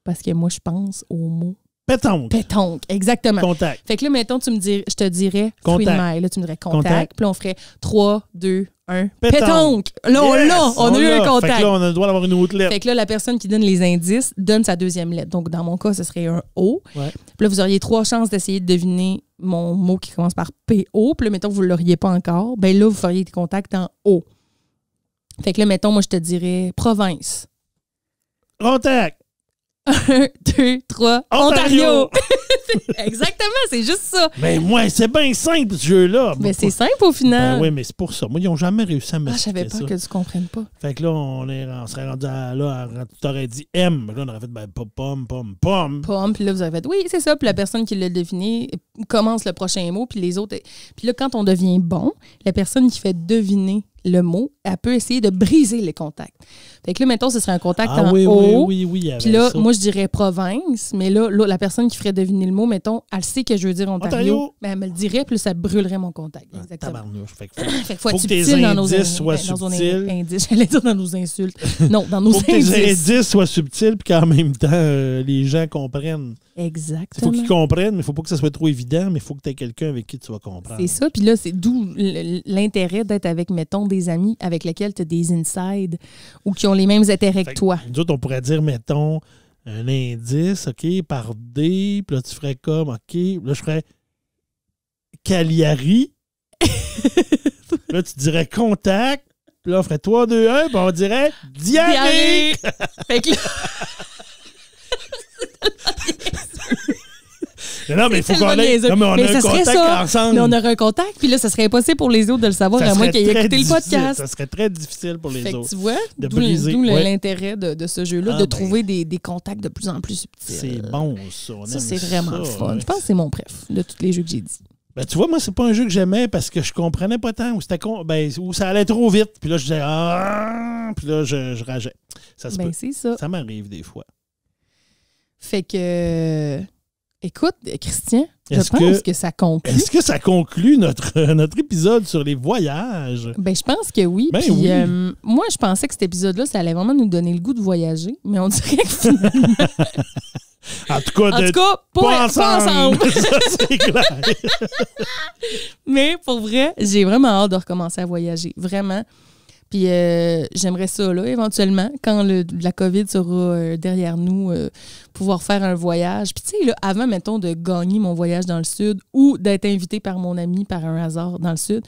Parce que moi, je pense au mot Pétanque. Pétanque, exactement. Contact. Fait que là, mettons, tu me dirais, je te dirais contact. Là, tu me dirais contact. Puis là, on ferait 3,
2, 1.
Pétanque. Là, on On, a eu un contact. Fait que là, on a le
droit d'avoir une autre lettre. Fait que
là, la personne qui donne les indices donne sa deuxième lettre. Donc, dans mon cas, ce serait un O. Puis là, vous auriez trois chances d'essayer de deviner mon mot qui commence par PO. Puis là, mettons, vous ne l'auriez pas encore. Ben là, vous feriez des contacts en O. Fait que là, mettons, moi, je te dirais province. Contact. Un,
2, 3, Ontario! Exactement, c'est juste ça. Mais moi, c'est bien simple, ce jeu-là. Mais c'est simple au final. Ben oui, mais c'est pour ça. Moi, ils n'ont jamais réussi à me Ah, j'avais peur pas que tu comprennes pas. Fait que là, on, est, on serait rendu à. Là, tu aurais dit M. Là, on aurait fait ben, pom, pom, pom.
Pom, puis là, vous avez fait oui, c'est ça. Puis la personne qui l'a deviné commence le prochain mot, puis les autres. Puis là, quand on devient bon, la personne qui fait deviner le mot elle peut essayer de briser les contacts. Fait que là, mettons, ce serait un contact ah en oui, Ah Oui, oui, oui. Puis là, moi, je dirais province, mais là, la personne qui ferait deviner le mot, mettons, elle sait que je veux dire Ontario, Ontario. mais elle me le dirait, puis ça brûlerait mon contact. Ah, exactement. Fait faut, fait que faut, tes dans nos indices soient ben, j'allais dire dans nos insultes. Non, dans nos faut que tes indices
soient subtils, puis qu'en même temps, euh, les gens comprennent. Exactement. Il faut qu'ils comprennent, mais il faut pas que ça soit trop évident, mais il faut que tu aies quelqu'un avec qui tu vas comprendre. C'est ça,
puis là, c'est d'où l'intérêt d'être avec, mettons, des amis avec lesquels tu as des insides ou qui ont les mêmes intérêts que toi.
Nous on pourrait dire, mettons, un indice, OK, par D, puis là, tu ferais comme, OK, là, je ferais Cagliari. là, tu dirais contact. Puis là, on ferait 3, 2, 1, puis on dirait diarrhée. fait que là... Non, mais il faut qu'on ait. mais on a un contact ça. ensemble. on
aurait un contact, puis là, ça serait impossible pour les autres de le savoir, à moins qu'ils aient écouté le podcast. Ça
serait très difficile pour les fait autres. tu vois, d'où ouais.
l'intérêt de, ce jeu-là, ah, de ben. trouver des, contacts de plus en plus
subtils. C'est bon, ça. ça, c'est vraiment fun. Je pense que c'est mon préf de tous les jeux que j'ai dit. Ben, tu vois, moi, c'est pas un jeu que j'aimais parce que je comprenais pas tant, ou, c'était... ben, où ça allait trop vite. Puis là, je disais, ah! puis là, je, je rageais. Ça se ben, c'est Ça, ça m'arrive des fois.
Fait que. Écoute, Christian, je pense que, ça conclut. Est-ce que
ça conclut notre, notre épisode sur les voyages?
Ben, je pense que oui. Ben euh, moi, je pensais que cet épisode-là, ça allait vraiment nous donner le goût de voyager, mais on dirait que
En tout cas, en pas, ensemble.
Mais pour vrai, j'ai vraiment hâte de recommencer à voyager. Vraiment. Puis euh, j'aimerais ça, là, éventuellement, quand le, la COVID sera euh, derrière nous, pouvoir faire un voyage. Puis tu sais, avant, mettons, de gagner mon voyage dans le Sud ou d'être invité par mon ami par un hasard dans le Sud,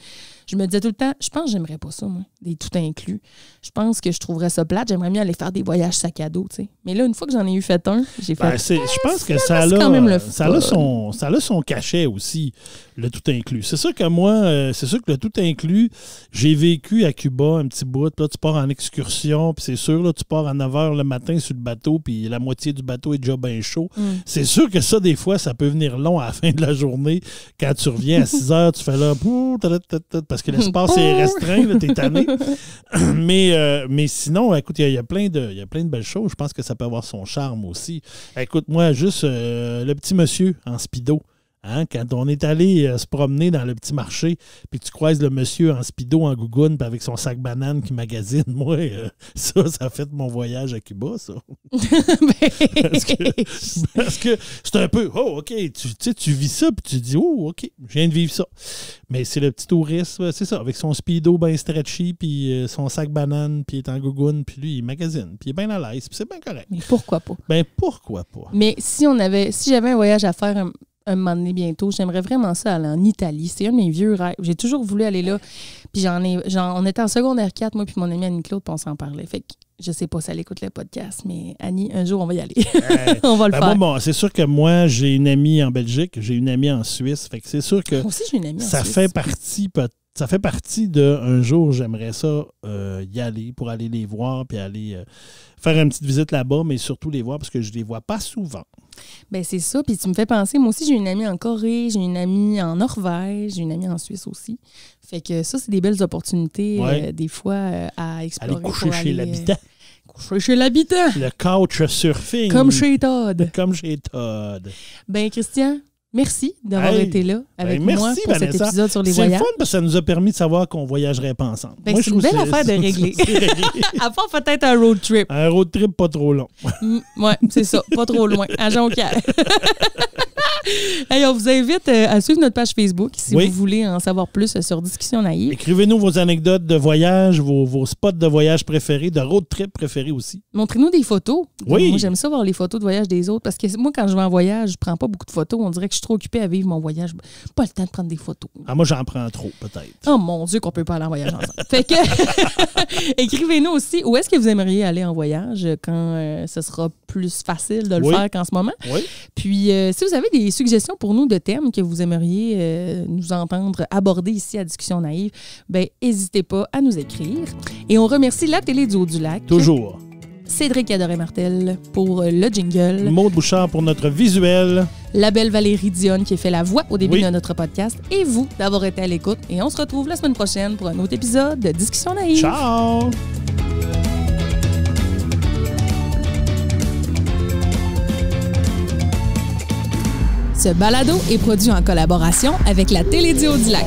je me disais tout le temps, je pense que j'aimerais pas ça, moi, des tout inclus. Je pense que je trouverais ça plate. J'aimerais mieux aller faire des voyages sac à dos, tu sais. Mais là, une fois que j'en ai eu fait un, j'ai ben, fait. je pense ah, que ça a, euh, son,
ça son cachet aussi, le tout inclus. C'est sûr que moi, euh, c'est sûr que le tout inclus, j'ai vécu à Cuba un petit bout. là, tu pars en excursion, puis c'est sûr, là, tu pars à 9 h le matin sur le bateau, puis la moitié du bateau est job déjà bien chaud. Mm. C'est sûr que ça, des fois, ça peut venir long à la fin de la journée. Quand tu reviens à 6 heures, tu fais là, parce que l'espace est restreint, t'es tanné. mais, euh, mais sinon, écoute, il y, a plein de y plein de belles choses. Je pense que ça peut avoir son charme aussi. Écoute, moi, juste euh, le petit monsieur en speedo. Hein, quand on est allé euh, se promener dans le petit marché, puis tu croises le monsieur en speedo, en gougoune, puis avec son sac banane qui magasine, moi, euh, ça, ça fait mon voyage à Cuba, ça. Ben, parce que c'est un peu, oh, OK, tu, vis ça, puis tu dis, oh, OK, je viens de vivre ça. Mais c'est le petit touriste, c'est ça, avec son speedo bien stretchy, puis euh, son sac banane, puis il est en gougoune, puis lui, il magasine, puis il est bien à l'aise, puis c'est bien correct. Mais pourquoi pas? Ben, pourquoi pas?
Mais si on avait, si j'avais un voyage à faire, un moment donné bientôt. J'aimerais vraiment ça aller en Italie. C'est un de mes vieux rêves. J'ai toujours voulu aller là. Puis j'en ai, on était en secondaire 4, moi puis mon ami Annie-Claude, on s'en parlait. Fait que je sais pas si elle écoute le podcast, mais Annie, un jour, on va y aller. on
va le ben, faire. Bon, c'est sûr que moi, j'ai une amie en Belgique, j'ai une amie en Suisse. Fait que c'est sûr que aussi, ça fait partie Ça fait partie de un jour, j'aimerais ça euh, y aller pour aller les voir puis aller euh, faire une petite visite là-bas, mais surtout les voir parce que je les vois pas souvent.
Ben c'est ça. Puis tu me fais penser, moi aussi, j'ai une amie en Corée, j'ai une amie en Norvège, j'ai une amie en Suisse aussi. Fait que ça, c'est des belles opportunités, euh, des fois, euh, à explorer. Aller coucher chez euh, l'habitant.
coucher chez l'habitant. Le couch surfing. Comme chez Todd. Comme chez Todd.
Ben, Christian, Merci d'avoir été là ben, avec moi pour cet épisode sur les voyages. C'est fun
parce que ça nous a permis de savoir qu'on voyagerait pas ensemble. Ben, c'est une belle affaire de régler. à peut-être un road trip. Un road trip pas trop long.
Mm, oui, c'est ça, pas trop loin, à Jonquière. hey, on vous invite euh, à suivre notre page Facebook si vous
voulez en savoir plus euh, sur Discussion Naïve. Écrivez-nous vos anecdotes de voyage, vos, spots de voyage préférés, de road trip préférés aussi.
Montrez-nous des photos. Oui. Moi, j'aime ça voir les photos de voyage des autres parce que moi, quand je vais en voyage, je prends pas beaucoup de photos. On dirait que je suis trop occupée à vivre mon voyage. Pas le temps de prendre des photos.
Ah, moi, j'en prends trop, peut-être.
Oh mon Dieu, qu'on peut pas aller en voyage ensemble. fait que, écrivez-nous aussi où est-ce que vous aimeriez aller en voyage euh, quand ce sera plus facile de le faire qu'en ce moment. Oui. Puis, si vous avez des suggestions pour nous de thèmes que vous aimeriez euh, nous entendre aborder ici à Discussion Naïve, ben n'hésitez pas à nous écrire. Et on remercie la télé du Haut-du-Lac. Toujours. Cédric Adoré-Martel pour euh, le jingle.
Maude Bouchard pour notre visuel.
La belle Valérie Dionne qui a fait la voix au début de notre podcast. Et vous d'avoir été à l'écoute. Et on se retrouve la semaine prochaine pour un autre épisode de Discussion Naïve. Ciao! Ce balado est produit en collaboration avec la Télédio
du Lac.